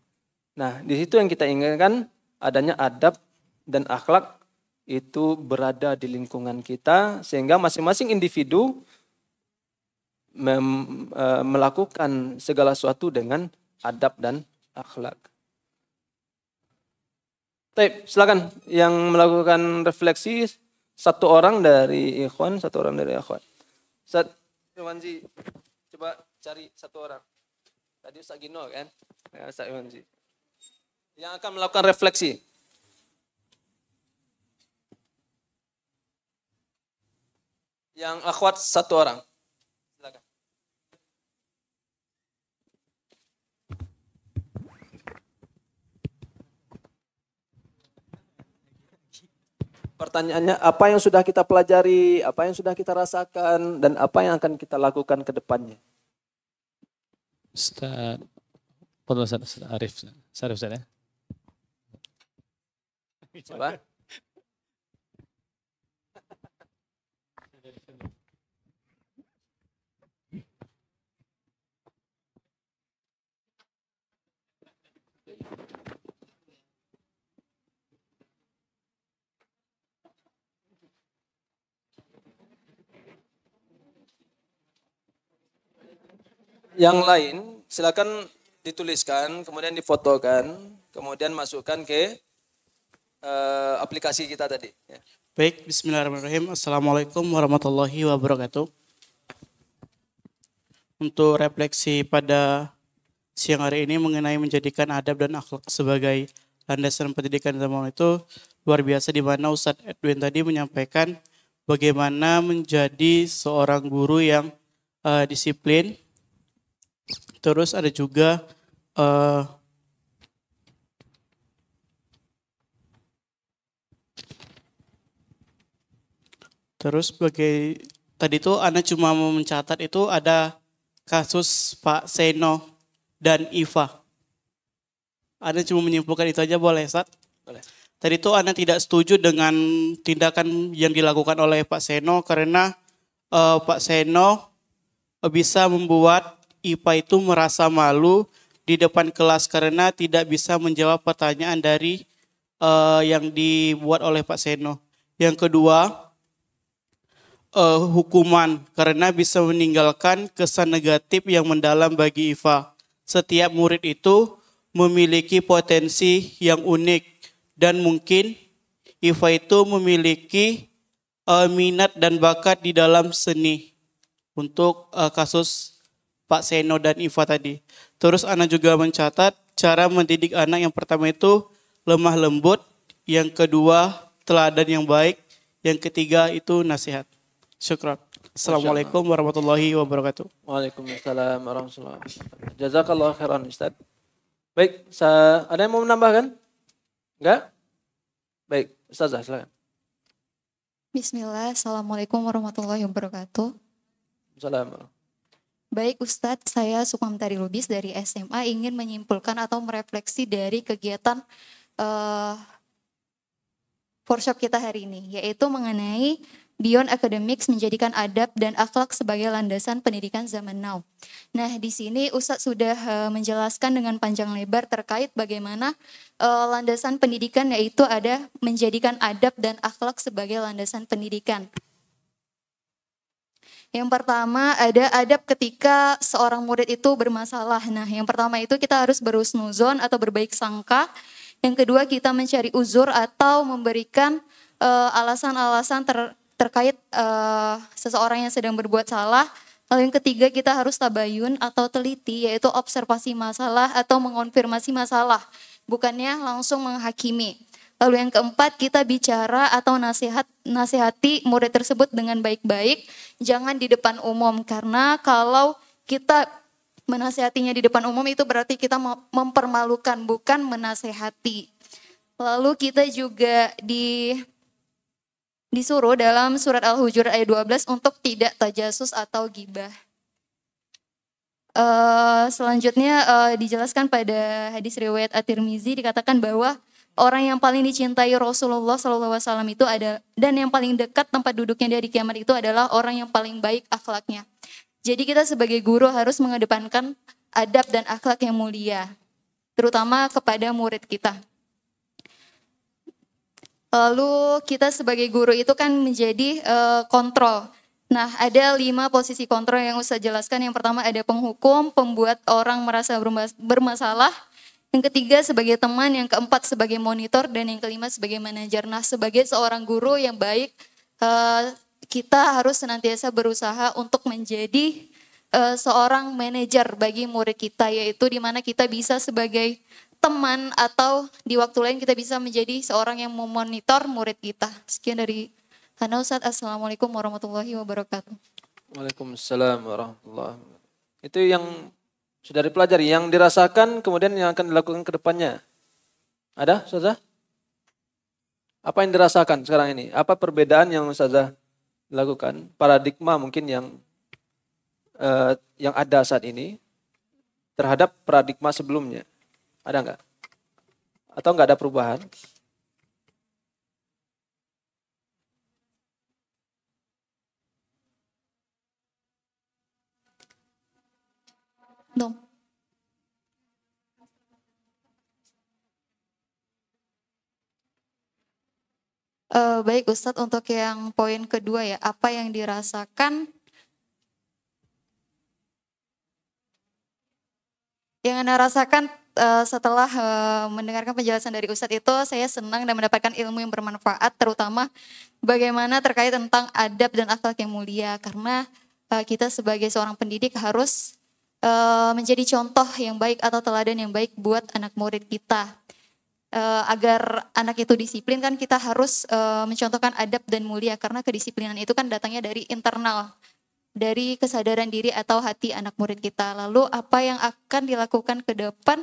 Nah, di situ yang kita inginkan adanya adab dan akhlak itu berada di lingkungan kita sehingga masing-masing individu mem, e, melakukan segala sesuatu dengan adab dan akhlak. Taip, silakan yang melakukan refleksi satu orang dari ikhwan, satu orang dari akhwat. Sat Iwanji, coba cari satu orang. Tadi Ustaz Gino kan? Ya, Ustaz Iwanji. Yang akan melakukan refleksi. Yang akhwat satu orang. Pertanyaannya, apa yang sudah kita pelajari, apa yang sudah kita rasakan, dan apa yang akan kita lakukan ke depannya? Ustaz, Ustaz Arif, Ustaz Arif, Ustaz ya. Coba. Yang lain silakan dituliskan, kemudian difotokan, kemudian masukkan ke uh, aplikasi kita tadi. Ya. Baik, Bismillahirrahmanirrahim. Assalamualaikum warahmatullahi wabarakatuh. Untuk refleksi pada siang hari ini mengenai menjadikan adab dan akhlak sebagai landasan pendidikan zaman itu luar biasa di mana Ustadz Edwin tadi menyampaikan bagaimana menjadi seorang guru yang uh, disiplin, Terus ada juga uh, Terus sebagai tadi itu Anda cuma mencatat itu ada kasus Pak Seno dan Iva. Anda cuma menyimpulkan itu aja boleh, Sat? Boleh. Tadi itu Anda tidak setuju dengan tindakan yang dilakukan oleh Pak Seno karena uh, Pak Seno eh, bisa membuat IPA itu merasa malu di depan kelas karena tidak bisa menjawab pertanyaan dari uh, yang dibuat oleh Pak Seno. Yang kedua, uh, hukuman karena bisa meninggalkan kesan negatif yang mendalam bagi IFA. Setiap murid itu memiliki potensi yang unik dan mungkin IFA itu memiliki uh, minat dan bakat di dalam seni. Untuk uh, kasus Pak Seno dan Iva tadi. Terus Ana juga mencatat cara mendidik anak yang pertama itu lemah lembut, yang kedua teladan yang baik, yang ketiga itu nasihat. Syukur. Assalamualaikum warahmatullahi wabarakatuh. Waalaikumsalam warahmatullahi wabarakatuh. Jazakallah khairan Ustaz. Baik, ada yang mau menambahkan? Enggak? Baik, Ustazah silakan. Bismillah, Assalamualaikum warahmatullahi wabarakatuh. Assalamualaikum. Baik Ustadz, saya Sukamtari Lubis dari SMA ingin menyimpulkan atau merefleksi dari kegiatan uh, workshop kita hari ini, yaitu mengenai Beyond Academics menjadikan adab dan akhlak sebagai landasan pendidikan zaman now. Nah, di sini Ustadz sudah uh, menjelaskan dengan panjang lebar terkait bagaimana uh, landasan pendidikan yaitu ada menjadikan adab dan akhlak sebagai landasan pendidikan. Yang pertama ada adab ketika seorang murid itu bermasalah. Nah, yang pertama itu kita harus berusnuzon atau berbaik sangka. Yang kedua kita mencari uzur atau memberikan eh, alasan-alasan uh, ter, terkait uh, seseorang yang sedang berbuat salah. Lalu yang ketiga kita harus tabayun atau teliti yaitu observasi masalah atau mengonfirmasi masalah. Bukannya langsung menghakimi. Lalu yang keempat, kita bicara atau nasihat nasihati murid tersebut dengan baik-baik, jangan di depan umum karena kalau kita menasihatinya di depan umum itu berarti kita mempermalukan bukan menasehati. Lalu kita juga di disuruh dalam surat al hujur ayat 12 untuk tidak tajasus atau gibah. Uh, selanjutnya uh, dijelaskan pada hadis riwayat At-Tirmizi dikatakan bahwa orang yang paling dicintai Rasulullah SAW itu ada dan yang paling dekat tempat duduknya dari kiamat itu adalah orang yang paling baik akhlaknya. Jadi kita sebagai guru harus mengedepankan adab dan akhlak yang mulia, terutama kepada murid kita. Lalu kita sebagai guru itu kan menjadi uh, kontrol. Nah, ada lima posisi kontrol yang usah jelaskan. Yang pertama ada penghukum, pembuat orang merasa bermasalah, yang ketiga sebagai teman, yang keempat sebagai monitor, dan yang kelima sebagai manajer. Nah sebagai seorang guru yang baik, eh, kita harus senantiasa berusaha untuk menjadi eh, seorang manajer bagi murid kita, yaitu di mana kita bisa sebagai teman atau di waktu lain kita bisa menjadi seorang yang memonitor murid kita. Sekian dari Hana Ustaz. Assalamualaikum warahmatullahi wabarakatuh. Waalaikumsalam warahmatullahi wabarakatuh. Itu yang sudah dipelajari yang dirasakan kemudian yang akan dilakukan ke depannya. Ada, Ustazah? Apa yang dirasakan sekarang ini? Apa perbedaan yang Ustazah lakukan? Paradigma mungkin yang uh, yang ada saat ini terhadap paradigma sebelumnya. Ada nggak? Atau nggak ada perubahan? Uh, baik Ustadz untuk yang poin kedua ya, apa yang dirasakan yang Anda rasakan uh, setelah uh, mendengarkan penjelasan dari Ustadz itu saya senang dan mendapatkan ilmu yang bermanfaat terutama bagaimana terkait tentang adab dan akhlak yang mulia karena uh, kita sebagai seorang pendidik harus Eh, menjadi contoh yang baik atau teladan yang baik buat anak murid kita. Uh, agar anak itu disiplin kan kita harus uh, mencontohkan adab dan mulia karena kedisiplinan itu kan datangnya dari internal dari kesadaran diri atau hati anak murid kita. Lalu apa yang akan dilakukan ke depan?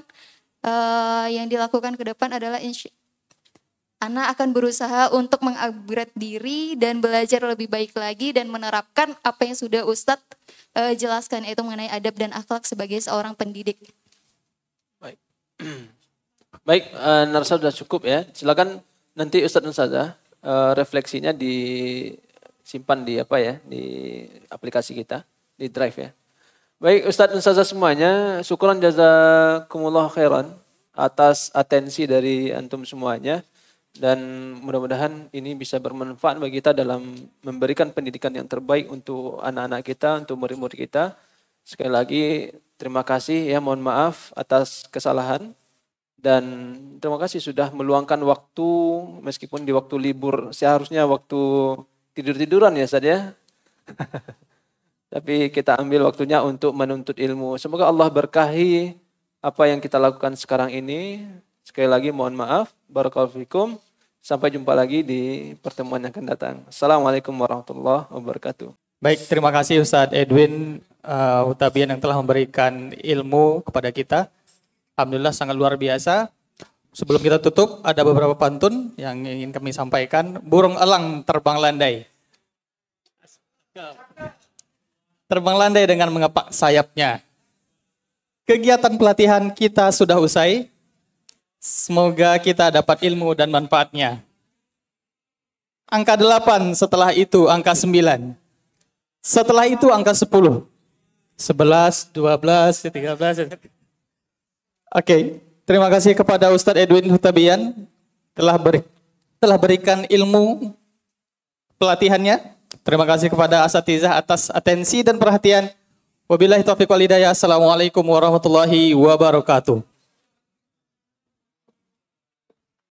Uh, yang dilakukan ke depan adalah Ana akan berusaha untuk mengupgrade diri dan belajar lebih baik lagi dan menerapkan apa yang sudah Ustadz uh, jelaskan yaitu mengenai adab dan akhlak sebagai seorang pendidik. Baik, baik uh, narsa sudah cukup ya. Silakan nanti Ustadz dan Saza uh, eh, refleksinya disimpan di apa ya di aplikasi kita di drive ya. Baik Ustadz dan Saza semuanya, syukuran jazakumullah khairan atas atensi dari antum semuanya dan mudah-mudahan ini bisa bermanfaat bagi kita dalam memberikan pendidikan yang terbaik untuk anak-anak kita, untuk murid-murid kita. Sekali lagi terima kasih ya, mohon maaf atas kesalahan dan terima kasih sudah meluangkan waktu meskipun di waktu libur seharusnya waktu tidur-tiduran ya saja. Ya. Tapi kita ambil waktunya untuk menuntut ilmu. Semoga Allah berkahi apa yang kita lakukan sekarang ini Sekali lagi mohon maaf. Barakallahu Sampai jumpa lagi di pertemuan yang akan datang. Assalamualaikum warahmatullahi wabarakatuh. Baik, terima kasih Ustadz Edwin uh, Hutabian yang telah memberikan ilmu kepada kita. Alhamdulillah sangat luar biasa. Sebelum kita tutup, ada beberapa pantun yang ingin kami sampaikan. Burung elang terbang landai. Terbang landai dengan mengepak sayapnya. Kegiatan pelatihan kita sudah usai. Semoga kita dapat ilmu dan manfaatnya. Angka 8, setelah itu angka 9. Setelah itu angka 10. 11, 12, 13. Oke, okay. terima kasih kepada Ustadz Edwin Hutabian telah ber, telah berikan ilmu pelatihannya. Terima kasih kepada Asatizah atas atensi dan perhatian. Wabillahi taufiq wal hidayah. Assalamualaikum warahmatullahi wabarakatuh.